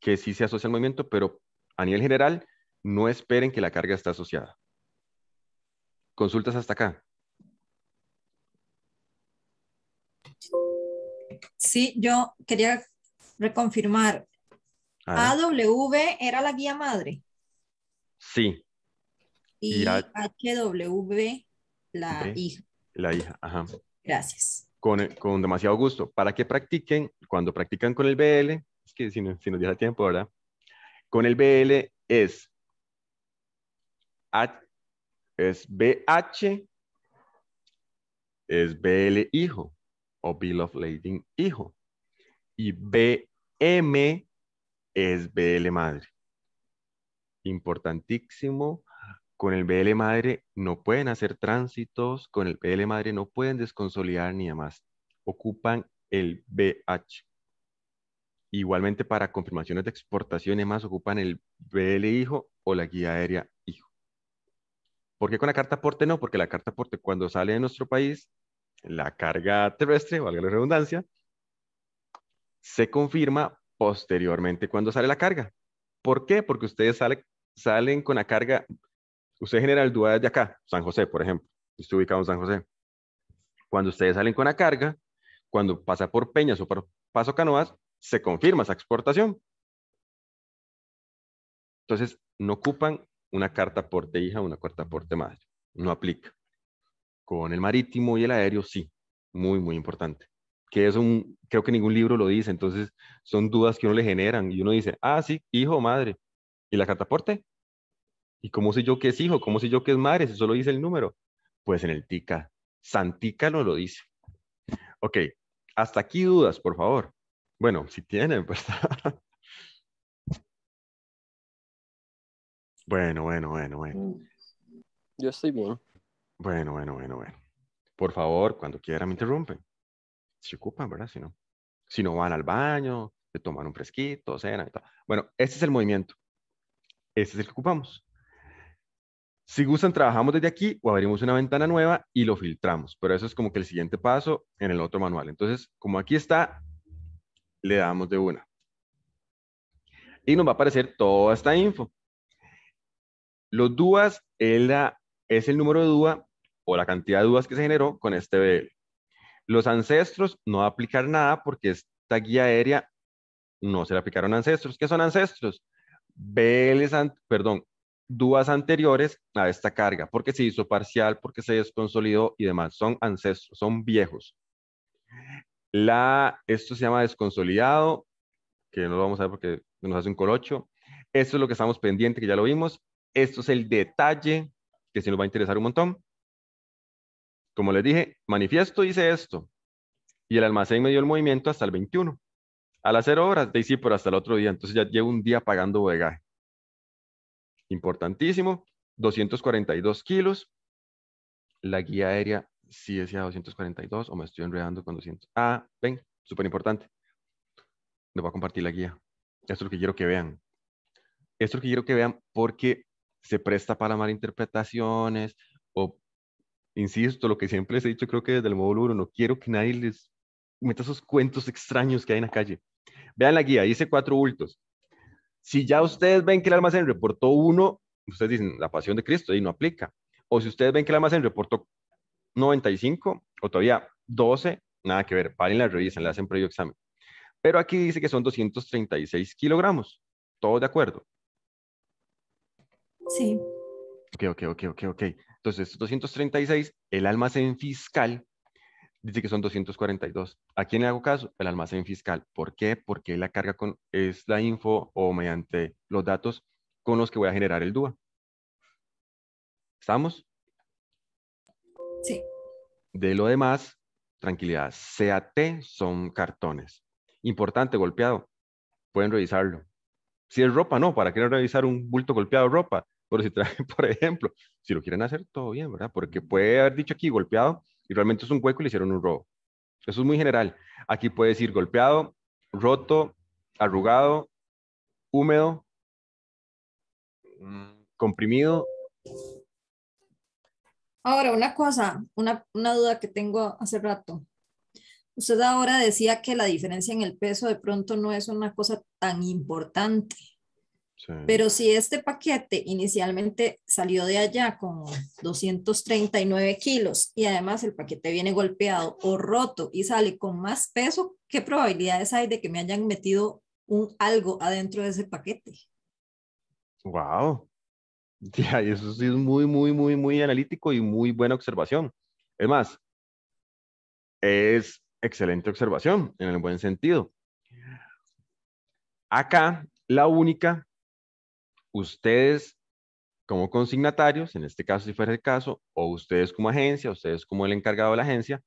que sí se asocia al movimiento, pero a nivel general no esperen que la carga está asociada. Consultas hasta acá.
Sí, yo quería reconfirmar. AW era la guía madre.
Sí. Y,
HW la hija.
La hija, ajá.
Gracias.
Eh, con, demasiado gusto. Para que practiquen, cuando practican con el BL, es que si, no, si nos diera tiempo, ¿verdad? Con el BL es, es BH, es BL hijo, o Bill of Lading hijo. Y BM es BL madre. Importantísimo con el BL madre no pueden hacer tránsitos, con el BL madre no pueden desconsolidar ni demás. Ocupan el BH. Igualmente para confirmaciones de exportación y demás ocupan el BL hijo o la guía aérea hijo. ¿Por qué con la carta aporte no? Porque la carta porte cuando sale de nuestro país, la carga terrestre, valga la redundancia, se confirma posteriormente cuando sale la carga. ¿Por qué? Porque ustedes salen con la carga usted genera el de desde acá, San José, por ejemplo. Estoy ubicado en San José. Cuando ustedes salen con la carga, cuando pasa por Peñas o por Paso Canoas, se confirma esa exportación. Entonces, no ocupan una carta porte hija o una carta porte madre. No aplica. Con el marítimo y el aéreo, sí. Muy, muy importante. Que es un, creo que ningún libro lo dice, entonces son dudas que uno le generan y uno dice, ah, sí, hijo o madre. ¿Y la carta porte? ¿Y cómo sé yo que es hijo? ¿Cómo sé yo que es madre? Si lo dice el número. Pues en el TICA. Santica no lo dice. Ok, hasta aquí dudas, por favor. Bueno, si tienen, pues. bueno, bueno, bueno, bueno.
Mm, yo estoy bien.
Bueno, bueno, bueno, bueno. Por favor, cuando quieran me interrumpen. Se ocupan, ¿verdad? Si no. Si no van al baño, se toman un fresquito, cena y tal. Bueno, este es el movimiento. Este es el que ocupamos. Si gustan, trabajamos desde aquí o abrimos una ventana nueva y lo filtramos. Pero eso es como que el siguiente paso en el otro manual. Entonces, como aquí está, le damos de una. Y nos va a aparecer toda esta info. Los dúas, es, el número de dúas o la cantidad de dúas que se generó con este BL. Los ancestros no va a aplicar nada porque esta guía aérea no se le aplicaron ancestros. ¿Qué son ancestros? es, perdón, dudas anteriores a esta carga, porque se hizo parcial, porque se desconsolidó y demás. Son ancestros, son viejos. La, esto se llama desconsolidado, que no lo vamos a ver porque nos hace un colocho. Esto es lo que estamos pendiente, que ya lo vimos. Esto es el detalle que se nos va a interesar un montón. Como les dije, manifiesto dice esto. Y el almacén me dio el movimiento hasta el 21. A las 0 horas, de sí, pero hasta el otro día. Entonces ya llevo un día pagando bodegaje importantísimo, 242 kilos. La guía aérea sí decía 242 o me estoy enredando con 200. Ah, ven, súper importante. Les voy a compartir la guía. Esto es lo que quiero que vean. Esto es lo que quiero que vean porque se presta para malinterpretaciones o, insisto, lo que siempre les he dicho, creo que desde el módulo 1, no quiero que nadie les meta esos cuentos extraños que hay en la calle. Vean la guía, dice cuatro bultos. Si ya ustedes ven que el almacén reportó 1, ustedes dicen, la pasión de Cristo, y no aplica. O si ustedes ven que el almacén reportó 95 o todavía 12, nada que ver, paren la revisan, le hacen previo examen. Pero aquí dice que son 236 kilogramos. Todo de acuerdo? Sí. Ok, ok, ok, ok, ok. Entonces, 236, el almacén fiscal dice que son 242. ¿A quién le hago caso? El almacén fiscal. ¿Por qué? Porque la carga con, es la info o mediante los datos con los que voy a generar el DUA. ¿Estamos? Sí. De lo demás, tranquilidad. CAT son cartones. Importante, golpeado. Pueden revisarlo. Si es ropa, no. ¿Para qué revisar un bulto golpeado de ropa? Pero si traen, por ejemplo, si lo quieren hacer, todo bien, ¿verdad? Porque puede haber dicho aquí golpeado y realmente es un hueco y le hicieron un robo. Eso es muy general. Aquí puede decir golpeado, roto, arrugado, húmedo, comprimido.
Ahora, una cosa, una, una duda que tengo hace rato. Usted ahora decía que la diferencia en el peso de pronto no es una cosa tan importante. Pero si este paquete inicialmente salió de allá con 239 kilos y además el paquete viene golpeado o roto y sale con más peso, ¿qué probabilidades hay de que me hayan metido un algo adentro de ese paquete?
Wow. Ya, eso sí es muy, muy, muy, muy analítico y muy buena observación. Es más, es excelente observación en el buen sentido. Acá la única ustedes como consignatarios, en este caso si fuera el caso, o ustedes como agencia, ustedes como el encargado de la agencia,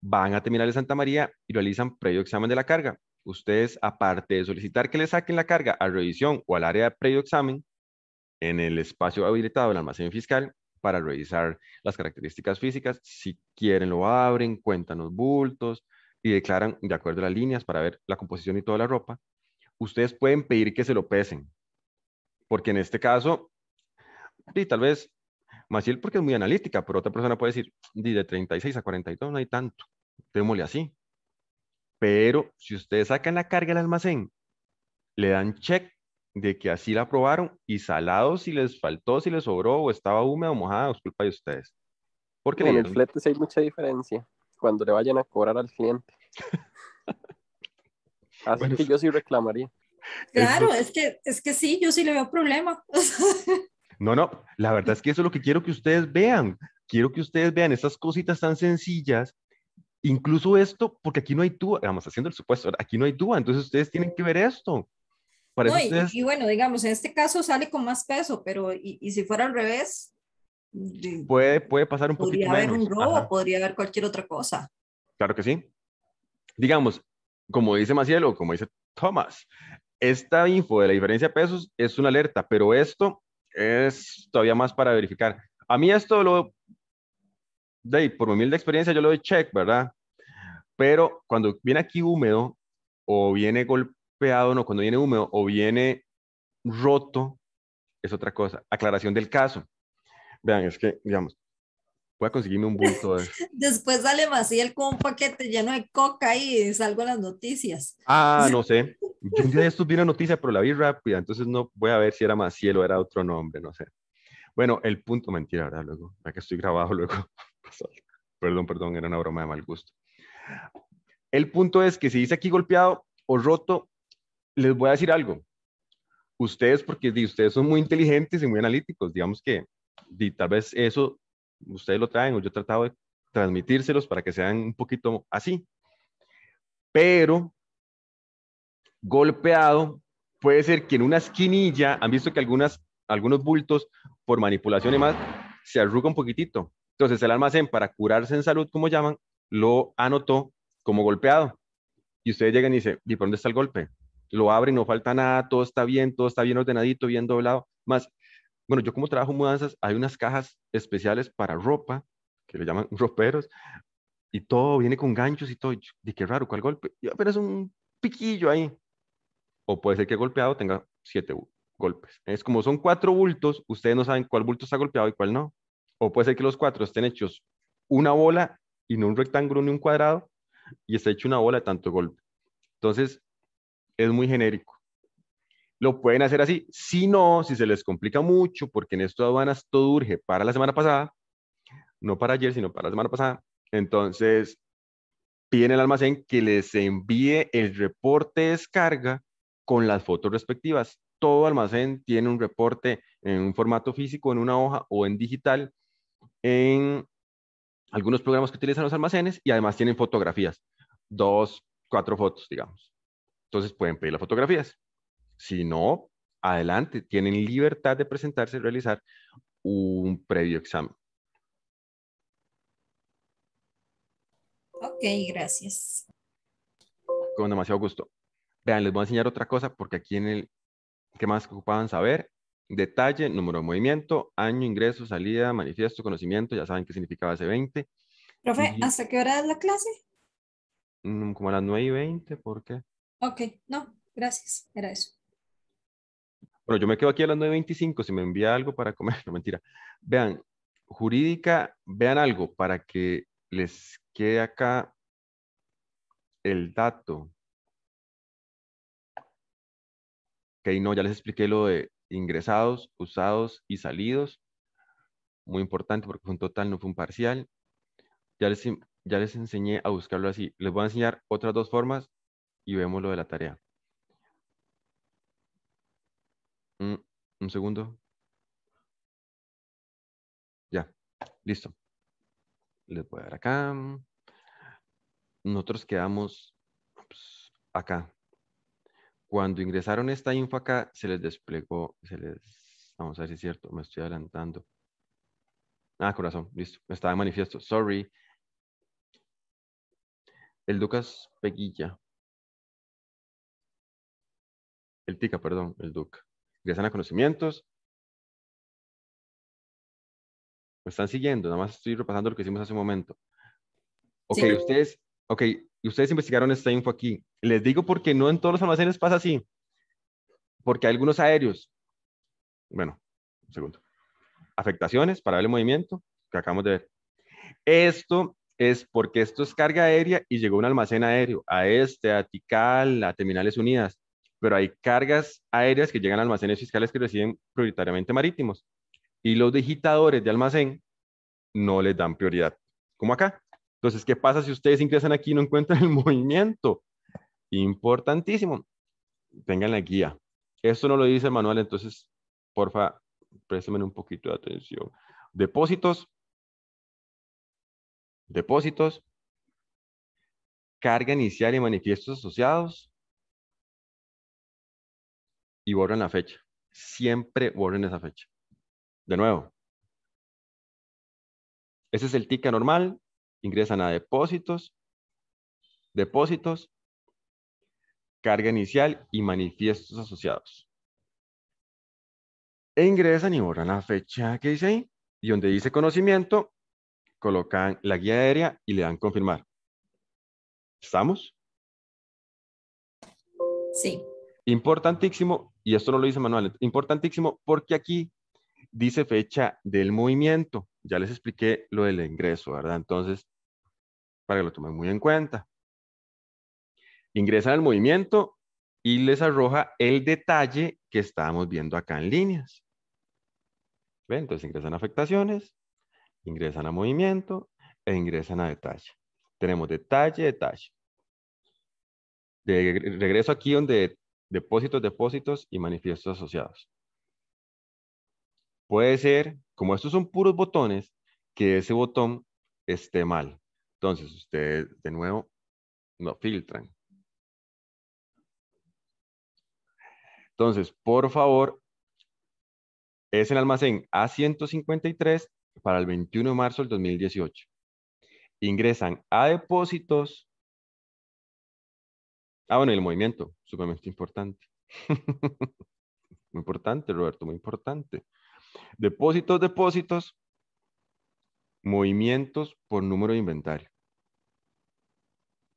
van a terminar de Santa María y realizan previo examen de la carga. Ustedes, aparte de solicitar que le saquen la carga a revisión o al área de previo examen, en el espacio habilitado del almacén fiscal, para revisar las características físicas, si quieren lo abren, cuentan los bultos y declaran de acuerdo a las líneas para ver la composición y toda la ropa. Ustedes pueden pedir que se lo pesen, porque en este caso, y tal vez Maciel porque es muy analítica, pero otra persona puede decir, de 36 a 42 no hay tanto, démosle así. Pero si ustedes sacan la carga del almacén, le dan check de que así la aprobaron y salado si les faltó, si les sobró o estaba húmeda o mojada, es culpa de ustedes. Porque en el flete
sí hay mucha diferencia cuando le vayan a cobrar al cliente. Así que yo sí reclamaría. Claro, es
que, es que sí, yo sí le veo problema.
no, no, la verdad es que eso es lo que quiero que ustedes vean. Quiero que ustedes vean esas cositas tan sencillas. Incluso esto, porque aquí no hay duda, vamos haciendo el supuesto, aquí no hay duda, entonces ustedes tienen que ver esto. y,
bueno, digamos, en este caso sale con más peso, pero y, si fuera al revés,
puede, puede pasar un podría haber un
robo, podría haber cualquier otra cosa.
Claro que sí. Digamos, como dice Maciel o como dice Thomas, esta info de la diferencia de pesos es una alerta, pero esto es todavía más para verificar. A mí esto lo, de, por mi humilde experiencia, yo lo doy check, ¿verdad? Pero cuando viene aquí húmedo o viene golpeado, no, cuando viene húmedo o viene roto, es otra cosa. Aclaración del caso. Vean, es que, digamos, voy a conseguirme un bulto. Eh.
Después sale Maciel con un paquete lleno de coca y salgo a las noticias.
Ah, no sé. Yo un día de estos vi noticia, pero la vi rápida, entonces no voy a ver si era Maciel o era otro nombre, no sé. Bueno, el punto, mentira, ¿verdad? Luego, ya que estoy grabado, luego. Perdón, perdón, era una broma de mal gusto. El punto es que si dice aquí golpeado o roto, les voy a decir algo. Ustedes, porque ustedes son muy inteligentes y muy analíticos, digamos que tal vez eso ustedes lo traen o yo he tratado de transmitírselos para que sean un poquito así. Pero golpeado puede ser que en una esquinilla, han visto que algunas, algunos bultos por manipulación y más se arruga un poquitito. Entonces el almacén para curarse en salud, como llaman, lo anotó como golpeado. Y ustedes llegan y dicen, ¿y por dónde está el golpe? Lo abren, no falta nada, todo está bien, todo está bien ordenadito, bien doblado. Más, bueno, yo como trabajo mudanzas, hay unas cajas especiales para ropa, que le llaman roperos, y todo viene con ganchos y todo. Y qué raro, ¿cuál golpe? Yo apenas un piquillo ahí. O puede ser que golpeado tenga siete golpes. Es como son cuatro bultos, ustedes no saben cuál bulto está golpeado y cuál no. O puede ser que los cuatro estén hechos una bola y no un rectángulo ni un cuadrado, y está hecho una bola de tanto golpe. Entonces, es muy genérico lo pueden hacer así. Si no, si se les complica mucho, porque en esto de aduanas todo urge para la semana pasada, no para ayer, sino para la semana pasada, entonces piden el almacén que les envíe el reporte de descarga con las fotos respectivas. Todo almacén tiene un reporte en un formato físico, en una hoja o en digital, en algunos programas que utilizan los almacenes y además tienen fotografías, dos, cuatro fotos, digamos. Entonces pueden pedir las fotografías. Si no, adelante, tienen libertad de presentarse y realizar un previo examen.
Ok, gracias.
Con demasiado gusto. Vean, les voy a enseñar otra cosa porque aquí en el ¿qué más ocupaban saber, detalle, número de movimiento, año, ingreso, salida, manifiesto, conocimiento, ya saben qué significaba ese 20.
Profe, ¿hasta qué hora es la clase?
Mm, como a las 9 y 20, ¿por qué?
Ok, no, gracias, era eso.
Bueno, yo me quedo aquí a las 9.25, si me envía algo para comer, no mentira. Vean, jurídica, vean algo para que les quede acá el dato. Ok, no, ya les expliqué lo de ingresados, usados y salidos. Muy importante porque fue un total, no fue un parcial. Ya les, ya les enseñé a buscarlo así. Les voy a enseñar otras dos formas y vemos lo de la tarea. Mm, un, segundo. Ya, listo. Les voy a dar acá. Nosotros quedamos pues, acá. Cuando ingresaron esta info acá, se les desplegó, se les, vamos a ver si es cierto, me estoy adelantando. Ah, corazón, listo, estaba en manifiesto, sorry. El Lucas Peguilla.
El Tica, perdón, el Duca. Regresan a conocimientos.
Me están siguiendo, nada más estoy repasando lo que hicimos hace un momento. Ok, ustedes, ok, ustedes investigaron esta info aquí. Les digo porque no en todos los almacenes pasa así. Porque hay algunos aéreos. Bueno, un segundo. Afectaciones para el movimiento que acabamos de ver. Esto es porque esto es carga aérea y llegó un almacén aéreo a este, a Tical, a Terminales Unidas pero hay cargas aéreas que llegan a almacenes fiscales que reciben prioritariamente marítimos y los digitadores de almacén no les dan prioridad, como acá. Entonces, ¿qué pasa si ustedes ingresan aquí y no encuentran el movimiento? Importantísimo. Tengan la guía. Esto no lo dice el manual, entonces, porfa, préstame un poquito de atención. Depósitos. Depósitos. Carga inicial y manifiestos asociados y borran la fecha. Siempre borren esa fecha. De nuevo. Ese es el ticket normal. Ingresan a depósitos, depósitos, carga inicial y manifiestos asociados. E ingresan y borran la fecha que dice ahí. Y donde dice conocimiento, colocan la guía aérea y le dan confirmar. ¿Estamos? Sí. Importantísimo y esto no lo dice Manuel, importantísimo porque aquí dice fecha del movimiento. Ya les expliqué lo del ingreso, ¿verdad? Entonces, para que lo tomen muy en cuenta. Ingresan al movimiento y les arroja el detalle que estábamos viendo acá en líneas. Entonces ingresan a afectaciones, ingresan a movimiento e ingresan a detalle. Tenemos detalle, detalle. De regreso aquí donde depósitos, depósitos y manifiestos asociados. Puede ser, como estos son puros botones, que ese botón esté mal. Entonces, ustedes de nuevo lo filtran. Entonces, por favor, es el almacén A153 para el 21 de marzo del 2018. Ingresan a depósitos. Ah, bueno, el movimiento sumamente importante. muy importante, Roberto, muy importante. Depósitos, depósitos, movimientos por número de inventario.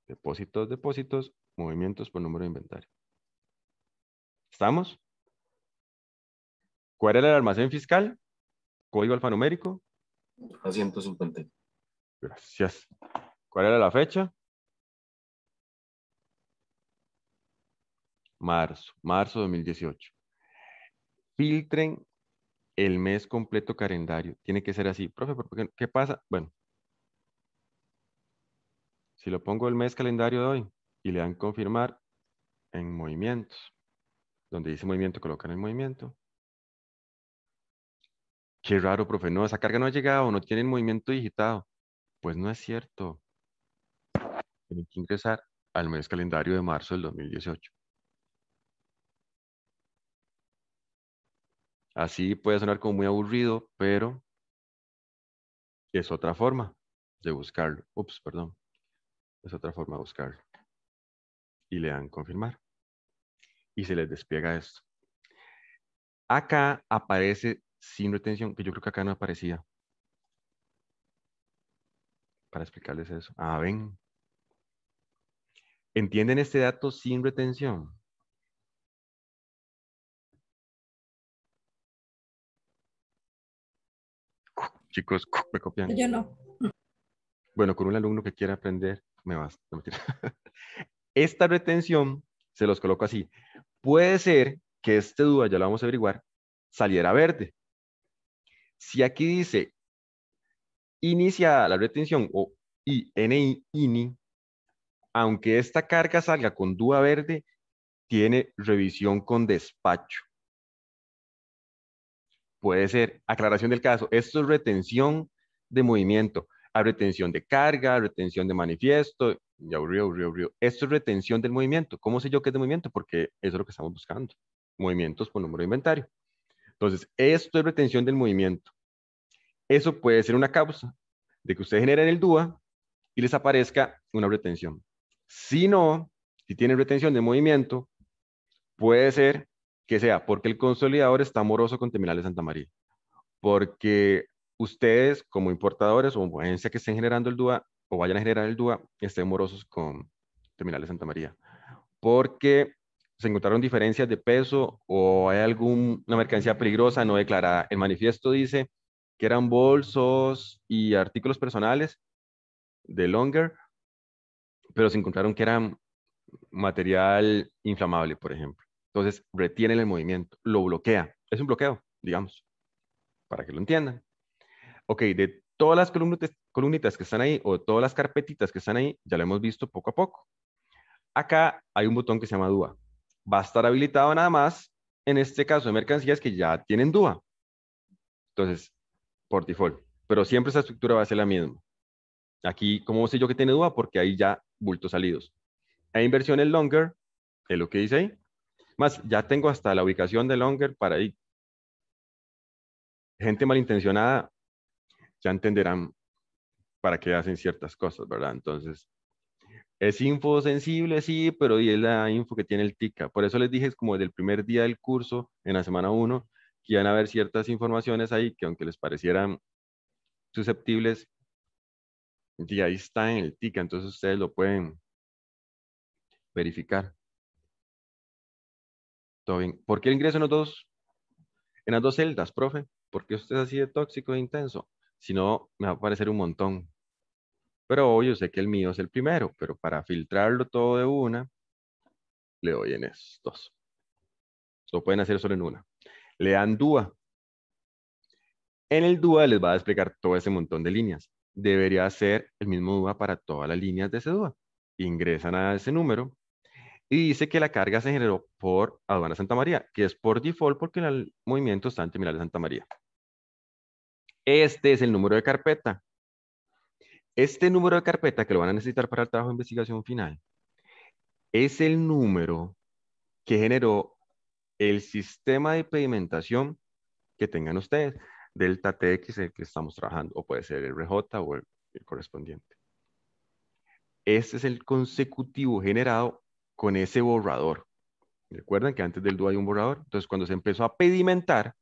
Depósitos, depósitos, movimientos por número de inventario. ¿Estamos? ¿Cuál era el almacén fiscal? Código alfanumérico.
A 150.
Gracias. ¿Cuál era la fecha? marzo, marzo 2018. Filtren el mes completo calendario. Tiene que ser así. Profe, qué, pasa? Bueno, si lo pongo el mes calendario de hoy y le dan confirmar en movimientos, donde dice movimiento, colocan el movimiento. Qué raro, profe, no, esa carga no ha llegado, no tienen movimiento digitado. Pues no es cierto. Tienen que ingresar al mes calendario de marzo del 2018. Así puede sonar como muy aburrido, pero es otra forma de buscarlo. Ups, perdón. Es otra forma de buscarlo. Y le dan confirmar. Y se les despliega esto. Acá aparece sin retención, que yo creo que acá no aparecía. Para explicarles eso. Ah, ven. ¿Entienden este dato sin retención? chicos me copian. Yo no. Bueno, con un alumno que quiera aprender, me vas. Esta retención se los coloco así. Puede ser que este duda, ya lo vamos a averiguar, saliera verde. Si aquí dice inicia la retención o INI, INI, aunque esta carga salga con duda verde, tiene revisión con despacho puede ser aclaración del caso. Esto es retención de movimiento. A retención de carga, retención de manifiesto, ya aburrió, aburrió, aburrió. Esto es retención del movimiento. ¿Cómo sé yo qué es de movimiento? Porque eso es lo que estamos buscando. Movimientos por número de inventario. Entonces, esto es retención del movimiento. Eso puede ser una causa de que usted genere en el DUA y les aparezca una retención. Si no, si tiene retención de movimiento, puede ser que sea porque el consolidador está moroso con Terminal de Santa María, porque ustedes como importadores o agencia que estén generando el DUA o vayan a generar el DUA estén morosos con Terminal de Santa María, porque se encontraron diferencias de peso o hay alguna mercancía peligrosa no declarada. El manifiesto dice que eran bolsos y artículos personales de Longer, pero se encontraron que eran material inflamable, por ejemplo. Entonces, retiene el movimiento, lo bloquea. Es un bloqueo, digamos, para que lo entiendan. Ok, de todas las columnitas, que están ahí o todas las carpetitas que están ahí, ya lo hemos visto poco a poco. Acá hay un botón que se llama DUA. Va a estar habilitado nada más en este caso de mercancías que ya tienen duda. Entonces, por default. Pero siempre esa estructura va a ser la misma. Aquí, ¿cómo sé yo que tiene duda Porque hay ya bultos salidos. Hay e inversiones longer, es lo que dice ahí, más, ya tengo hasta la ubicación de Longer para ir. Gente malintencionada ya entenderán para qué hacen ciertas cosas, ¿verdad? Entonces, es info sensible, sí, pero y es la info que tiene el TICA. Por eso les dije, como desde el primer día del curso, en la semana 1, que iban a haber ciertas informaciones ahí que aunque les parecieran susceptibles, y ahí está en el TICA, entonces ustedes lo pueden verificar bien. ¿Por qué ingreso en, dos, en las dos celdas, profe? ¿Por qué usted es así de tóxico e intenso? Si no, me va a parecer un montón. Pero hoy yo sé que el mío es el primero, pero para filtrarlo todo de una, le doy en estos. Lo pueden hacer solo en una. Le dan DUA. En el DUA les va a explicar todo ese montón de líneas. Debería ser el mismo DUA para todas las líneas de ese DUA. Ingresan a ese número, y dice que la carga se generó por aduana Santa María, que es por default porque el movimiento está en terminal de Santa María. Este es el número de carpeta. Este número de carpeta que lo van a necesitar para el trabajo de investigación final es el número que generó el sistema de pedimentación que tengan ustedes. Delta TX el que estamos trabajando, o puede ser el RJ o el, el correspondiente. Este es el consecutivo generado con ese borrador. Recuerden que antes del do hay un borrador. Entonces, cuando se empezó a pedimentar,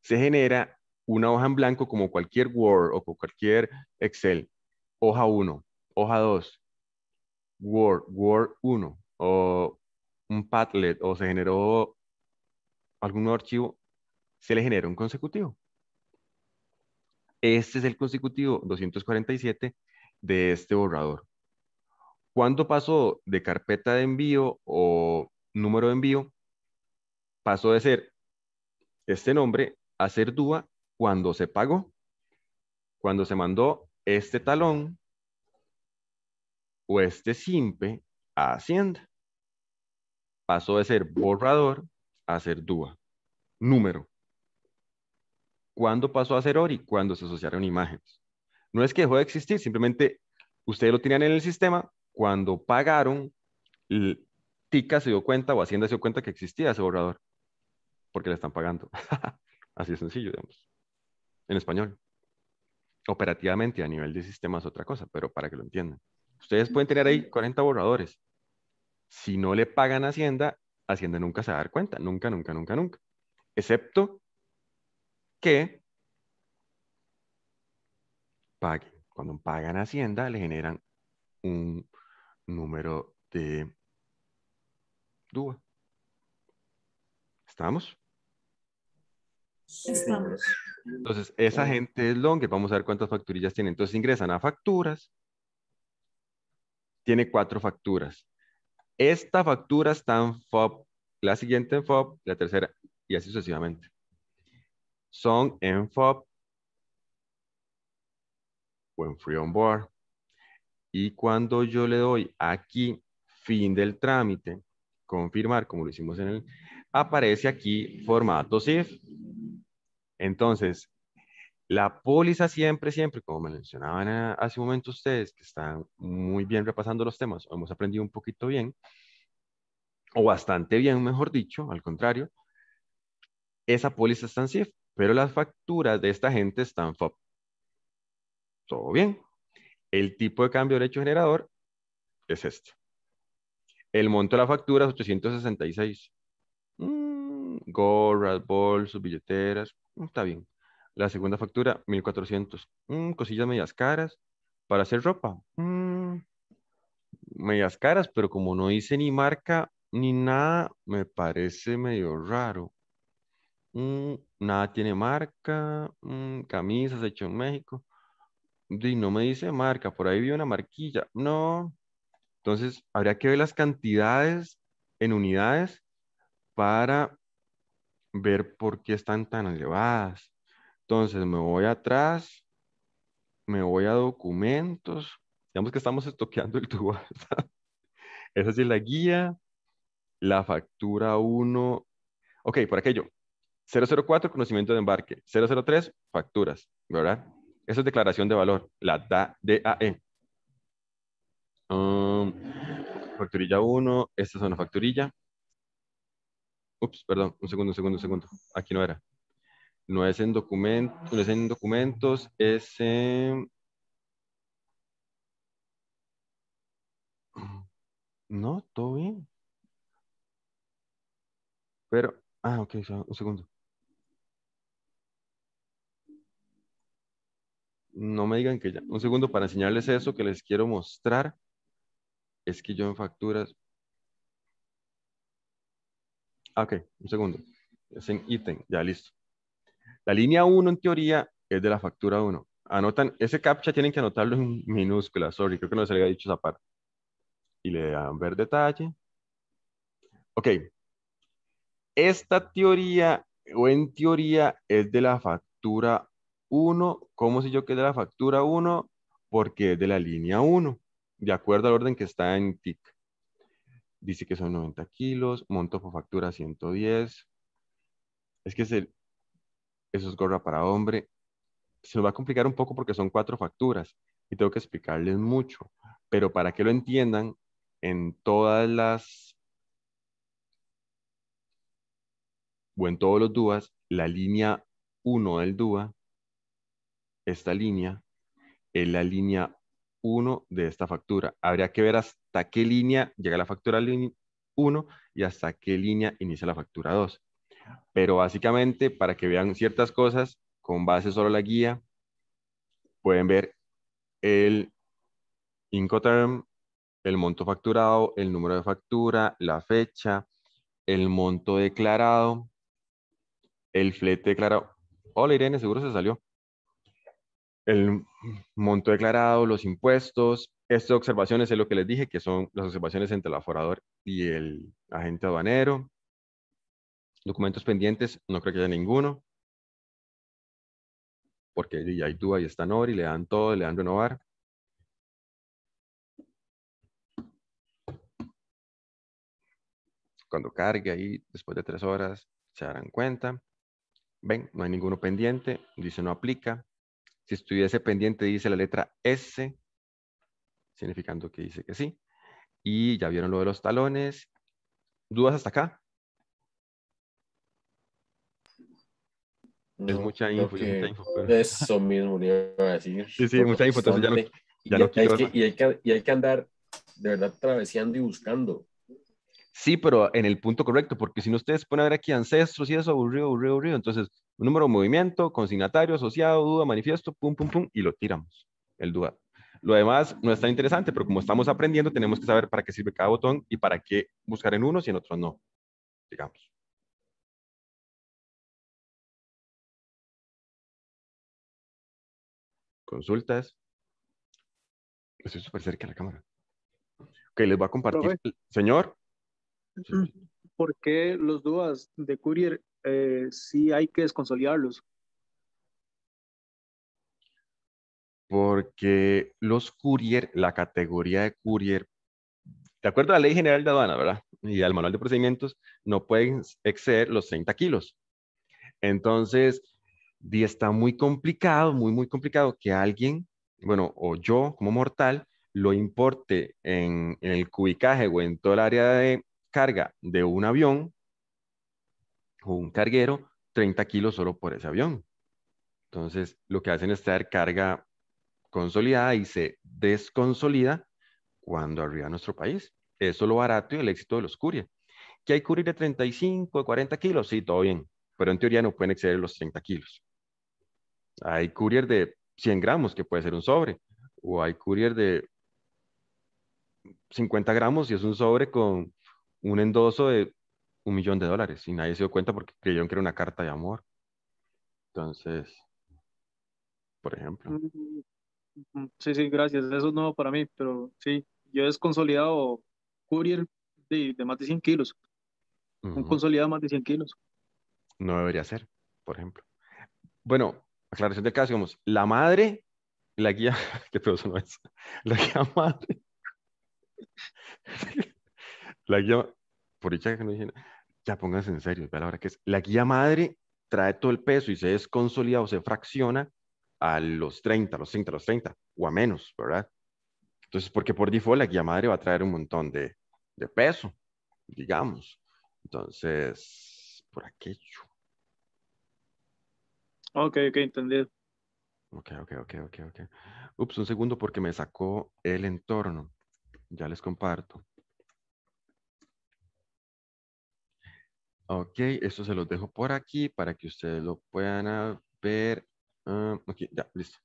se genera una hoja en blanco como cualquier Word o cualquier Excel. Hoja 1, hoja 2, Word, Word 1, o un Padlet, o se generó algún archivo, se le genera un consecutivo. Este es el consecutivo 247 de este borrador. ¿Cuándo pasó de carpeta de envío o número de envío? Pasó de ser este nombre a ser Dúa cuando se pagó, cuando se mandó este talón o este simpe a Hacienda. Pasó de ser borrador a ser DUA. Número. ¿Cuándo pasó a ser ORI? Cuando se asociaron imágenes. No es que dejó de existir, simplemente ustedes lo tenían en el sistema, cuando pagaron, TICA se dio cuenta o Hacienda se dio cuenta que existía ese borrador, porque le están pagando. Así de sencillo, digamos, en español. Operativamente, a nivel de sistemas es otra cosa, pero para que lo entiendan. Ustedes pueden tener ahí 40 borradores. Si no le pagan a Hacienda, Hacienda nunca se va a dar cuenta, nunca, nunca, nunca, nunca. Excepto que paguen. Cuando pagan Hacienda, le generan un número de Dúa. ¿Estamos? Estamos. Entonces, esa gente es long, vamos a ver cuántas facturillas tiene. Entonces, ingresan a facturas. Tiene cuatro facturas. Esta factura está en FOB, la siguiente en FOB, la tercera, y así sucesivamente. Son en FOB o en Free On Board. Y cuando yo le doy aquí, fin del trámite, confirmar, como lo hicimos en el, aparece aquí formato SIF. Entonces, la póliza siempre, siempre, como me mencionaban eh, hace un momento ustedes, que están muy bien repasando los temas, hemos aprendido un poquito bien, o bastante bien, mejor dicho, al contrario, esa póliza está en SIF, pero las facturas de esta gente están Todo bien. El tipo de cambio hecho generador es este. El monto de la factura es 866.
Mm,
gorras, bolsos, billeteras. Mm, está bien. La segunda factura, 1400. Mm, cosillas medias caras para hacer ropa. Mm, medias caras, pero como no hice ni marca ni nada, me parece medio raro. nada tiene marca. camisas hechas en México. Y no me dice marca, por ahí vi una marquilla. No. Entonces, habría que ver las cantidades en unidades para ver por qué están tan elevadas. Entonces, me voy atrás, me voy a documentos. Digamos que estamos estoqueando el tubo. Esa es la guía. La factura 1. Ok, por aquello. 004, conocimiento de embarque. 003, facturas, ¿verdad? Esa es declaración de valor, la DAE. Um, facturilla 1, esta es una facturilla. Ups, perdón, un segundo, un segundo, un segundo. Aquí no era. No es en documentos, no es en documentos, es en... No, todo bien. Pero, ah, ok, un segundo. no me digan que ya. Un segundo para enseñarles eso que les quiero mostrar. Es que yo en facturas. Ah, ok, un segundo. Es en ítem, ya listo. La línea 1 en teoría es de la factura 1. Anotan, ese captcha tienen que anotarlo en minúsculas. sorry, creo que no les había dicho esa parte. Y le dan ver detalle. Ok. Esta teoría, o en teoría, es de la factura 1, como si yo la factura 1, porque es de la línea 1, de acuerdo al orden que está en TIC. Dice que son 90 kilos, monto por factura 110. Es que eso es gorra para hombre. Se va a complicar un poco porque son cuatro facturas y tengo que explicarles mucho. Pero para que lo entiendan, en todas las o en todos los DUAS, la línea 1 del DUA esta línea en la línea 1 de esta factura. Habría que ver hasta qué línea llega la factura 1 y hasta qué línea inicia la factura 2. Pero básicamente, para que vean ciertas cosas, con base solo la guía, pueden ver el Incoterm, el monto facturado, el número de factura, la fecha, el monto declarado, el flete declarado. Hola Irene, seguro se salió el monto declarado, los impuestos. Estas observaciones es lo que les dije, que son las observaciones entre el aforador y el agente aduanero. Documentos pendientes, no creo que haya ninguno. Porque ya hay duda y está y le dan todo, le dan renovar. Cuando cargue ahí, después de tres horas, se darán cuenta. Ven, no hay ninguno pendiente, dice no aplica, si estuviese pendiente, dice la letra S, significando que dice que sí. Y ya vieron lo de los talones. ¿Dudas hasta acá?
es mucha info,
Eso mismo le iba a decir. Sí, sí, mucha info, ya no, y, hay que, andar de verdad travesando y buscando.
Sí, pero en el punto correcto, porque si no ustedes ponen ver aquí ancestros y eso, aburrido, aburrido, aburrido, entonces un número de movimiento, consignatario, asociado, duda, manifiesto, pum, pum, pum, y lo tiramos, el duda Lo demás no es tan interesante, pero como estamos aprendiendo, tenemos que saber para qué sirve cada botón y para qué buscar en unos y en otros no, digamos.
Consultas. Estoy súper cerca
de la cámara. Ok, les voy a compartir. Señor.
¿Por qué los dudas de Courier eh, sí hay que desconsolidarlos.
Porque los courier, la categoría de courier, de acuerdo a la ley general de aduana, ¿verdad? Y al manual de procedimientos, no pueden exceder los 30 kilos. Entonces, y está muy complicado, muy, muy complicado que alguien, bueno, o yo como mortal, lo importe en, en el cubicaje o en todo el área de carga de un avión o un carguero 30 kilos solo por ese avión. Entonces, lo que hacen es traer carga consolidada y se desconsolida cuando arriba a nuestro país. Eso es lo barato y el éxito de los courier. ¿Que hay courier de 35, o 40 kilos? Sí, todo bien, pero en teoría no pueden exceder los 30 kilos. Hay courier de 100 gramos, que puede ser un sobre, o hay courier de 50 gramos y es un sobre con un endoso de un millón de dólares y nadie se dio cuenta porque creyeron que era una carta de amor. Entonces, por ejemplo.
Mm, sí, sí, gracias. Eso es nuevo para mí, pero sí, yo he consolidado. courier de, de más de 100 kilos.
Un consolidado más de 100 kilos. No debería ser, por ejemplo. Bueno, aclaración de caso, digamos, la madre, la guía, qué eso no es, la guía madre. la guía, por dicha que no dije, ya pónganse en serio, la que es, la guía madre trae todo el peso y se desconsolida o se fracciona a los 30, a los 30, los 30 o a menos, ¿verdad? Entonces, porque por default la guía madre va a traer un montón de, peso, digamos. Entonces, por aquello.
Ok, ok, entendido.
Ok, ok, ok, ok, ok. Ups, un segundo porque me sacó el entorno. Ya les comparto. Ok, esto se los dejo por aquí para que ustedes lo puedan ah, ver. Ah, ok, ya, listo.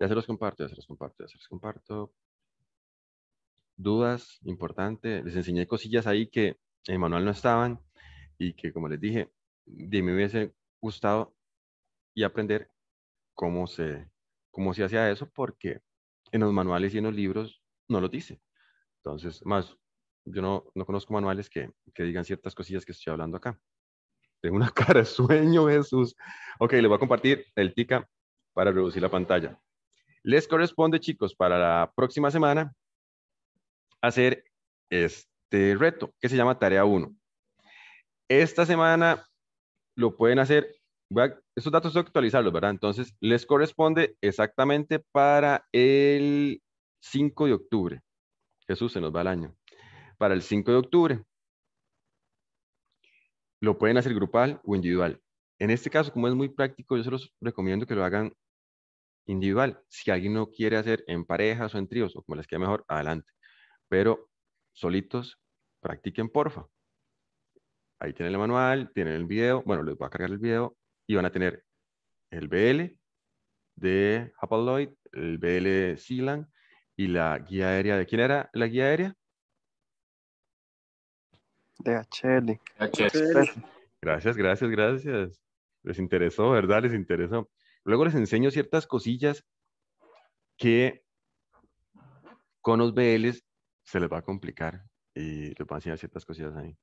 Ya se los comparto, ya se los comparto, ya se los comparto. Dudas, importante. Les enseñé cosillas ahí que en el manual no estaban y que, como les dije, de mí hubiese gustado y aprender cómo se, cómo se hacía eso porque en los manuales y en los libros no lo dice. Entonces, más yo no, no conozco manuales que, digan ciertas cosillas que estoy hablando acá. Tengo una cara de sueño, Jesús. Ok, les voy a compartir el TICA para reducir la pantalla. Les corresponde, chicos, para la próxima semana hacer este reto que se llama Tarea 1. Esta semana lo pueden hacer. esos estos datos de ¿verdad? Entonces, les corresponde exactamente para el 5 de octubre. Jesús, se nos va el año para el 5 de octubre. Lo pueden hacer grupal o individual. En este caso, como es muy práctico, yo se los recomiendo que lo hagan individual. Si alguien no quiere hacer en parejas o en tríos, o como les quede mejor, adelante. Pero solitos, practiquen porfa. Ahí tienen el manual, tienen el video. Bueno, les voy a cargar el video y van a tener el BL de Hapaloid, el BL de Sealand y la guía aérea. ¿De quién era la guía aérea? DHL. Gracias, gracias, gracias. Les interesó, ¿verdad? Les interesó. Luego les enseño ciertas cosillas que con los BL se les va a complicar y les van a enseñar ciertas cosillas ahí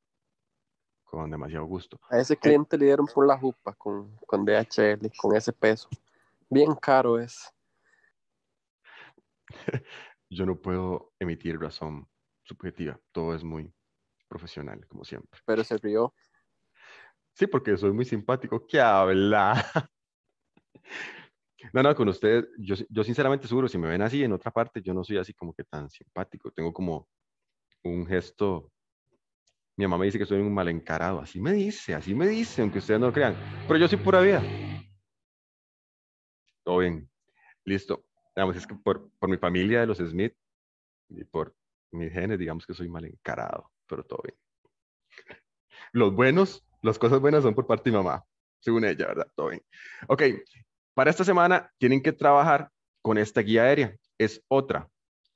con demasiado gusto. A ese eh, cliente
le dieron por la jupa con,
con DHL, con ese peso.
Bien caro
es. Yo no puedo emitir razón subjetiva, todo es muy profesional, como siempre. Pero se rió. Sí, porque soy muy simpático. ¿Qué habla? No, no, con ustedes, yo, sinceramente seguro, si me ven así en otra parte, yo no soy así como que tan simpático. Tengo como un gesto. Mi mamá me dice que soy un mal encarado. Así me dice, así me dice, aunque ustedes no lo crean. Pero yo soy pura vida. Todo bien. Listo. Digamos, es que por, por mi familia de los Smith y por mis genes, digamos que soy mal encarado pero todo bien. Los buenos, las cosas buenas son por parte de mamá, según ella, ¿verdad? Todo bien. Ok, para esta semana tienen que trabajar con esta guía aérea. Es otra.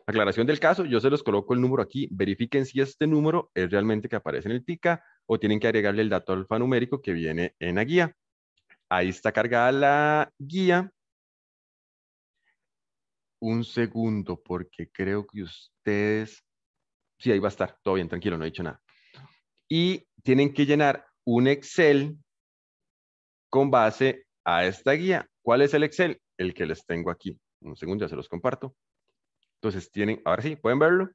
Aclaración del caso, yo se los coloco el número aquí. Verifiquen si este número es realmente que aparece en el TICA o tienen que agregarle el dato alfanumérico que viene en la guía. Ahí está cargada la guía. Un segundo, porque creo que ustedes Sí, ahí va a estar, todo bien, tranquilo, no he dicho nada. Y tienen que llenar un Excel con base a esta guía. ¿Cuál es el Excel? El que les tengo aquí. Un segundo, ya se los comparto. Entonces tienen, ahora sí, ¿pueden verlo?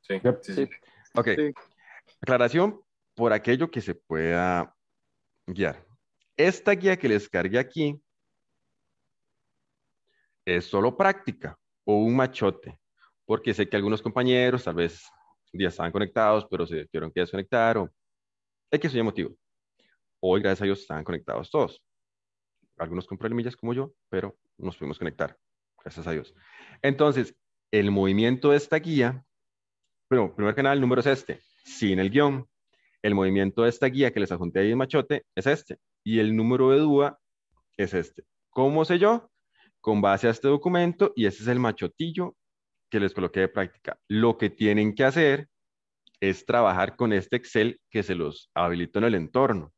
Sí. sí,
Ok. Aclaración por aquello que se pueda guiar. Esta guía que les cargué aquí es solo práctica o un machote, porque sé que algunos compañeros tal vez ya estaban conectados, pero se tuvieron que desconectar o hay que ser motivo. Hoy, gracias a Dios, están conectados todos. Algunos con problemillas como yo, pero nos pudimos conectar, gracias a Dios. Entonces, el movimiento de esta guía, pero primer canal, el número es este, sin el guión. El movimiento de esta guía que les adjunté ahí en machote es este, y el número de duda es este. ¿Cómo sé yo? con base a este documento y ese es el machotillo que les coloqué de práctica. Lo que tienen que hacer es trabajar con este Excel que se los habilito en el entorno.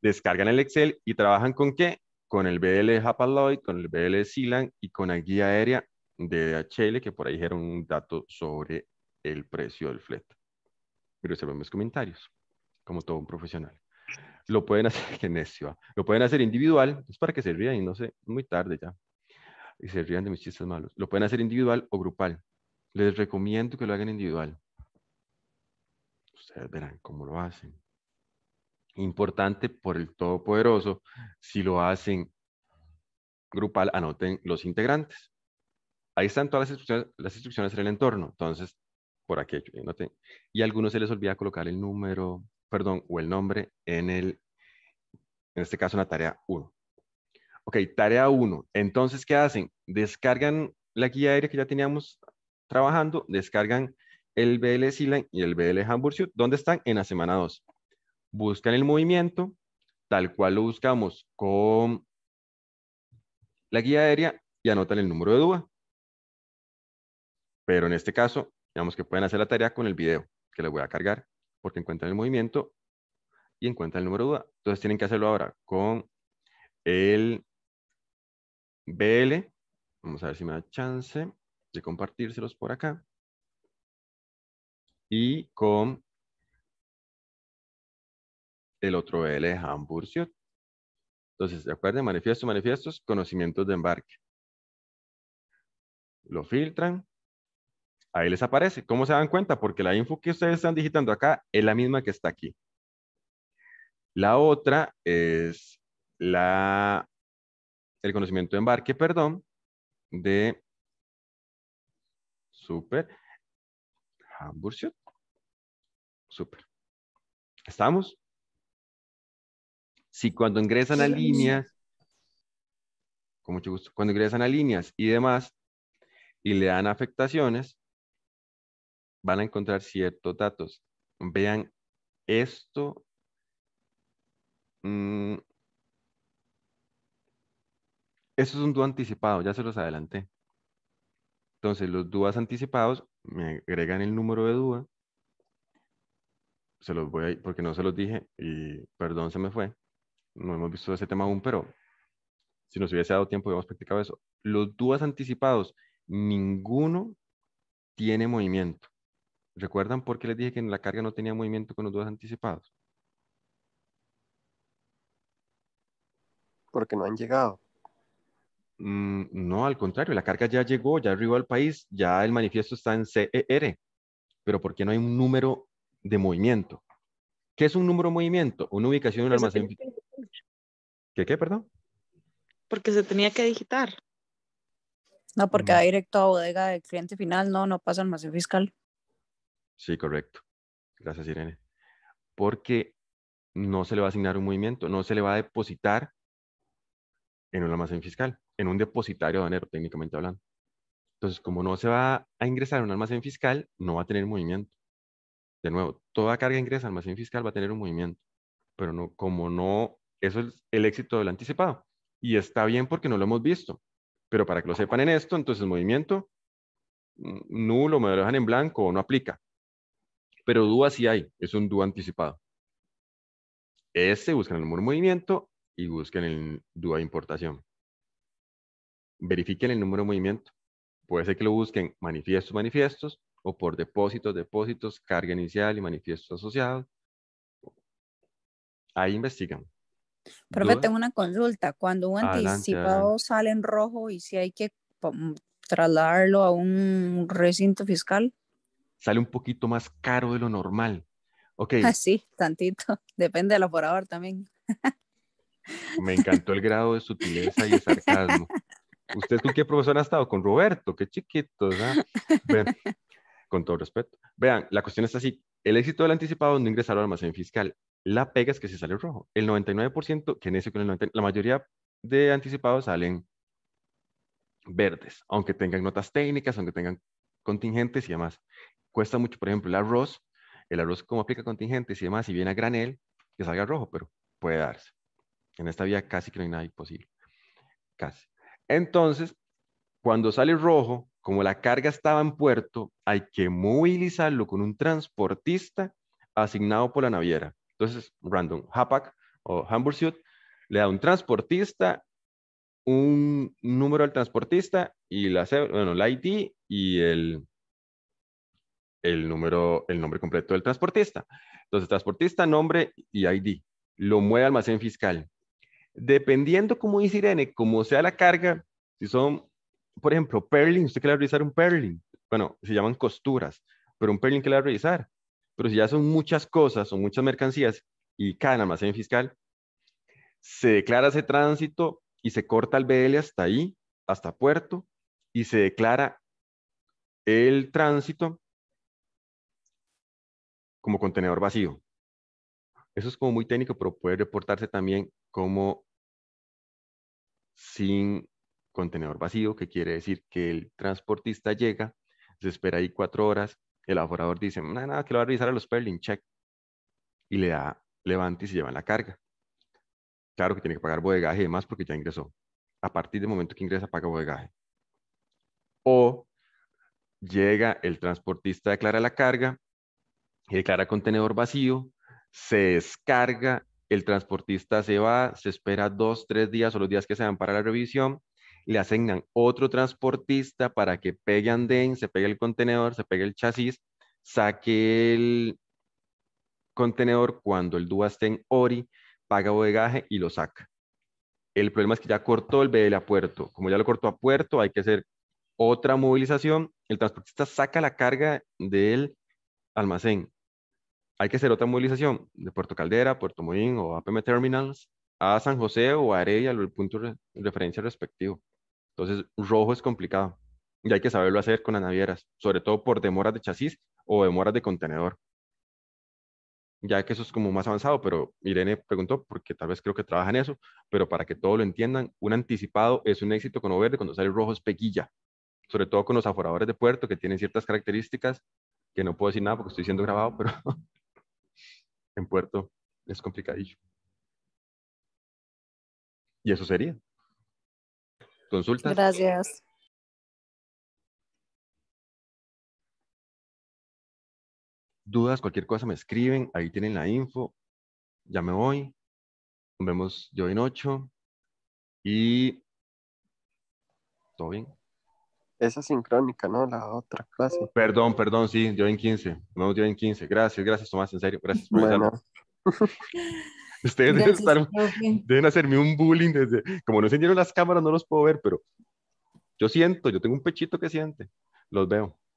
Descargan el Excel y trabajan con qué? Con el BL Hapaloid, con el BL Silan y con la guía aérea de DHL que por ahí dijeron un dato sobre el precio del flete. ven mis comentarios, como todo un profesional. Lo pueden hacer, que necio, ah. lo pueden hacer individual, es para que se rían y no sé, muy tarde ya y se rían de mis chistes malos. Lo pueden hacer individual o grupal. Les recomiendo que lo hagan individual. Ustedes verán cómo lo hacen. Importante por el Todopoderoso, si lo hacen grupal, anoten los integrantes. Ahí están todas las instrucciones, las en el entorno. Entonces, por aquello anoten. Y a algunos se les olvida colocar el número, perdón, o el nombre en el, en este caso en la tarea 1. Ok, tarea 1. Entonces, ¿qué hacen? Descargan la guía aérea que ya teníamos trabajando, descargan el BL Sealand y el BL Hamburg ¿Dónde están? En la semana 2. Buscan el movimiento, tal cual lo buscamos con la guía aérea y anotan el número de duda. Pero en este caso, digamos que pueden hacer la tarea con el video que les voy a cargar, porque encuentran el movimiento y encuentran el número de duda. Entonces tienen que hacerlo ahora con el BL. Vamos a ver si me da chance de compartírselos por acá. Y con el otro BL de Hamburg. Entonces, recuerden, manifiesto, manifiestos, conocimientos de embarque. Lo filtran. Ahí les aparece. ¿Cómo se dan cuenta? Porque la info que ustedes están digitando acá es la misma que está aquí. La otra es la el conocimiento de embarque, perdón, de Super Hamburg. Super. ¿Estamos? Si cuando ingresan a líneas, con mucho gusto, cuando ingresan a líneas y demás, y le dan afectaciones, van a encontrar ciertos datos. Vean esto. Mm, eso es un dúo anticipado, ya se los adelanté. Entonces, los dúos anticipados me agregan el número de duda. Se los voy a ir porque no se los dije y perdón, se me fue. No hemos visto ese tema aún, pero si nos hubiese dado tiempo, hubiéramos practicado eso. Los dúos anticipados, ninguno tiene movimiento. ¿Recuerdan por qué les dije que en la carga no tenía movimiento con los dúos anticipados?
Porque no han llegado. Mm,
no, al contrario, la carga ya llegó, ya arribó al país, ya el manifiesto está en CER, pero ¿por qué no hay un número de movimiento? ¿Qué es un número de movimiento? Una ubicación en un almacén. fiscal? ¿Qué qué, perdón?
Porque se tenía que digitar. No, porque mm. va directo a bodega del cliente final, no, no pasa almacén fiscal.
Sí, correcto. Gracias, Irene. Porque no se le va a asignar un movimiento, no se le va a depositar en un almacén fiscal en un depositario dinero, técnicamente hablando. Entonces, como no se va a ingresar a un almacén fiscal, no va a tener movimiento. De nuevo, toda carga ingresa al almacén fiscal va a tener un movimiento, pero no, como no, eso es el éxito del anticipado. Y está bien porque no lo hemos visto, pero para que lo sepan en esto, entonces movimiento mm, nulo, me lo dejan en blanco o no aplica. Pero duda sí hay, es un DUA anticipado. Ese, buscan el número movimiento y busquen el DUA importación verifiquen el número de movimiento. Puede ser que lo busquen manifiestos, manifiestos, o por depósitos, depósitos, carga inicial y manifiestos asociados. Ahí investigan. Profe, tengo
una consulta. Cuando un anticipado sale en rojo y si hay que trasladarlo a un recinto fiscal.
Sale un poquito más caro de lo normal. Ok.
Sí, tantito. Depende del operador también.
Me encantó el grado de sutileza y sarcasmo. ¿Usted con qué profesor ha estado? Con Roberto, qué chiquito. ¿ah? con todo respeto. Vean, la cuestión es así. El éxito del anticipado no ingresar al almacén fiscal. La pega es que se sale rojo. El 99%, que en ese con la mayoría de anticipados salen verdes, aunque tengan notas técnicas, aunque tengan contingentes y demás. Cuesta mucho, por ejemplo, el arroz. El arroz, como aplica contingentes y demás, si viene a granel, que salga rojo, pero puede darse. En esta vía casi que no hay nada imposible. Casi. Entonces, cuando sale rojo, como la carga estaba en puerto, hay que movilizarlo con un transportista asignado por la naviera. Entonces, random, HAPAC o Hamburg le da un transportista, un número al transportista y la, bueno, ID y el, el número, el nombre completo del transportista. Entonces, transportista, nombre y ID. Lo mueve al almacén fiscal. Dependiendo, como dice Irene, como sea la carga, si son, por ejemplo, perling, usted quiere realizar un perling, bueno, se llaman costuras, pero un perling que le va Pero si ya son muchas cosas son muchas mercancías y cada almacén fiscal, se declara ese tránsito y se corta el BL hasta ahí, hasta puerto, y se declara el tránsito como contenedor vacío. Eso es como muy técnico, pero puede reportarse también como sin contenedor vacío, que quiere decir que el transportista llega, se espera ahí cuatro horas, el aforador dice, nada, nada, que lo va a revisar a los Perlin, check. Y le da levante y se llevan la carga. Claro que tiene que pagar bodegaje y demás porque ya ingresó. A partir del momento que ingresa, paga bodegaje. O llega el transportista, declara la carga, declara contenedor vacío, se descarga el transportista se va, se espera dos, tres días o los días que se van para la revisión, le asignan otro transportista para que pegue andén, se pegue el contenedor, se pegue el chasis, saque el contenedor cuando el DUA esté en ORI, paga bodegaje y lo saca. El problema es que ya cortó el BL a puerto. Como ya lo cortó a puerto, hay que hacer otra movilización. El transportista saca la carga del almacén, hay que hacer otra movilización de Puerto Caldera, Puerto Moín o APM Terminals a San José o a Arella, el punto de referencia respectivo. Entonces, rojo es complicado y hay que saberlo hacer con las navieras, sobre todo por demoras de chasis o demoras de contenedor. Ya que eso es como más avanzado, pero Irene preguntó, porque tal vez creo que trabajan eso, pero para que todos lo entiendan, un anticipado es un éxito con o verde cuando sale rojo es peguilla, sobre todo con los aforadores de puerto que tienen ciertas características que no puedo decir nada porque estoy siendo grabado, pero en puerto es complicadillo. Y eso sería. Consulta.
Gracias.
Dudas, cualquier cosa me escriben, ahí tienen la info. Ya me voy. Nos vemos yo en ocho. Y todo bien.
Esa sincrónica, ¿no? La otra clase.
Perdón, perdón, sí, yo en 15. No, yo en 15. Gracias, gracias, Tomás, en serio. Gracias por bueno. Ustedes deben, estar, deben, hacerme un bullying desde... Como no encendieron las cámaras, no los puedo ver, pero yo siento, yo tengo un pechito que siente. Los veo.